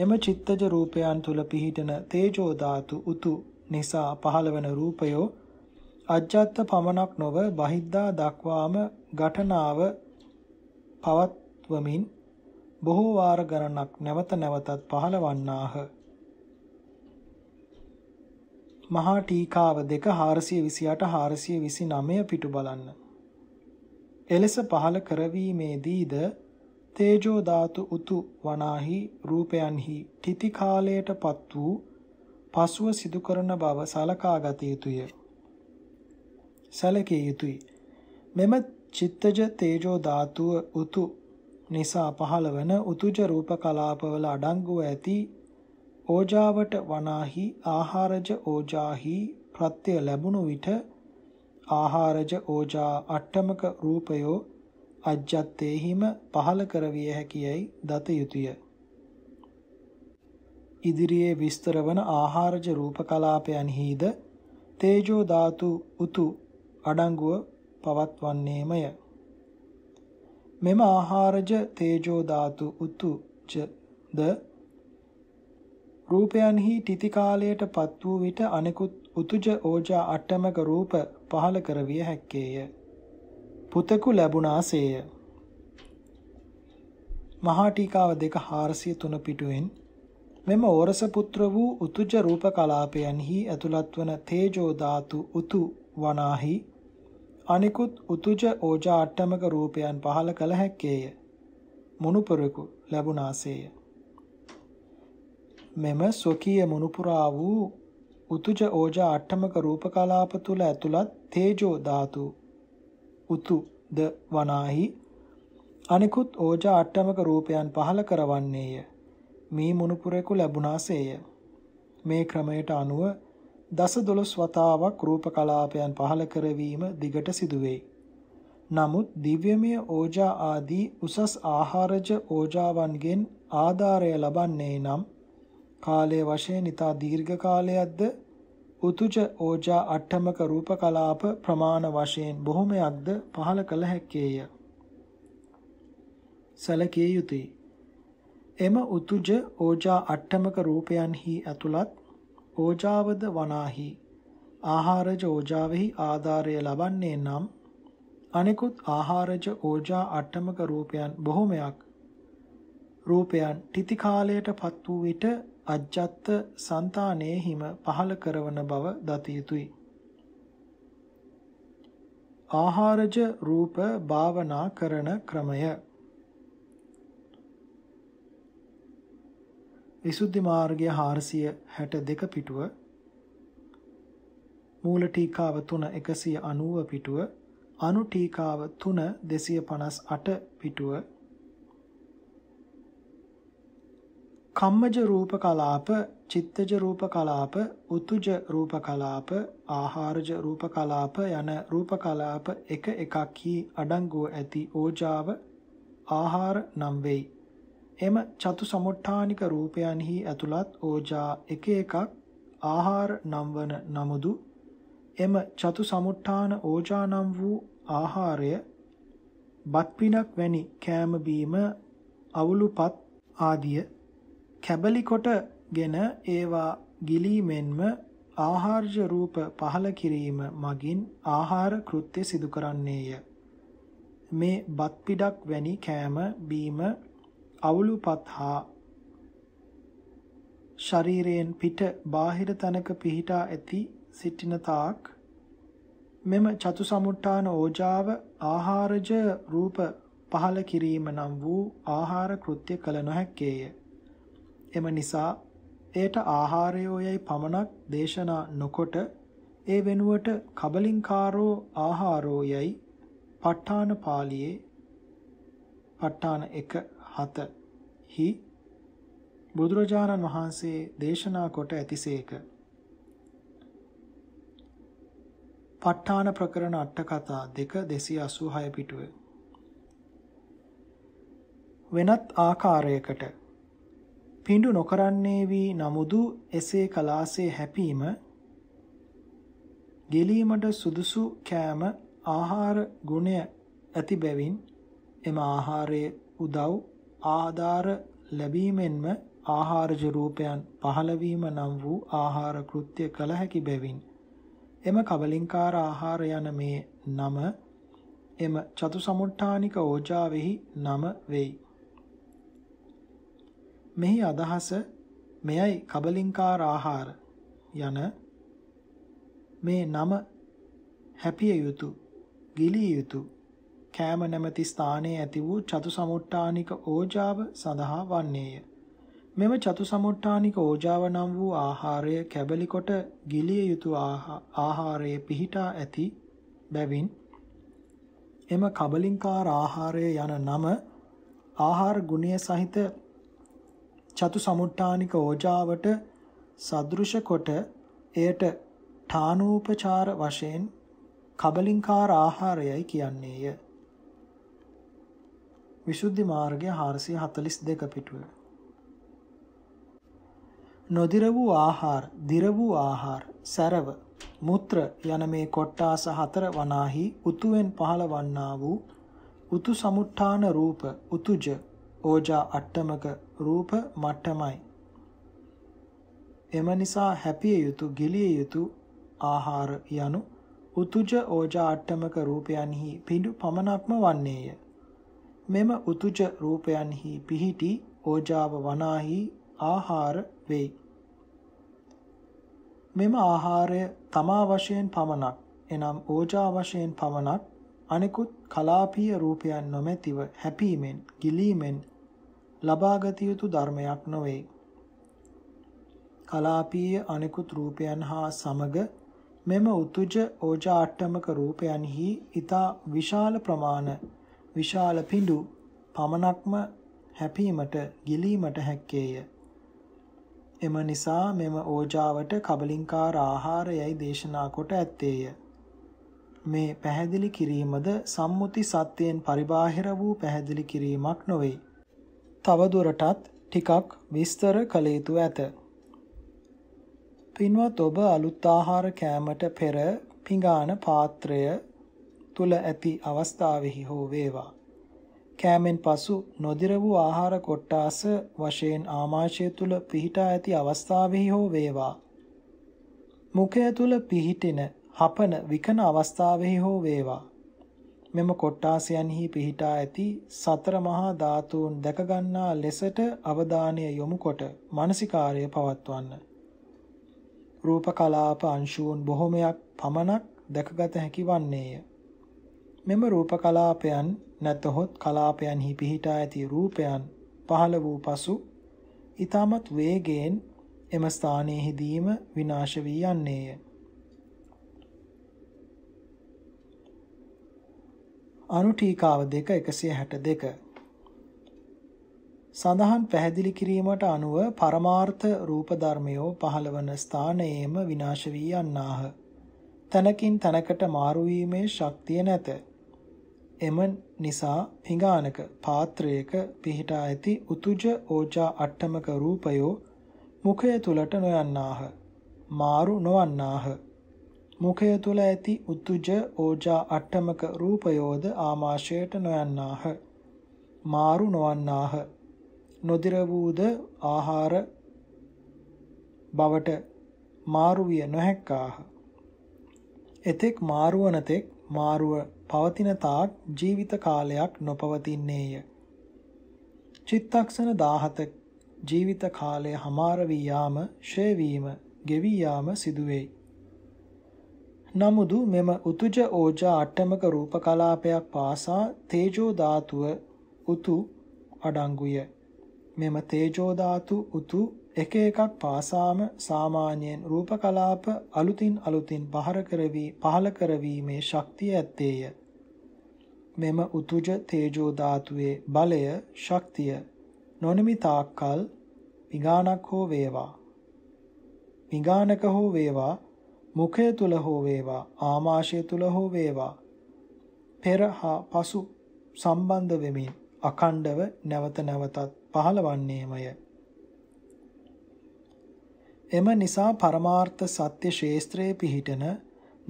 එම චිත්තජ රූපයන් තුල පිහිටන තේජෝ ධාතු උතු නිසා පහළවන රූපයෝ අජ්ජත් පමනක් නොව බහිද්දා දක්වාම ඝටනාව පවත්වමින් බොහෝ වාර ගණනක් නැවත නැවතත් පහළවන්නාහ. මහා ටීකාව 2 428 429 පිටු බලන්න. එලෙස පහළ කරවීමේදීද තේජෝ ධාතු උතු වනාහි රූපයන්හි තితి කාලයටපත් වූ පසුව සිදු කරන බව සලකා ගත යුතුය. සලකිය යුතුය. මෙම චිත්තජ තේජෝ ධාතුව උතු නිසා පහළවන උතුජ රූප කලාපවල අඩංගු ඇති ඕජාවට වනාහි ආහාරජ ඕජාහි ප්‍රත්‍ය ලැබුණු විට ආහාරජ ඕජා අට්ටමක රූපයෝ අජ්ජත්තේහිම පහල කරවිය හැකියයි දත යුතුය. ඉදිරියේ විස්තර වන ආහාරජ රූප කලාපයන්හිද තේජෝ ධාතු උතු අඩංගුව පවත්වන්නේමය. මෙම ආහාරජ තේජෝ ධාතු උතුජද රූපයන්හි තితి කාලයට පත් වූ විට අනෙකුත් උතුජ ඕජා අට්ටමක රූප පහළ කරවිය හැක්කේය. පුතෙකු ලැබුණාසේය. මහා ටීකාව දෙක 403 පිටුවෙන් මෙම ඕරස පුත්‍ර වූ උතුජ රූප කලාපයන්හි ඇතුළත් වන තේජෝ ධාතු උතු වනාහි අනිකුත් උතුජ ඕජා අට්ටමක රූපයන් පහළ කළ හැක්කේය. මොනුපරෙකු ලැබුණාසේය. මෙම ස්වකීය මොනුපුරා වූ උතුජ ඕජා අට්ඨමක රූප කලාප තුල ඇතුළත් තේජෝ ධාතු උතු ද වනාහි අනිකුත් ඕජා අට්ඨමක රූපයන් පහල කරවන්නේය මේ මුණුපුරෙකු ලැබුණාසේය මේ ක්‍රමයට අනුව දස දොළොස් වතාවක් රූප කලාපයන් පහල කරවීම දිගට සිදුවේ නමුත් දිව්‍යමය ඕජා ආදී උසස් ආහාරජ ඕජාවන්ගෙන් ආධාරය ලබන්නේ නම් කාලයේ වශයෙන් ඊතා දීර්ඝ කාලයක්ද උතුජ ඕජා අට්ඨමක රූප කලාප ප්‍රමාණ වශයෙන් බොහොමයක්ද පහළ කළ හැක්කේය. සැලකිය යුතුය. එම උතුජ ඕජා අට්ඨමක රූපයන්හි ඇතුළත් ඕජාවද වනාහි ආහාරජ ඕජාවෙහි ආධාරය ලබන්නේ නම් අනෙකුත් ආහාරජ ඕජා අට්ඨමක රූපයන් බොහොමයක් රූපයන් තితి කාලයටපත් වූ විට පජ්ජත්ත సంతානයේ හිම පහල කරවන බව දත යුතුය. ආහාරජ රූප භාවනා කරන ක්‍රමය විසුද්ධි මාර්ගය 462 පිටුව මූල ටීකාව 3 190 පිටුව අනු ටීකාව 3 258 පිටුව කම්මජ රූප කලාප, චිත්තජ රූප කලාප, උතුජ රූප කලාප, ආහාරජ රූප කලාප යන රූප කලාප එක එකක්හි අඩංගුව ඇති ඕජාව ආහාර නම් වෙයි. එම චතු සමුට්ඨානික රූපයන්හි ඇතුළත් ඕජා එක එකක් ආහාර නම් වන නමුදු එම චතු සමුට්ඨාන ඕජා නම් වූ ආහාරය බත් පිණක් වැනි කෑම බීම අවුලුපත් ආදිය කැබලි කොටගෙන ඒවා ගිලීමෙන්ම ආහාර්ය රූප පහළ කිරීම මගින් ආහාර කෘත්‍ය සිදු කරන්නේය. මේ බත් පිඩක් වැනි කෑම බීම අවුලුපත් හා ශරීරයෙන් පිට බාහිර තැනක පිහිටා ඇති සිටින තාක් මෙම චතු සමුට්ටාන ඕජාව ආහාරජ රූප පහළ කිරීම නම් වූ ආහාර කෘත්‍ය කළ නොහැක්කේය. එම නිසා එයට ආහාරයෝයයි පමණක් දේශනා නොකොට ඒ වෙනුවට කබලින්කාරෝ ආහාරෝයයි ප ဋ ාණ පාළියේ ප ဋ ාණ 1 7 හි බුදුරජාණන් වහන්සේ දේශනා කොට ඇතිසේක ප ဋ ාණ ප්‍රකරණ අට කතා 2 286 පිටුවේ වෙනත් ආකාරයකට පිඬු නොකරන්නේ වී නමුදු එසේ කලාසේ හැපීම ගෙලීමට සුදුසු කෑම ආහාර ගුණය ඇති බැවින් එම ආහාරයේ උදව් ආධාර ලැබීමෙන්ම ආහාරජ රූපයන් පහළවීම නම් වූ ආහාර කෘත්‍ය කළ හැකි බැවින් එම කබලින්කාර ආහාර යන මේ නම එම චතුසමුට්ඨානික ඕජාවෙහි නම වෙයි මෙහි අදහස මෙයයි කබලින්කාර ආහාර යන මේ නම හැපිය යුතු ගිලිය යුතු කෑම නැමැති ස්ථානයේ ඇති වූ චතු සමුට්ටානික ඕජාව සඳහා වන්නේය. මෙම චතු සමුට්ටානික ඕජාව නම් වූ ආහාරය කැබලිකොට ගිලිය යුතු ආහාරයේ පිහිටා ඇති බැවින් එම කබලින්කාර ආහාරය යන නම ආහාර ගුණය සහිත චතු සමුට්ටානික ඕජාවට සදෘශ කොට එයට ඨානෝපචාර වශයෙන් කබලින්කාර ආහාරයයි කියන්නේය. විසුද්ධි මාර්ගය 442 පිටුව. නොදිර වූ ආහාර, දිර වූ ආහාර, සරව, මුත්‍ර යන මේ කොට්ටාස හතර වනාහි උතුෙන් පහළවන්නා වූ උතු සමුට්ඨාන රූප, උතුජ, ඕජා අට්ටමක රූප මට්ටමයි. එම නිසා හැපිය යුතු ගිලිය යුතු ආහාර යනු උතුජ ඕජා අට්ටමක රූපයන්හි පිඬු පමණක්ම වන්නේය. මෙම උතුජ රූපයන්හි පිහිටි ඕජාව වනාහි ආහාර වෙයි. මෙම ආහාරය තමා වශයෙන් පමණක් එනම් ඕජා වශයෙන් පමණක් අනෙකුත් කලාපීය රූපයන් නොමැතිව හැපීමෙන් ගිලීමෙන් ලබාගත යුතු ධර්මයක් නොවේ. කලාපීය අනෙකුත් රූපයන් හා සමග මෙම උතුජ ඕජාට්ටමක රූපයන්හි ඊතා විශාල ප්‍රමාණ විශාල පිඬු පමණක්ම හැපීමට ගිලීමට හැක්කේය. එම නිසා මෙම ඕජාවට කබලින්කාර ආහාරයයි දේශනා කොට ඇත්තේය. මේ පැහැදිලි කිරීමද සම්මුති සත්‍යයෙන් පරිබාහිර වූ පැහැදිලි කිරීමක් නොවේ. තවදුරටත් ටිකක් විස්තර කළ යුතු ඇත. පින්වත් ඔබ අලුත් ආහාර කෑමට පෙර පිඟාන පාත්‍රය තුල ඇති අවස්ථාවෙහි හෝ වේවා. කෑමෙන් පසු නොදිර වූ ආහාර කොට්ටාස වශයෙන් ආමාශය තුල පිහිටා ඇති අවස්ථාවෙහි හෝ වේවා. මුඛය තුල පිහිටින හපන විකන අවස්ථාවෙහි හෝ වේවා. මෙම කොට්ටාසයන්හි පිහිටා ඇති සතර මහා ධාතුන් දැකගන්නා ලෙසට අවධානය යොමුකොට මානසිකාර්ය පවත්වන්න. රූප කලාප අංශුන් බොහොමයක් පමණක් දැකගත හැකි වන්නේය. මෙම රූප කලාපයන් නැතහොත් කලාපයන්හි පිහිටා ඇති රූපයන් පහළ වූ පසු ඊටමත් වේගයෙන් එම ස්ථානයේදීම විනාශ වී යන්නේය. අනුටීකාව දෙක 162 සඳහන් පැහැදිලි කිරීමට අනුව පරමාර්ථ රූප ධර්මයෝ පහළවන ස්ථානයේම විනාශ වී යන්නාහ. තනකින් තනකට මාරු වීමේ ශක්තිය නැත. එම නිසා පිඟානක පාත්‍රයක පිහිටා ඇති උතුජ ඕජා අට්ටමක රූපයෝ මුඛය තුලට නොයන්නාහ. මාරු නොවන්නාහ. මුඛය තුල ඇති උතුජ ඕජා අට්ටමක රූපයෝද ආමාශයට නොයන්නාහ. මාරු නොවන්නාහ. නොදිර වූද ආහාර බවට මාරු විය නොහැක්කාහ. එතෙක් මාරුවනතෙක් මාරුව පවතින තාක් ජීවිත කාලයක් නොපවතින්නේය. චිත්තක්ෂණ 17 ජීවිත කාලය හමාර වී යාම, ෂේ වීම, ගෙවී යාම සිදුවේයි. නමුදු මෙම උතුජ ඕජා අට්ටමක රූප කලාපයක් පාසා තේජෝ ධාතුව උතු අඩංගුය. මෙම තේජෝ ධාතු උතු එක එකක් පාසාම සාමාන්‍යයෙන් රූප කලාප අලුතින් අලුතින් බහර කරවි පහල කරවීමේ ශක්තිය ඇත්තේය. මෙම උතුජ තේජෝ ධාතුවේ බලය ශක්තිය නොනිමි තාක්කල් විගානක් හෝ වේවා. විගානක හෝ වේවා මුඛය තුල හෝ වේවා ආමාශය තුල හෝ වේවා පෙර හා පසු සම්බන්ධ වෙමින් අඛණ්ඩව නැවත නැවතත් පහළවන්නේමය. එම නිසා පරමාර්ථ සත්‍ය ශේස්ත්‍රයේ පිහිටන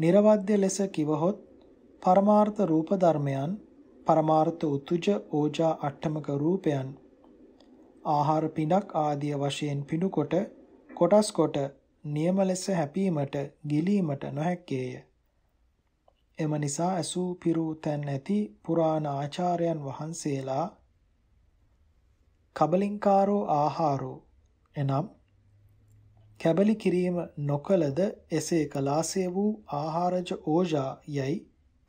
නිර්වද්‍ය ලෙස කිවහොත් පරමාර්ථ රූප ධර්මයන් පරමාර්ථ උතුජ ඕජා අට්ඨමක රූපයන් ආහාර පිණක් ආදී වශයෙන් පිණුකොට කොටස් කොට නියම ලෙස හැපීමට ගිලීමට නොහැක්කේය. එම නිසා අසූ පිරූ තැන් ඇති පුරාණ ආචාර්යයන් වහන්සේලා කබලින්කාරෝ ආහාරෝ එනම් කැබලි කිරීම නොකලද එසේ කලාසේ වූ ආහාරජ ඕජා යයි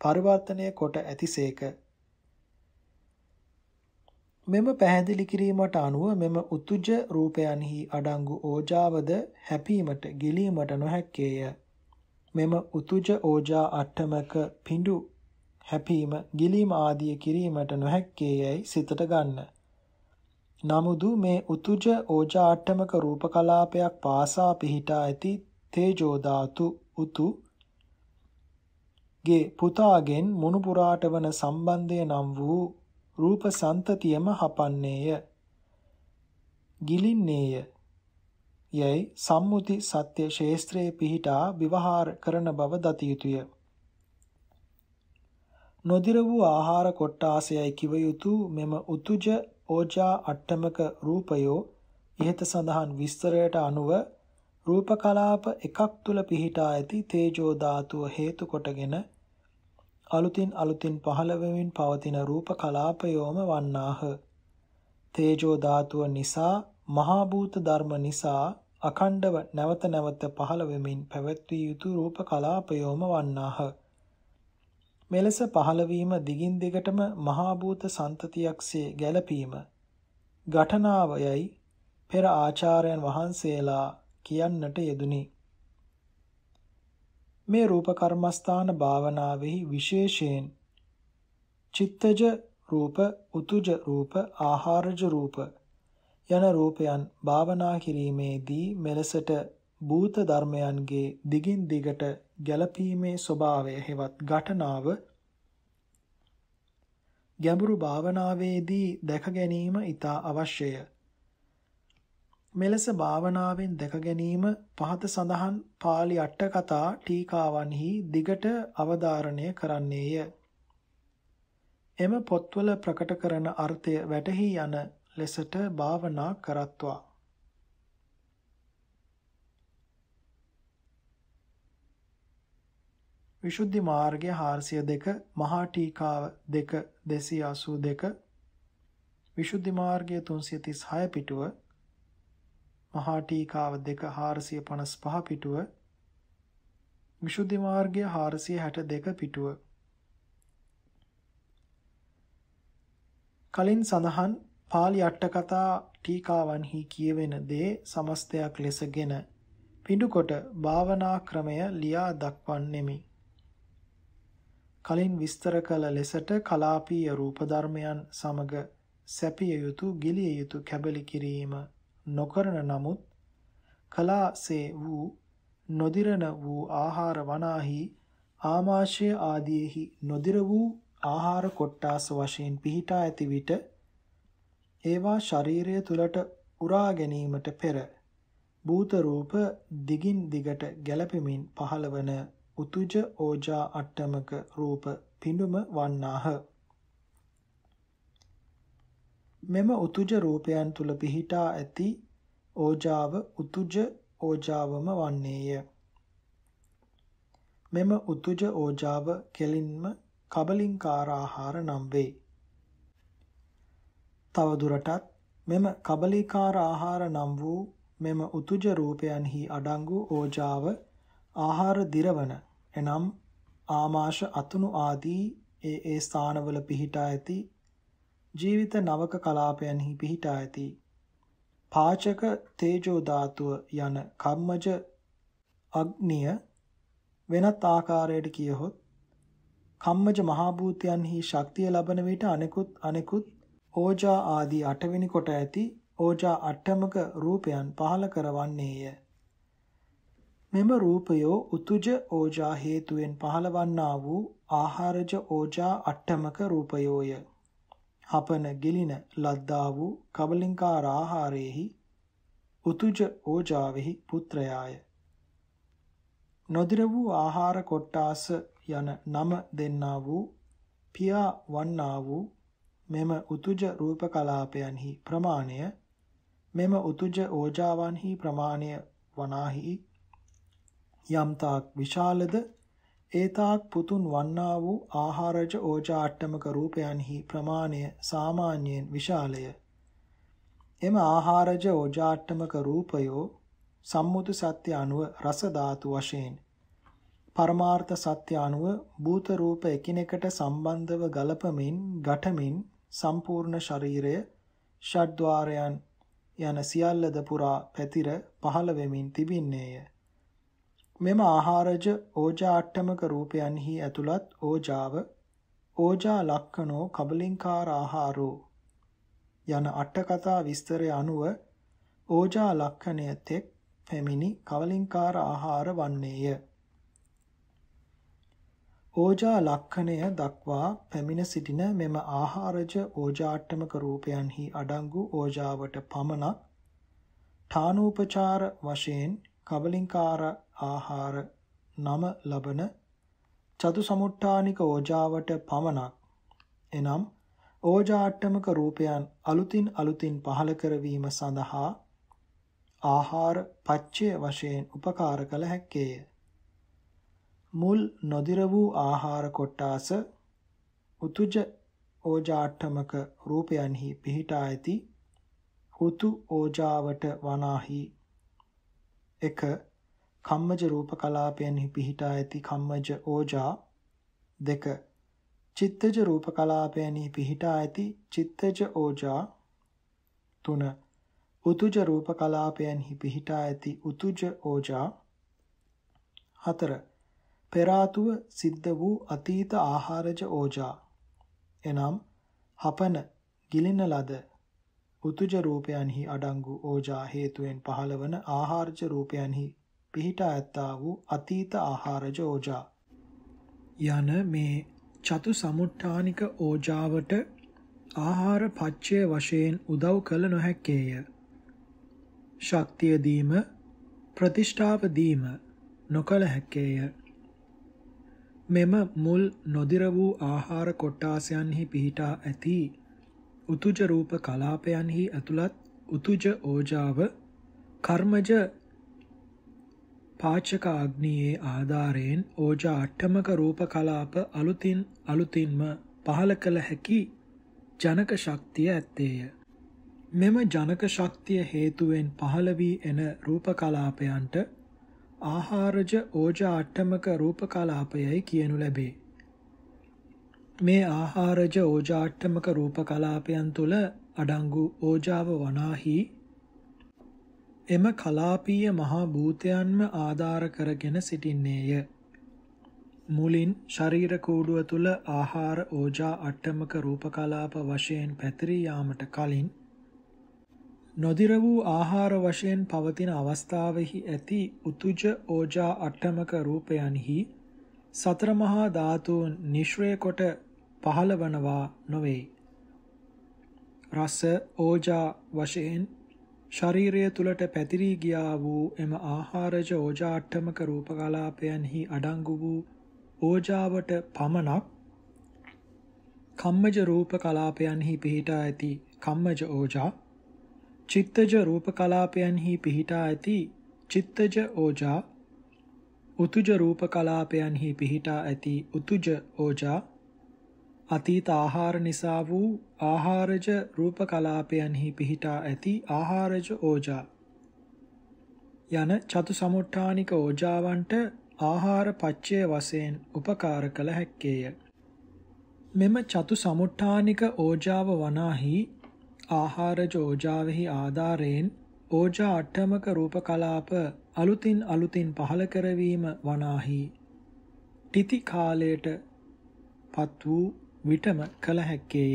පරිවර්තනය කොට ඇතිසේක මෙම පැහැදිලි කිරීමට අනුව මෙම උතුජ රූපයන්හි අඩංගු ඕජාවද හැපීමට ගිලීමට නොහැක්කේය. මෙම උතුජ ඕජා අට්ටමක පිඬු හැපීම ගිලීම ආදිය කිරීමට නොහැක්කේයයි සිතට ගන්න. නමුදු මේ උතුජ ඕජා අට්ටමක රූප කලාපයක් පාසා පිහිටා ඇති තේජෝ ධාතු උතු ගේ පුතාගෙන් මුණුපුරාට වන සම්බන්ධය නම් වූ රූප සන්තතියම හපන්නේය. ගිලින්නේය. යැයි සම්මුති සත්‍ය ශේස්ත්‍රයේ පිහිටා විවහාර කරන බව දති යුතුය. නොදිර වූ ආහාර කොට්ටාසයයි කිව යුතු මෙම උතුජ ඕජා අට්ටමක රූපයෝ ඉහත සඳහන් විස්තරයට අනුව රූප කලාප එකක් තුල පිහිටා ඇති තේජෝ ධාතුව හේතු කොටගෙන අලුතින් අලුතින් පහළවමින් පවතින රූප කලාපයෝම වන්නාහ. තේජෝ ධාතුව නිසා මහා භූත ධර්ම නිසා අඛණ්ඩව නැවත නැවත පහළ වෙමින් පැවැත්විය යුතු රූප කලාපයෝම වන්නාහ. මෙලෙස පහළවීම දිගින් දිගටම මහා භූත සම්තතියක්සේ ගැළපීම ඝටනාවයයි පෙර ආචාර්යයන් වහන්සේලා කියන්නට යෙදුනි. මේ රූප කර්මස්ථාන භාවනාවෙහි විශේෂයෙන් චිත්තජ රූප, උතුජ රූප, ආහාරජ රූප යන රූපයන් භාවනා කිරීමේදී මෙලසට භූත ධර්මයන්ගේ දිගින් දිගට ගැළපීමේ ස්වභාවය හෙවත් ඝටනාව ගැඹුරු භාවනාවේදී දැක ගැනීම ඉතා අවශ්‍යය. මෙලෙස භාවනාවෙන් දැක ගැනීම පහත සඳහන් pāli අට කතා ටීකාවන්හි දිගට අවධාරණය කරන්නේය. එම පොත්වල ප්‍රකට කරන අර්ථය වැටහි යන ලෙසට භාවනා කරත්වා. විසුද්ධි මාර්ගය 402 මහා ටීකාව 2 282 විසුද්ධි මාර්ගය 336 පිටුව මහා ටීකාව 2 455 පිටුව විසුද්ධි මාර්ගය 462 පිටුව කලින් සඳහන් පාලි අට කතා ටීකාවන්හි කියවෙන දේ සමස්තයක් ලෙසගෙන පිඬුකොට භාවනා ක්‍රමය ලියා දක්වන්නෙමි. කලින් විස්තර කළ ලෙසට කලාපීය රූප ධර්මයන් සමග සැපිය යුතු ගිලිය යුතු කැබලි කිරීම නොකරන නමුත් කලාසේ වූ නොදිරන වූ ආහාර වනාහි ආමාශය ආදීෙහි නොදිර වූ ආහාර කොට්ටාස වශයෙන් පිහිටා ඇති විට ඒවා ශරීරය තුලට උරා ගැනීමට පෙර භූත රූප දිගින් දිගට ගැලපෙමින් පහළවන උතුජ ඕජා අට්ටමක රූප පිඳුම වන්නාහ මෙම උතුජ රූපයන් තුල පිහිටා ඇති ඕජාව උතුජ ඕජාවම වන්නේය. මෙම උතුජ ඕජාව කෙලින්ම කබලින්කාර ආහාර නම් වේ. තවදුරටත් මෙම කබලිකාර ආහාර නම් වූ මෙම උතුජ රූපයන්හි අඩංගු ඕජාව ආහාර දිරවන එනම් ආමාශ අතුණු ආදී ඒ ඒ ස්ථානවල පිහිටා ඇති ජීවිත නවක කලාපයන්හි පිහිටා ඇති පාචක තේජෝ ධාතුව යන කම්මජ අග්නිය වෙනත් ආකාරයකට කියහොත් කම්මජ මහා භූතයන්හි ශක්තිය ලබන විට අනෙකුත් අනෙකුත් ඕජා ආදී අටවෙනි කොට ඇති ඕජා අටමක රූපයන් පහළ කරවන්නේය. මෙම රූපයෝ උතුජ ඕජා හේතුවෙන් පහළවන්නා වූ ආහාරජ ඕජා අටමක රූපයෝය. හපන ගිලින ලද්දා වූ කබලින්කාර ආහාරේහි උතුජ ඕජාවෙහි පුත්‍රයාය නොදිර වූ ආහාර කොට්ටාස යන නම දෙන්නා වූ පියා වන්නා වූ මෙම උතුජ රූප කලාපයන්හි ප්‍රමාණය මෙම උතුජ ඕජාවන්හි ප්‍රමාණය වනාහි යම්තාක් විශාලද ඒතාක් පුතුන් වන්නා වූ ආහාරජ ඕජා අට්ටමක රූපයන්හි ප්‍රමාණය සාමාන්‍යයෙන් විශාලය. එම ආහාරජ ඕජා අට්ටමක රූපයෝ සම්මුති සත්‍ය අනුව රස ධාතු වශයෙන් පරමාර්ථ සත්‍ය අනුව භූත රූප එකිනෙකට සම්බන්ධව ගලපමින් ගැටමින් සම්පූර්ණ ශරීරය ෂඩ්්වාරයන් යන සියල්ලද පුරා පැතිර පහළ වෙමින් තිබින්නේය. මෙම ආහාරජ ඕජාට්ටමක රූපයන්හි ඇතුළත් ඕජාව ඕජා ලක්කනෝ කබලින්කාර ආහාරෝ යන අටකතා විස්තරය අනුව ඕජා ලක්කණය තෙක් පැමිණි කවලින්කාර ආහාර වන්නේය. ඕජා ලක්ෂණය දක්වා පැමිණ සිටින මෙම ආහාරජ ඕජාට්ටමක රූපයන්හි අඩංගු ඕජාවට පමණක් ඨානෝපචාර වශයෙන් කබලින්කාර ආහාර නම ලබන චතු සමුට්ඨානික ඕජාවට පමණක් එනම් ඕජාට්ටමක රූපයන් අලුතින් අලුතින් පහළ කරවීම සඳහා ආහාර පච්චය වශයෙන් උපකාර කළ හැක්කේය. මුල් නොදිර වූ ආහාර කොට්ටාස උතුජ ඕජාට්ටමක රූපයන්හි පිහිටා ඇති උතු ඕජාවට වනාහි 1. කම්මජ රූප කලාපයන්හි පිහිටා ඇති කම්මජ ඕජා 2. චිත්තජ රූප කලාපයන්හි පිහිටා ඇති චිත්තජ ඕජා 3. උතුජ රූප කලාපයන්හි පිහිටා ඇති උතුජ ඕජා 4. පෙරාතුව සිද්ධ වූ අතීත ආහාරජ ඕජා එනම් හපන ගිලින ලද උතුජ රූපයන්හි අඩංගු ඕජා හේතුවෙන් පහළවන ආහාරජ රූපයන්හි පිහිටා ඇත්තා වූ අතීත ආහාරජ ඕජා යන මේ චතු සමුට්ඨානික ඕජාවට ආහාර පච්චය වශයෙන් උදව් කළ නොහැක්කේය. ශක්තිය දීම ප්‍රතිෂ්ඨාව දීම නොකළ හැක්කේය. මෙම මුල් නොදිර වූ ආහාර කොට්ටාසයන්හි පිහිටා ඇති උතුජ රූප කලාපයන්හි ඇතුළත් උතුජ ඕජාව කර්මජ පාචක අග්නියේ ආධාරයෙන් ඕජා අට්ටමක රූප කලාප අලුතින් අලුතින්ම පහළ කළ හැකි ජනක ශක්තිය ඇත්තේය. මෙම ජනක ශක්තිය හේතුවෙන් පහළ වී එන රූප කලාපයන්ට ආහාරජ ඕජා අට්ටමක රූප කලාපයයි කියනු ලැබේ. මේ ආහාරජ ඕජාට්ටමක රූප කලාපයන් තුළ අඩංගු ඕජාව වනාහි එම කලාපීය මහා භූතයන්ම ආධාර කරගෙන සිටින්නේය. මුලින් ශරීර කූඩුව තුළ ආහාර ඕජා අට්ටමක රූප කලාප වශයෙන් පැතිරී යාමට කලින් නොදිර වූ ආහාර වශයෙන් පවතින අවස්ථාවෙහි ඇති උතුජ ඕජා අට්ටමක රූපයන්හි සතර මහා ධාතුන් නිශ්‍රය කොට පහළවනවා නොවේ. රස ඕජා වශයෙන් ශරීරය තුලට පැතිරී ගියා වූ එම ආහාරජ ඕජාට්ටමක රූපකලාපයන්හි අඩංගු වූ ඕජාවට පමණක් කම්මජ රූප කලාපයන්හි පිහිටා ඇති කම්මජ ඕජා චිත්තජ රූප කලාපයන්හි පිහිටා ඇති චිත්තජ ඕජා උතුජ රූප කලාපයන්හි පිහිටා ඇති උතුජ ඕජා අතීත ආහාර නිසා වූ ආහාරජ රූප කලාපයන්හි පිහිටා ඇති ආහාරජ ඕජා යන චතු සමුට්ඨානික ඕජාවන්ට ආහාර පච්චය වශයෙන් උපකාර කළ හැක්කේය. මෙම චතු සමුට්ඨානික ඕජාව වනාහි ආහාරජ ඕජාවෙහි ආධාරයෙන් ඕජා අට්ටමක රූප කලාප අලුතින් අලුතින් පහළ කරවීම වනාහි ටිති කාලයට පත් වූ විටම කළ හැක්කේය.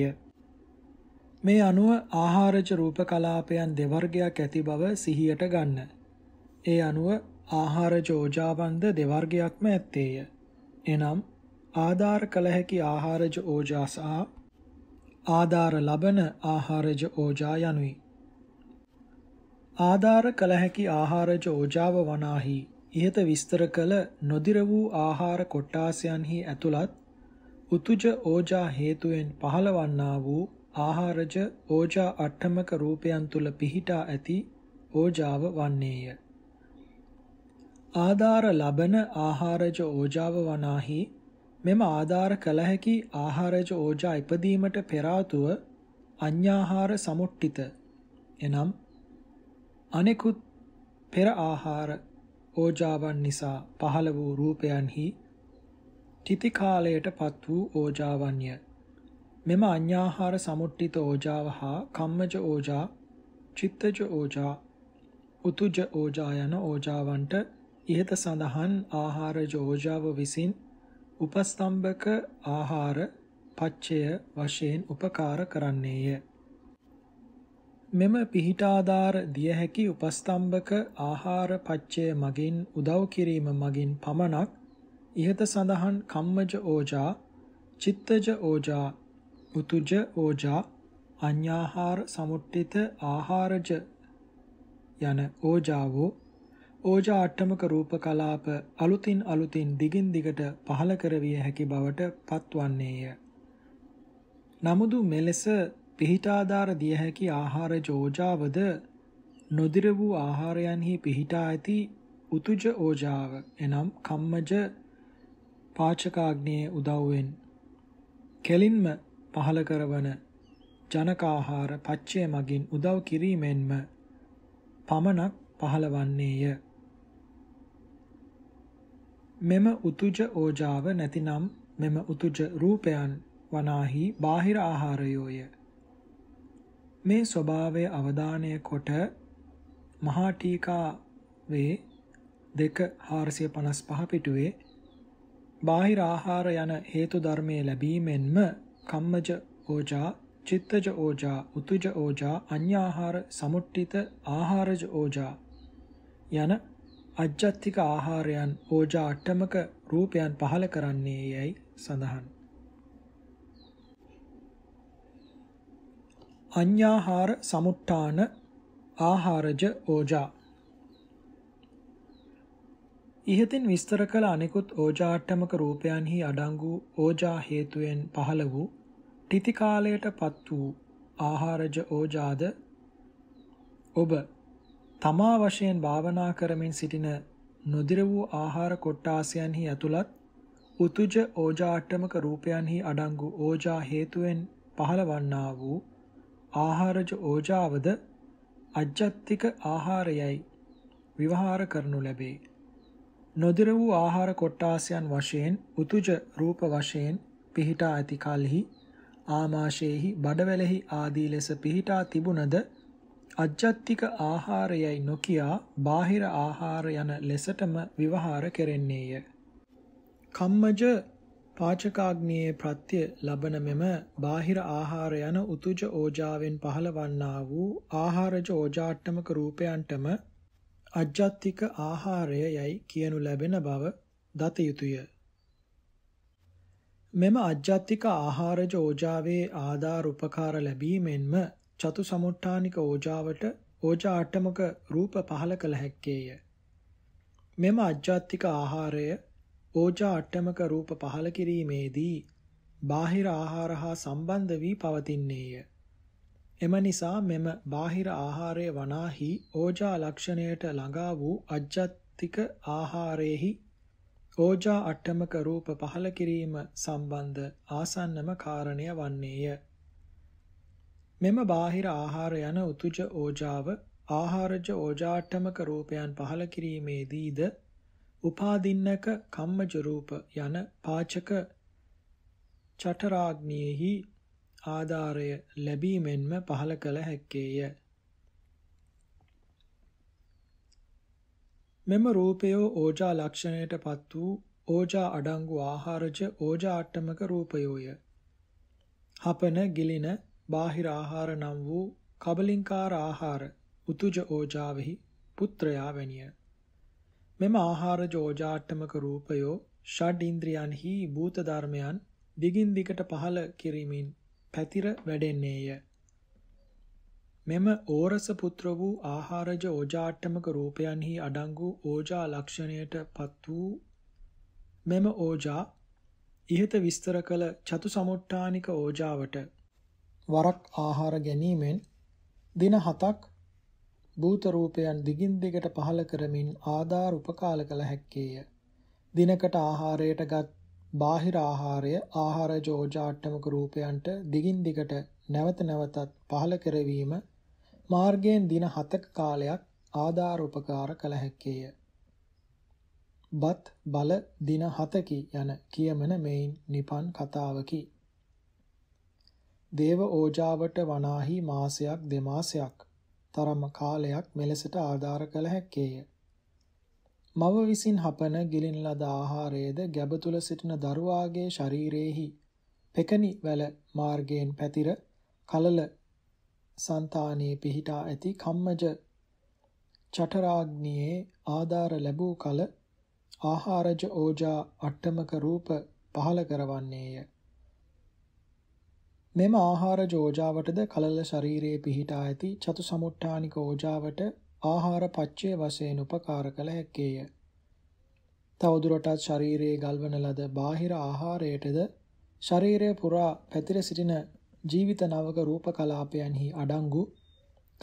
මේ අනුව ආහාරජ රූප කලාපයන් දෙවර්ගයක් ඇති බව සිහියට ගන්න. ඒ අනුව ආහාරජ ඕජාවන්ද දෙවර්ගයක්ම ඇත්තේය. එනම් ආධාර කළ හැකි ආහාරජ ඕජා සහ ආධාර ලබන ආහාරජ ඕජා යනුයි. ආධාර කළ හැකි ආහාරජ ඕජාව වනාහි ඉහත විස්තර කළ නොදිර වූ ආහාර කොට්ටාසයන්හි ඇතුළත් උතුජ ඕජා හේතුයෙන් පහළවන්නා වූ ආහාරජ ඕජා අට්ඨමක රූපයන් තුල පිහිටා ඇති ඕජාව වන්නේය. ආධාර ලබන ආහාරජ ඕජාව වනාහි මෙම ආධාර කළ හැකි ආහාරජ ඕජා ඉදීමට පෙර ආතුව අඤ්ඤාහාර සමුට්ඨිත එනම් අනෙකුත් පෙර ආහාර ඕජාවන් නිසා පහළ වූ රූපයන්හි තිති කාලයට පත් වූ ඕජාවන්ය. මෙම අඤ්ඤාහාර සමුට්ඨිත ඕජාව හා කම්මජ ඕජා, චිත්තජ ඕජා, උතුජ ඕජා යන ඕජාවන්ට ඉහත සඳහන් ආහාරජ ඕජාව විසින් උපස්තම්භක ආහාර පච්චය වශයෙන් උපකාර කරන්නේය. මෙම පිහිටාධාර දිය හැකි උපස්තම්භක ආහාර පච්චය මගින් උදව් කිරීම මගින් පමණක් ඉහත සඳහන් කම්මජ ඕජා, චිත්තජ ඕජා, උතුජ ඕජා, අඤ්ඤාහාර සමුට්ඨිත ආහාරජ යන ඕජාවෝ ඕජා අට්ටමක රූප කලාප අලුතින් අලුතින් දිගින් දිගට පහළ කරවිය හැකි බවට පත්වන්නේය. නමුදු මෙලෙස පිහිටාධාර දිය හැකි ආහාර ජෝජාවද නොදිර වූ ආහාරයන්හි පිහිටා ඇති උතුජ ඕජාව එනම් කම්මජ පාචකාග්නියේ උදව්වෙන් කෙලින්ම පහල කරවන ජනකාහාර පච්චය මගින් උදව් කිරීමෙන්ම පමණක් පහලවන්නේය. මෙම උතුජ ඕජාව නැතිනම් මෙම උතුජ රූපයන් වනාහි බාහිර ආහාරයෝය. මේ ස්වභාවය අවධානය කොට මහා ටීකා වේ 2455 පිටුවේ බාහිර ආහාර යන හේතු ධර්මයේ ලැබීමෙන්ම කම්මජ ඕජා, චිත්තජ ඕජා, උතුජ ඕජා, අඤ්ඤාහාර, සමුට්ඨිත ආහාරජ ඕජා යන අජ්ජත්තික ආහාරයන් ඕජා අට්ටමක රූපයන් පහළ කරන්නේ යැයි සඳහන්. අඤ්ඤාහාර සමුට්ඨාන ආහාරජ ඕජා ඉහතින් විස්තර කළ අනෙකුත් ඕජාට්ටමක රූපයන්හි අඩංගු ඕජා හේතුවෙන් පහළ වූ ටිති කාලයට පත් වූ ආහාරජ ඕජාද ඔබ තමා වශයෙන් භාවනා කරමින් සිටින නොදිර වූ ආහාර කොට්ටාසයන්හි ඇතුළත් උතුජ ඕජාට්ටමක රූපයන්හි අඩංගු ඕජා හේතුවෙන් පහළවන්නා වූ ආහාරජ ඕජාවද අජ්ජත්තික ආහාරයයි විවහාර කරනු ලැබේ. නොදිර වූ ආහාර කොට්ටාසයන් වශයෙන් උතුජ රූප වශයෙන් පිහිටා ඇති කලෙහි ආමාශයේහි බඩවැලෙහි ආදී ලෙස පිහිටා තිබුණද අජ්ජත්තික ආහාරයයි නොකියා බාහිර ආහාර යන ලෙසටම විවහාර කෙරෙන්නේය. කම්මජ පාචකාග්නියේ ප්‍රත්‍ය ලබන මෙම බාහිර ආහාර යන උතුජ ඕජාවෙන් පහළවන්නා වූ ආහාරජ ඕජාට්ටමක රූපයන්ටම අජ්ජත්තික ආහාරය යයි කියනු ලැබෙන බව දත යුතුය. මෙම අජ්ජත්තික ආහාරජ ඕජාවේ ආධාර උපකාර ලැබීමෙන්ම චතු සමුට්ඨානික ඕජාවට ඕජා අට්ටමක රූප පහළ කළ හැක්කේය. මෙම අජ්ජත්තික ආහාරය ඕජා අට්ටමක රූප පහළ කිරීමේදී බාහිර ආහාර හා සම්බන්ධ වී පවතින්නේය. එම නිසා මෙම බාහිර ආහාරයේ වනාහි ඕජා ලක්ෂණයට ළඟා වූ අජ්ජත්තික ආහාරයේහි ඕජා අට්ටමක රූප පහළ කිරීම සම්බන්ධ ආසන්නම කාරණය වන්නේය. මෙම බාහිර ආහාර යන උතුජ ඕජාව ආහාරජ ඕජාට්ටමක රූපයන් පහළ කිරීමේදීද උපාදින්නක කම්මජ රූප යන පාචක චතරාග්නියෙහි ආධාරය ලැබීමෙන්ම පහළ කළ හැක්කේය. මෙම රූපයෝ ඕජා ලක්ෂණයට පත් වූ ඕජා අඩංගු ආහාරජ ඕජා අට්ටමක රූපයෝය. හපන ගිලින බාහිර ආහාර නම් වූ කබලින්කාර ආහාර උතුජ ඕජාවෙහි පුත්‍රයා වැනිය. මෙම ආහාරජ ඕජාට්ටමක රූපයෝ ෂඩ් ඉන්ද්‍රියන්හි භූත ධර්මයන් දිගින් දිකට පහළ කිරීමෙන් පැතිර වැඩෙන්නේය. මෙම ඕරස පුත්‍ර වූ ආහාරජ ඕජාට්ටමක රූපයන්හි අඩංගු ඕජා ලක්ෂණයට පත් වූ මෙම ඕජා ඉහත විස්තර කළ චතු සමුට්ඨානික ඕජාවට වරක් ආහාර ගැනීමෙන් දින 7ක් භූත රූපයන් දිගින් දිගට පහළ කරමින් ආදාර උපකාල කළ හැක්කේය. දිනකට ආහාරයට ගත් බාහිර ආහාරය ආහාර ජෝජාට්ටමක රූපයන්ට දිගින් දිගට නැවත නැවතත් පහළ කෙරවීම මාර්ගයෙන් දින 7ක කාලයක් ආදාර උපකාර කළ හැක්කේය. බත් බල දින 7කි යන කියමන මෙයින් නිපන් කතාවකි. දේව ඕජාවට වනාහි මාසයක් දෙමාසයක් තරම කාලයක් මෙලෙසට ආදාර කළ හැක්කේය. මව විසින් හපන ගිලින ලද ආහාරයේද ගැබ තුල සිටින දරුවාගේ ශරීරයේහි පෙකණි වැල මාර්ගයෙන් පැතිර කලල సంతානයේ පිහිටා ඇති කම්මජ චටරාග්නියේ ආධාර ලැබූ කල ආහාරජ ඕජා අට්ටමක රූප පහළ කරවන්නේය මෙම ආහාරජ ඕජාවටද කලල ශරීරයේ පිහිටා ඇති චතු සමුට්ඨානික ඕජාවට ආහාර පච්චය වශයෙන් උපකාර කළ හැකේය. තවදුරටත් ශරීරයේ ගල්වන ලද බාහිර ආහාරයටද ශරීරය පුරා පැතිර සිටින ජීවිත නවක රූප කලාපයන්හි අඩංගු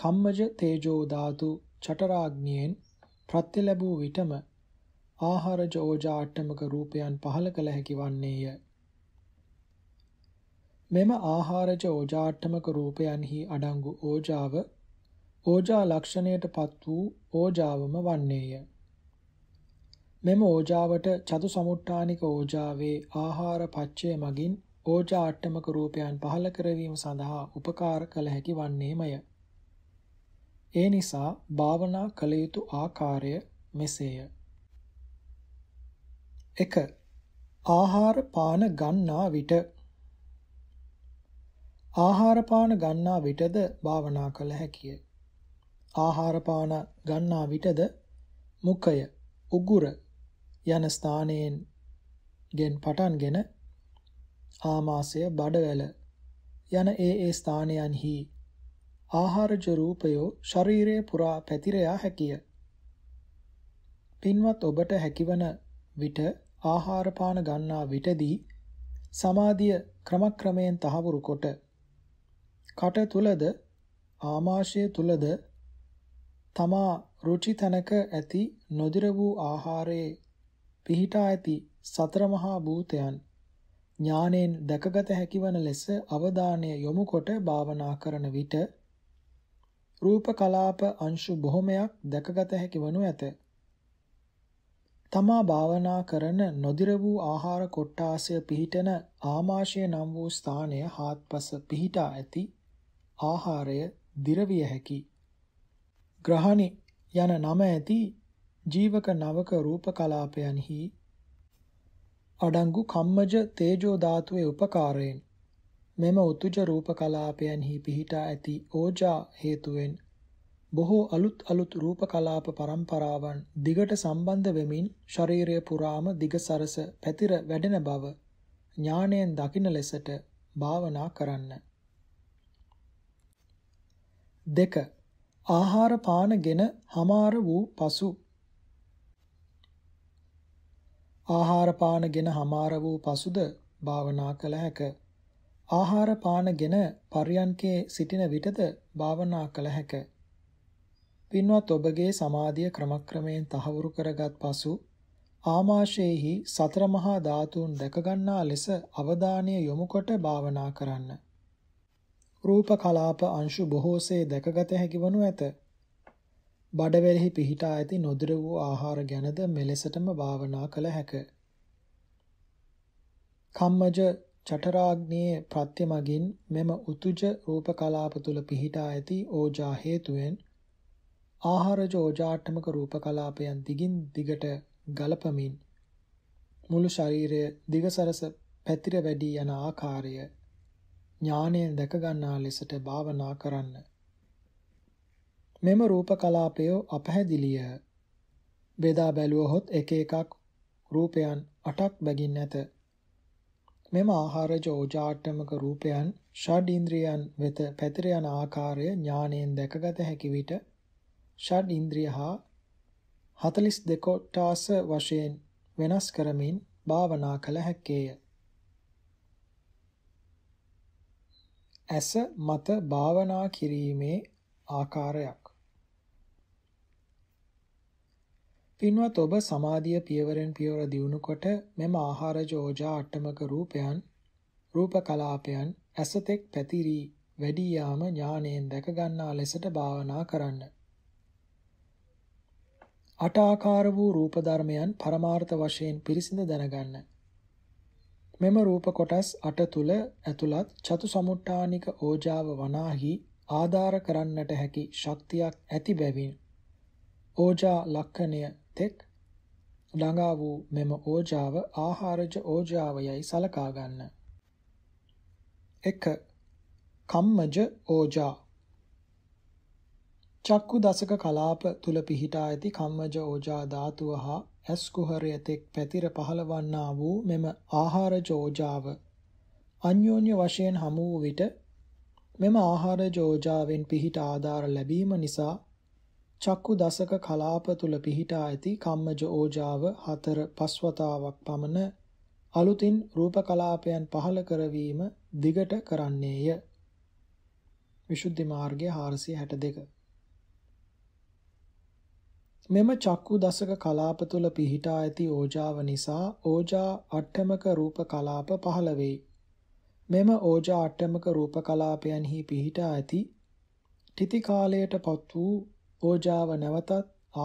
කම්මජ තේජෝ ධාතු චටරාග්නියෙන් ප්‍රත්‍ය ලැබූ විටම ආහාරජ ඕජා අට්ටමක රූපයන් පහළ කළ හැකි වන්නේය. මෙම ආහාරජ ඕජාට්ටමක රූපයන්හි අඩංගු ඕජාව ඕජා ලක්ෂණයට පත් වූ ඕජාවම වන්නේය. මෙම ඕජාවට චතු සමුට්ඨානික ඕජාවේ ආහාර පච්චය මගින් ඕජා අට්ටමක රූපයන් පහළ කරවීම සඳහා උපකාර කළ හැකි වන්නේමය. ඒ නිසා භාවනා කළ යුතු ආකාරය මෙසේය. 1. ආහාර පාන ගන්නා විට ආහාර පාන ගන්නා විටද භාවනා කළ හැකිය. ආහාර පාන ගන්නා විටද මුඛය උගුර යන ස්ථානයෙන් ගෙන් පටන්ගෙන ආමාශය බඩවැල යන ඒ ඒ ස්ථානයන්හි ආහාරජ රූපයෝ ශරීරයේ පුරා පැතිර යා හැකිය. පින්වත් ඔබට හැකිවන විට ආහාර පාන ගන්නා විටදී සමාධිය ක්‍රමක්‍රමයෙන් තහවුරු කොට කට තුලද ආමාශය තුලද තමා රුචි තනක ඇති නොදිර වූ ආහාරයේ පිහිටා ඇති සතර මහා භූතයන් ඥානෙන් දැකගත හැකිවන ලෙස අවධානය යොමු කොට භාවනා කරන විට රූප කලාප අංශු බොහොමයක් දැකගත හැකිවනු ඇත. තමා භාවනා කරන නොදිර වූ ආහාර කොට්ටාසය පිහිටන ආමාශය නම් වූ ස්ථානය හාත්පස පිහිටා ඇති ආහාරය දිරවිය හැකියි. ග්‍රහණි යන නම ඇති ජීවක නවක රූප කලාපයන්හි අඩංගු කම්මජ තේජෝ ධාතුවේ උපකාරයෙන් මෙම උතුජ රූප කලාපයන්හි පිහිටා ඇති ඕජා හේතුවෙන් බොහෝ අලුත් අලුත් රූප කලාප પરම්පරාවන් දිගට සම්බන්ධ වෙමින් ශරීරය පුරාම දිගසරස පැතිර වැඩෙන බව ඥාණයෙන් දකින ලෙසට භාවනා කරන්න. 2 ආහාර පානගෙන හමාර වූ පසු ආහාර පානගෙන හමාර වූ පසුද භාවනා කළ හැක. ආහාර පානගෙන පර්යන්කේ සිටින විටද භාවනා කළ හැක. පින්වත් ඔබගේ සමාධිය ක්‍රමක්‍රමයෙන් තහවුරු කරගත් පසු ආමාශයේහි සතර මහා ධාතුන් දැක ගන්නා ලෙස අවධානය යොමු කොට භාවනා කරන්න. රූප කලාප අංශු බොහෝසේ දැකගත හැකි වනු ඇත. බඩවැලෙහි පිහිටා ඇති නොදර වූ ආහාර ගැනද මෙලෙසටම භාවනා කළ හැක. කම්මජ චටරාග්නියේ ප්‍රත්‍යමගින් මෙම උතුජ රූප කලාප තුල පිහිටා ඇති ඕජා හේතුවෙන් ආහාරජ ඕජාට්ටමක රූප කලාපයන් දිගින් දිගට ගලපමින් මුළු ශරීරය දිගසරස පැතිර වැඩි යන ආකාරය ඥාණයෙන් දැකගන්නා ලෙසට භාවනා කරන්න. මෙම රූප කලාපය අපැහැදිලිය. බෙදා බැලුවහොත් එක එකක් රූපයන් 8ක් බැගින් නැත. මෙම ආහාරජ ඕජාට්ටමක රූපයන් ෂඩ් ඉන්ද්‍රියන් වෙත පැතිර යන ආකාරය ඥාණයෙන් දැකගත හැකි විට ෂඩ් ඉන්ද්‍රිය හා 42 කොටාස වශයෙන් වෙනස් කරමින් භාවනා කළ හැකේය. ඇස මත භාවනා කිරීමේ ආකාරයක් පින්වත් ඔබ සමාධිය පියවරෙන් පියවර දියුණු කොට මෙම ආහාර ජෝජා අටමක රූපයන් රූප කලාපයන් ඇසතෙක් පැතිරි වැඩි යාම ඥාණයෙන් දැක ගන්නා ලෙසට භාවනා කරන්න. අට ආකාර වූ රූප ධර්මයන් පරමාර්ථ වශයෙන් පිරිසිඳ දැනගන්න. මෙම රූප කොටස් 8 තුල ඇතුළත් චතු සමුට්ටානික ඕජාව වනාහි ආධාර කරන්නට හැකි ශක්තියක් ඇති බැවින් ඕජා ලක්ෂණය තෙක් ළඟා වූ මෙම ඕජාව ආහාරජ ඕජාවයයි සලකා ගන්න. 1. කම්මජ ඕජා චක්කු දසක කලාප තුල පිහිටා ඇති කම්මජ ඕජා ධාතුව හා ඇස් කුහරය තෙක් පැතිර පහලවන්නා වූ මෙම ආහාර ජෝජාව අන්‍යෝන්‍ය වශයෙන් හමු වූ විට මෙම ආහාර ජෝජාවෙන් පිහිට ආධාර ලැබීම නිසා චක්කු දසක කලාප තුල පිහිටා ඇති කම්මජ ඕජාව හතර පස්වතාවක් පමණ අලුතින් රූප කලාපයන් පහළ කරවීම දිගට කරන්නේය. විසුද්ධි මාර්ගය 462 මෙම චක්කු දසක කලාප තුල පිහිටා ඇති ඕජාව නිසා ඕජා අට්ඨමක රූප කලාප පහළ වෙයි. මෙම ඕජා අට්ඨමක රූප කලාපයන්හි පිහිටා ඇති තితి කාලයට පත් වූ ඕජාව නැවතත්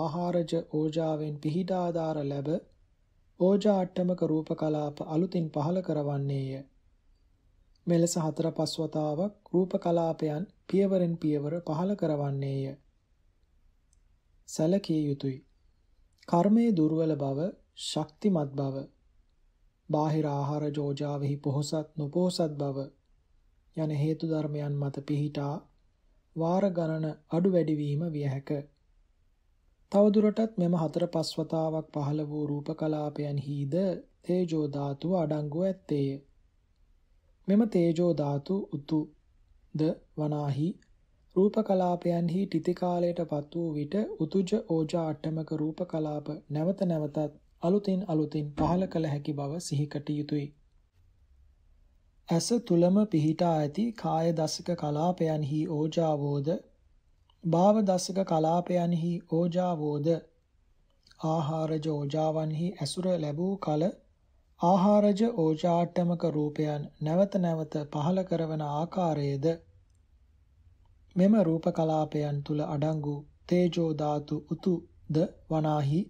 ආහාරජ ඕජාවෙන් පිහිටාදාර ලැබ ඕජා අට්ඨමක රූප කලාප අලුතින් පහළ කරවන්නේය. මෙලෙස හතර පස් වතාවක් රූප කලාපයන් පියවරෙන් පියවර පහළ කරවන්නේය. සැලකිය යුතුය. කර්මයේ දුර්වල බව, ශක්තිමත් බව, බාහිර ආහාර ජෝජාවෙහි පොහසත් නොපොහසත් බව යන හේතු ධර්මයන් මත පිහිටා වාර ගණන අඩු වැඩි වීම විය හැක. තවදුරටත් මෙම හතර පස් වතාවක් පහළ වූ රූප කලාපයන්හිද තේජෝ ධාතුව අඩංගු ඇත්තේය. මෙම තේජෝ ධාතු උතු ද වනාහි රූප කලාපයන්හි ටිති කාලයට පත් වූ විට උතුජ ඕජා අට්ටමක රූප කලාප නැවත නැවතත් අලුතින් අලුතින් පහළ කළ හැකි බව සිහිකට යුතුය. ඇස තුලම පිහිටා ඇති කාය දසික කලාපයන්හි ඕජාවෝද භාව දසික කලාපයන්හි ඕජාවෝද ආහාරජ ඕජාවන්හි ඇසුර ලැබූ කල ආහාරජ ඕජාට්ටමක රූපයන් නැවත නැවත පහළ කරවන ආකාරයේද මෙම රූප කලාපයන් තුල අඩංගු තේජෝ ධාතු උතුද වනාහි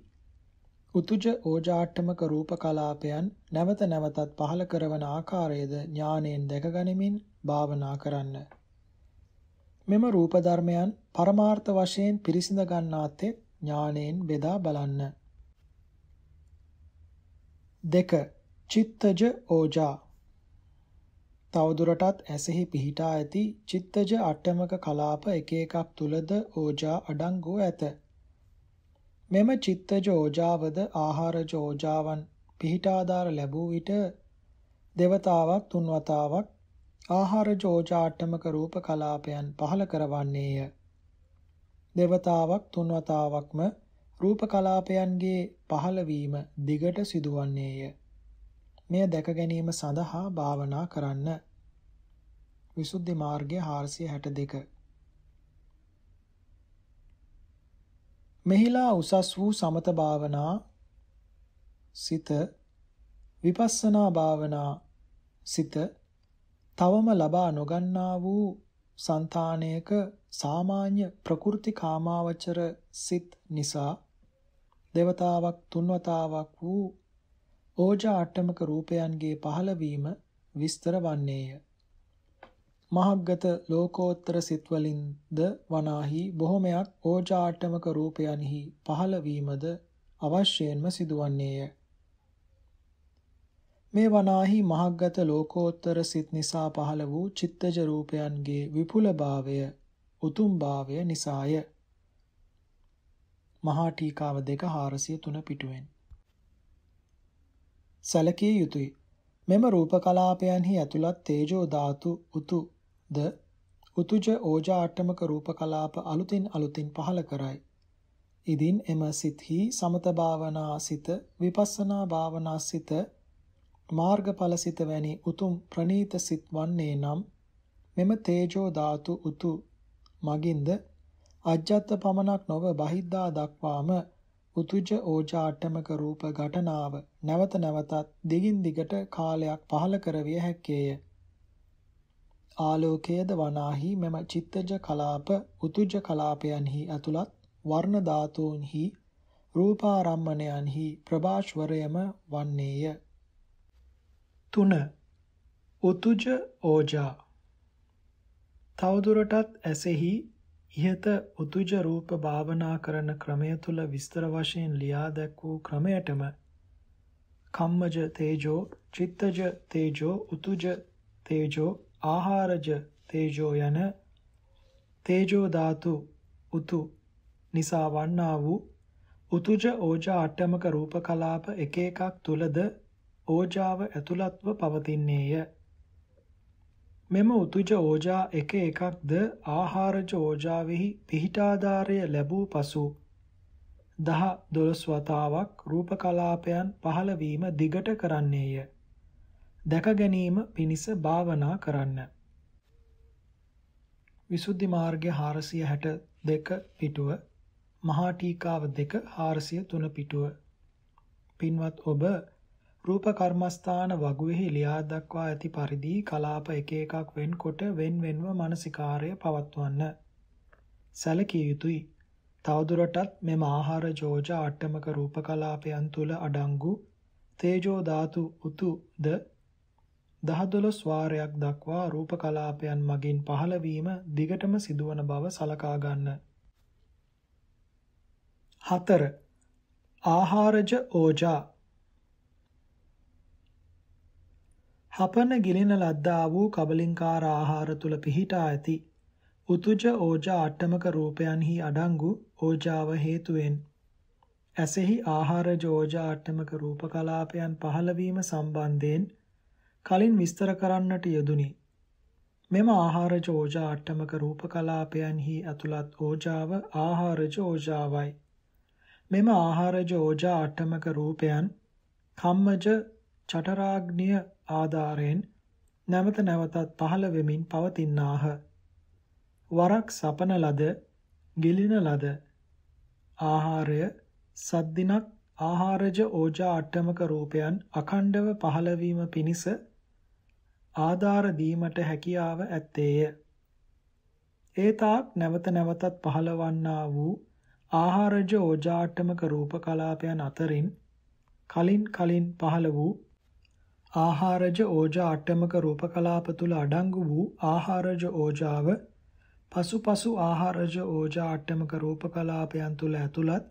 උතුජ ඕජාට්ටමක රූප කලාපයන් නැවත නැවතත් පහළ කරවන ආකාරයේද ඥාණයෙන් දැකගනිමින් භාවනා කරන්න. මෙම රූප ධර්මයන් පරමාර්ථ වශයෙන් පිරිසිඳ ගන්නාත්තේ ඥාණයෙන් බෙදා බලන්න. 2. චිත්තජ ඕජා තවදුරටත් ඇසෙහි පිහිටා ඇති චිත්තජ අට්ටමක කලාප එක එකක් තුලද ඕජා අඩංගු ඇත. මෙම චිත්තජ ඕජාවද ආහාරජ ඕජාවන් පිහිටාදාර ලැබූ විට දෙවතාවක් තුන් වතාවක් ආහාරජ ඕජා අට්ටමක රූප කලාපයන් පහළ කරවන්නේය. දෙවතාවක් තුන් වතාවක්ම රූප කලාපයන්ගේ පහළවීම දිගට සිදුවන්නේය. මෙය දැක ගැනීම සඳහා භාවනා කරන්න. විසුද්ධි මාර්ගය 462 මෙහිලා උසස් වූ සමත භාවනා සිත විපස්සනා භාවනා සිත තවම ලබා නොගන්නා වූ సంతානයක සාමාන්‍ය ප්‍රකෘති කාමාවචර සිත් නිසා දෙවතාවක් තුන්වතාවක් වූ ඕජා අට්ටමක රූපයන්ගේ පහළවීම විස්තර වන්නේය. මහග්ගත ලෝකෝත්තර සිත්වලින්ද වනාහි බොහොමයක් ඕජා අට්ටමක රූපයන්හි පහළවීමද අවශ්‍යයෙන්ම සිදුවන්නේය. මේ වනාහි මහග්ගත ලෝකෝත්තර සිත් නිසා පහළ වූ චිත්තජ රූපයන්ගේ විපුලභාවය උතුම්භාවය නිසාය. මහා ටීකාව 2 403 පිටුවෙන් සැලකිය යුතුය. මෙම රූප කලාපයන්හි ඇතුළත් තේජෝ ධාතු උතුද උතුජ ඕජා අට්ටමක රූප කලාප අලුතින් අලුතින් පහළ කරයි. ඉදින් එම සිත්හි සමත භාවනා සිත විපස්සනා භාවනා සිත මාර්ගඵල සිත වැනි උතුම් ප්‍රණීත සිත් වන්නේ නම් මෙම තේජෝ ධාතු උතු මගින්ද අජ්ජත් පමණක් නොව බහිද්දා දක්වාම උතුජ ඕජා අට්ටමක රූප ඝටනාව නැවත නැවතත් දිගින් දිගට කාලයක් පහළ කරවිය හැක්කේය. ආලෝකයේද වනාහි මෙම චිත්තජ කලාප උතුජ කලාපයන්හි ඇතුළත් වර්ණ ධාතුන්හි රූපාරම්මණයන්හි ප්‍රභාෂ්වරයම වන්නේය. 3. උතුජ ඕජා තවදුරටත් ඇසෙහි ඉහත උතුජ රූප භාවනා කරන ක්‍රමය තුල විස්තර වශයෙන් ලියා දැක් වූ ක්‍රමයටම කම්මජ තේජෝ චිත්තජ තේජෝ උතුජ තේජෝ ආහාරජ තේජෝ යන තේජෝ ධාතු උතු නිසා වන්නා වූ උතුජ ඕජා අට්ටමක රූප කලාප එක එකක් තුලද ඕජාව ඇතුළත්ව පවතින්නේය මෙම උතුජ ඕජා එක එකක්ද ආහාරජ ඕජාවෙහි පිහිටාධාරය ලැබූ පසු දහ දොළොස් වතාවක් රූප කලාපයන් පහළවීම දිගට කරන්නේය. දැක ගැනීම පිණිස භාවනා කරන්න. විසුද්ධි මාර්ගය හාරසිය හැට දෙක පිටුව මහා ටීකාව දෙක හාරසිය තුන පිටුව. පින්වත් ඔබ රූප කර්මස්ථාන වගුවේහි ලියා දක්වා ඇති පරිදි කලාප එක එකක් වෙන්කොට වෙන් වෙන්ව මානසිකාර්ය පවත්වන්න. සැලකිය යුතුයි. තවදුරටත් මෙම ආහාර ජෝජ අට්ටමක රූප කලාපයන් තුල අඩංගු තේජෝ ධාතු උතුද 10-12 වාරයක් දක්වා රූප කලාපයන් මගින් පහළවීම දිගටම සිදුවන බව සලකා ගන්න. 4. ආහාරජ ඕජා හපන ගිලින ලද්දා වූ කබලින්කාර ආහාර තුල පිහිටා ඇති උතුජ ඕජා අට්ටමක රූපයන්හි අඩංගු ඕජාව හේතුවෙන් ඇසෙහි ආහාර ජෝජා අට්ටමක රූප කලාපයන් පහළවීම සම්බන්ධයෙන් කලින් විස්තර කරන්නට යෙදුනි. මෙම ආහාරජ ඕජා අට්ටමක රූප කලාපයන්හි ඇතුළත් ඕජාව ආහාරජ ඕජාවයි. මෙම ආහාරජ ඕජා අට්ටමක රූපයන් කම්මජ චටරාග්නිය ආධාරයෙන් නැවත නැවතත් පහළ වෙමින් පවතිනාහ. වරක් සපන ලද, ගිලින ලද ආහාරය සද්දිනක් ආහාරජ ඕජා අට්ටමක රූපයන් අඛණ්ඩව පහළවීම පිණිස ආධාර දීමට හැකියාව ඇත්තේය. ඒ තාක් නැවත නැවතත් පහළවන්නා වූ ආහාරජ ඕජාට්ටමක රූප කලාපයන් අතරින් කලින් කලින් පහළ වූ ආහාරජ ඕජා අට්ටමක රූපකලාප තුල අඩංගු වූ ආහාරජ ඕජාව පසුපසු ආහාරජ ඕජා අට්ටමක රූපකලාපයන් තුල ඇතුළත්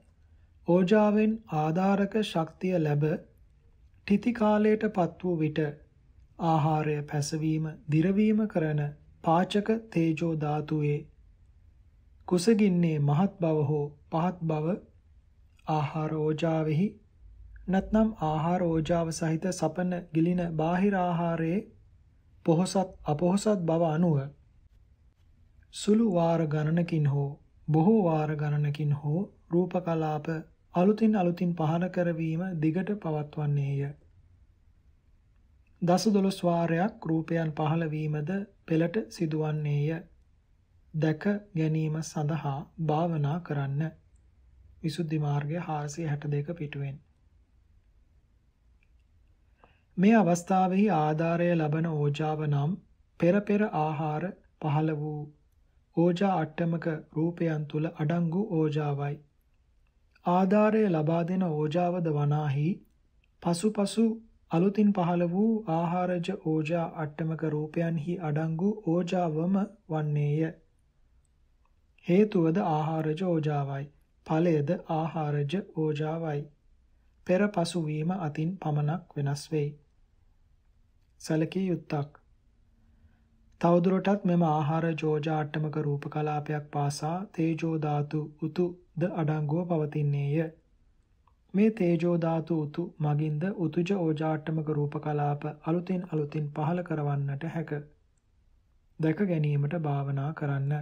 ඕජාවෙන් ආධාරක ශක්තිය ලැබ තිති කාලයට පත් වූ විට ආහාරය පැසවීම දිරවීම කරන පාචක තේජෝ ධාතුවේ කුසගින්නේ මහත් බව හෝ පහත් බව ආහාර ඕජාවෙහි නැත්නම් ආහාර ඕජාව සහිත සපන ගිලින බාහිර ආහාරයේ පොහසත් අපොහසත් බව අනුව සුළු වාර ගණනකින් හෝ බොහෝ වාර ගණනකින් හෝ රූප කලාප අලුතින් අලුතින් පහන කරවීම දිගට පවත්වන්නේය. දස දොළොස් වාරයක් රූපයන් පහළ වීමද පෙළට සිදුවන්නේය. දැක ගැනීම සඳහා භාවනා කරන්න. විසුද්ධි මාර්ගය 462 පිටුවෙන් මේ අවස්ථාවෙහි ආධාරය ලබන ඕජාව නම් පෙර පෙර ආහාර පහළ වූ ඕජා අට්ටමක රූපයන් තුල අඩංගු ඕජාවයි. ආධාරය ලබා දෙන ඕජාවද වනාහි පසුපසු අලුතින් පහළ වූ ආහාරජ ඕජා අට්ටමක රූපයන්හි අඩංගු ඕජාවම වන්නේය. හේතුවද ආහාරජ ඕජාවයි. ඵලයේද ආහාරජ ඕජාවයි. පෙර පසුවීම අතින් පමණක් වෙනස් වෙයි. සැලකිය යුත්තක්. තවදුරටත් මෙම ආහාර ජෝජ අට්ටමක රූප කලාපයක් පාසා තේජෝ ධාතු උතු ද අඩංගුව පවතින්නේය. මේ තේජෝ ධාතු උතු මගින්ද උතුජ ඕජාට්ටමක රූප කලාප අලුතින් අලුතින් පහළ කරවන්නට හැක. දැක ගැනීමට භාවනා කරන්න.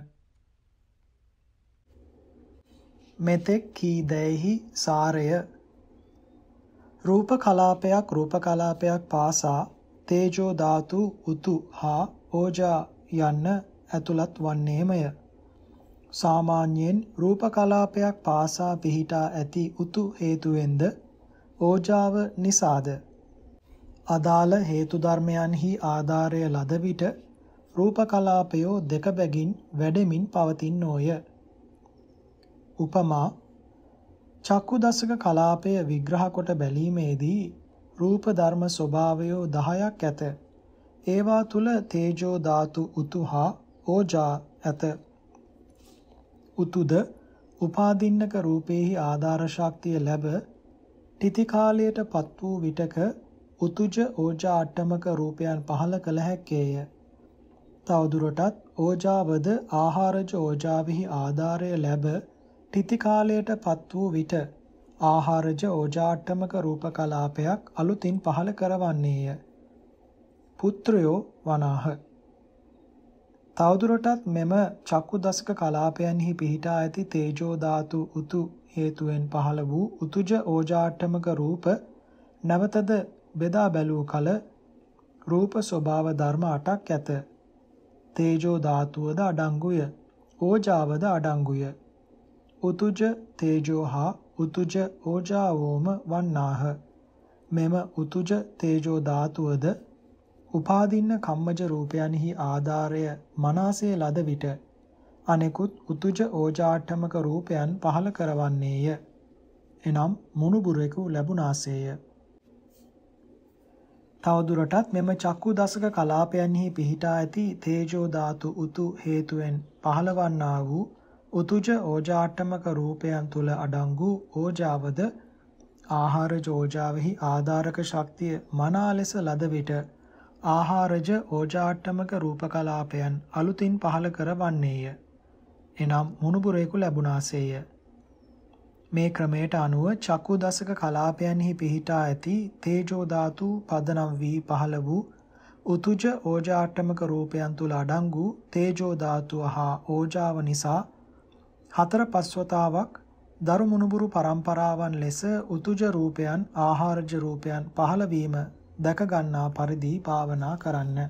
මෙතෙක් කී දැයෙහි සාරය රූප කලාපයක් රූප කලාපයක් පාසා තේජෝ ධාතු උතු හා ඕජා යන්න ඇතුළත් වන්නේමය. සාමාන්‍යයෙන් රූප කලාපයක් පාසා පිහිටා ඇති උතු හේතුවෙන්ද ඕජාව නිසාද අදාළ හේතු ධර්මයන්හි ආධාරය ලද විට රූප කලාපයෝ දෙක බැගින් වැඩෙමින් පවතිනෝය. උපමා චක්කු දසක කලාපය විග්‍රහ කොට බැලීමේදී රූප ධර්ම ස්වභාවයෝ 10ක් ඇත. ඒවා තුල තේජෝ ධාතු උතුහා ඕජා ඇත. උතුද උපාදින්නක රූපේහි ආධාර ශක්තිය ලැබ තితి කාලයට පත් වූ විටක උතුජ ඕජා අට්ටමක රූපයන් පහළ කළ හැක්කේය. තවදුරටත් ඕජාවද ආහාරජ ඕජාවෙහි ආධාරය ලැබ තితి කාලයට පත් වූ විට ආහාරජ ඕජාට්ටමක රූප කලාපයක් අලුතින් පහළ කරවන්නේය. පුත්‍රයෝ වනාහ. තවදුරටත් මෙම චක්කු දසක කලාපයන්හි පිහිටා ඇති තේජෝ ධාතු උතු හේතුවෙන් පහළ වූ උතුජ ඕජාට්ටමක රූප නැවතද බෙදා බැලූ කල රූප ස්වභාව ධර්ම 8ක් ඇත. තේජෝ ධාතුවද අඩංගුය. ඕජාවද අඩංගුය. උතුජ තේජෝ හා උතුජ ඕජාවෝම වන්නාහ මෙම උතුජ තේජෝ ධාතුවද උපාදින්න කම්මජ රූපයන්හි ආධාරය මනසේ ලද විට අනෙකුත් උතුජ ඕජාට්ඨමක රූපයන් පහල කරවන්නේය එනම් මුණුබුරෙකු ලැබුණාසේය තවදුරටත් මෙම චක්කු දසක කලාපයන්හි පිහිටා ඇති තේජෝ ධාතු උතු හේතුවෙන් පහළවන්නා වූ උතුජ ඕජාට්ටමක රූපයන් තුල අඩංගු ඕජාවද ආහාරජ ඕජාවෙහි ආධාරක ශක්තිය මනා ලෙස ලද විට ආහාරජ ඕජාට්ටමක රූපකලාපයන් අලුතින් පහළ කරවන්නේය. එනම් මුණුබුරෙකු ලැබුණාසේය. මේ ක්‍රමයට අනුව චක්කු දසක කලාපයන්හි පිහිටා ඇති තේජෝ ධාතු පදනම් වී පහළ වූ උතුජ ඕජාට්ටමක රූපයන් තුල අඩංගු තේජෝ ධාතුව හා ඕජාව නිසා හතර පස්වතාවක් දරු මුණුබුරු පරම්පරාවන් ලෙස උතුජ රූපයන් ආහාරජ රූපයන් පහළ වීම දැක ගන්නා පරිදි භාවනා කරන්න.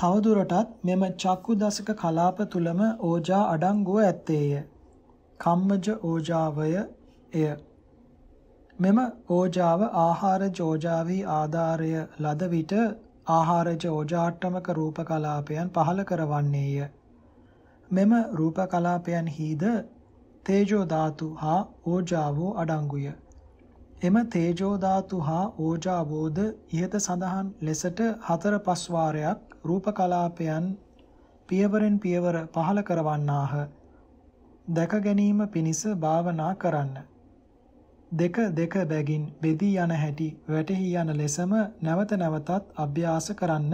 තවදුරටත් මෙම චක්කු දසක කලාප තුලම ඕජා අඩංගුව ඇත්තේය. කම්මජ ඕජාවය එය. මෙම ඕජාව ආහාර ජෝජාවී ආධාරය ලද විට ආහාරජ ඕජාට්ටමක රූප කලාපයන් පහළ කරවන්නේය. මෙම රූප කලාපයන්හිද තේජෝ ධාතු හා ඕජාවෝ අඩංගුය. එම තේජෝ ධාතු හා ඕජාවෝද ইহත සඳහන් ලෙසට හතර පස් වාරයක් රූප කලාපයන් පියවරෙන් පියවර පහල කරවන්නාහ. දැක ගැනීම පිණිස භාවනා කරන්න. දෙක දෙක බැගින් බෙදී යන හැටි වැටහි යන ලෙසම නැවත නැවතත් අභ්‍යාස කරන්න.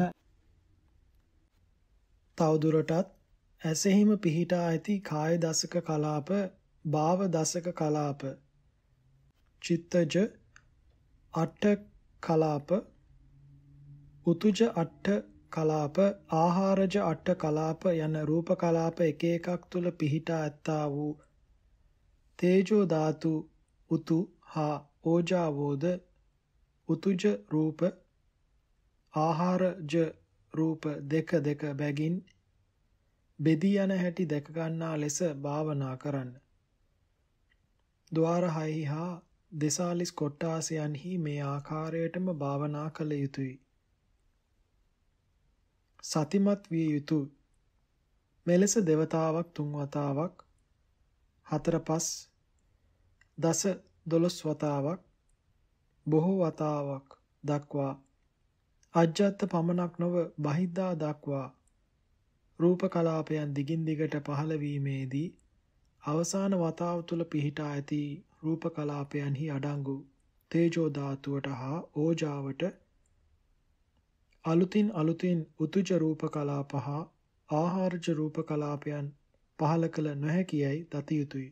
තවදුරටත් ඇසෙහිම පිහිටා ඇති කාය දසක කලාප භාව දසක කලාප චිත්තජ අට්ඨ කලාප උතුජ අට්ඨ කලාප ආහාරජ අට්ඨ කලාප යන රූප කලාප එක එකක් තුල පිහිටා ඇත්තා වූ තේජෝ ධාතු උතු හා ඕජාවෝද උතුජ රූප ආහාරජ රූප දෙක දෙක බැගින් බෙදී යන හැටි දැක ගන්නා ලෙස භාවනා කරන්න. ద్వාර හයෙහි හා දෙසාලිස් කොට්ටාසයන්හි මේ ආකාරයටම භාවනා කළ යුතුය. සතිමත් විය යුතුය. මෙලෙස දෙවතාවක් තුන් වතාවක් හතර පස් දස දොළොස් වතාවක් බොහෝ වතාවක් දක්වා අජ්ජත් පමණක් නොව බහිද්දා දක්වා රූප කලාපයන් දිගින් දිගට පහළ වීමේදී අවසාන වතාව තුල පිහිටා ඇති රූප කලාපයන්හි අඩංගු තේජෝ ධාතුවට හා ඕජාවට අලුතින් අලුතින් උතුජ රූප කලාප හා ආහාරජ රූප කලාපයන් පහළ කළ නොහැකියයි දති යුතුය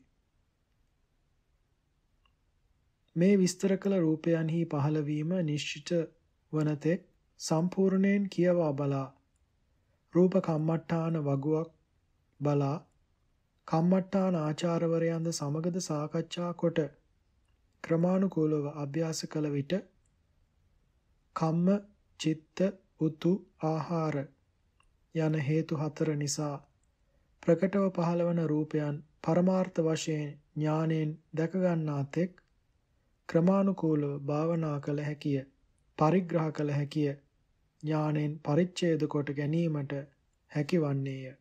මේ විස්තර කළ රූපයන්හි පහළවීම නිශ්චිත වනතෙක් සම්පූර්ණයෙන් කියවා බලා රූප කම්මට්ටාන වගුවක් බලා කම්මට්ටාන ආචාර්යවරයන්ද සමගද සාකච්ඡා කොට ක්‍රමානුකූලව අභ්‍යාස කළ විට කම්ම චිත්ත උතු ආහාර යන හේතු හතර නිසා ප්‍රකටව පහළවන රූපයන් පරමාර්ථ වශයෙන් ඥානෙන් දැක ගන්නාතෙක් ක්‍රමානුකූලව භාවනා කළ හැකිය පරිග්‍රහ කළ හැකිය ඥාණයෙන් පරිච්ඡේද කොට ගැනීමට හැකිවන්නේය.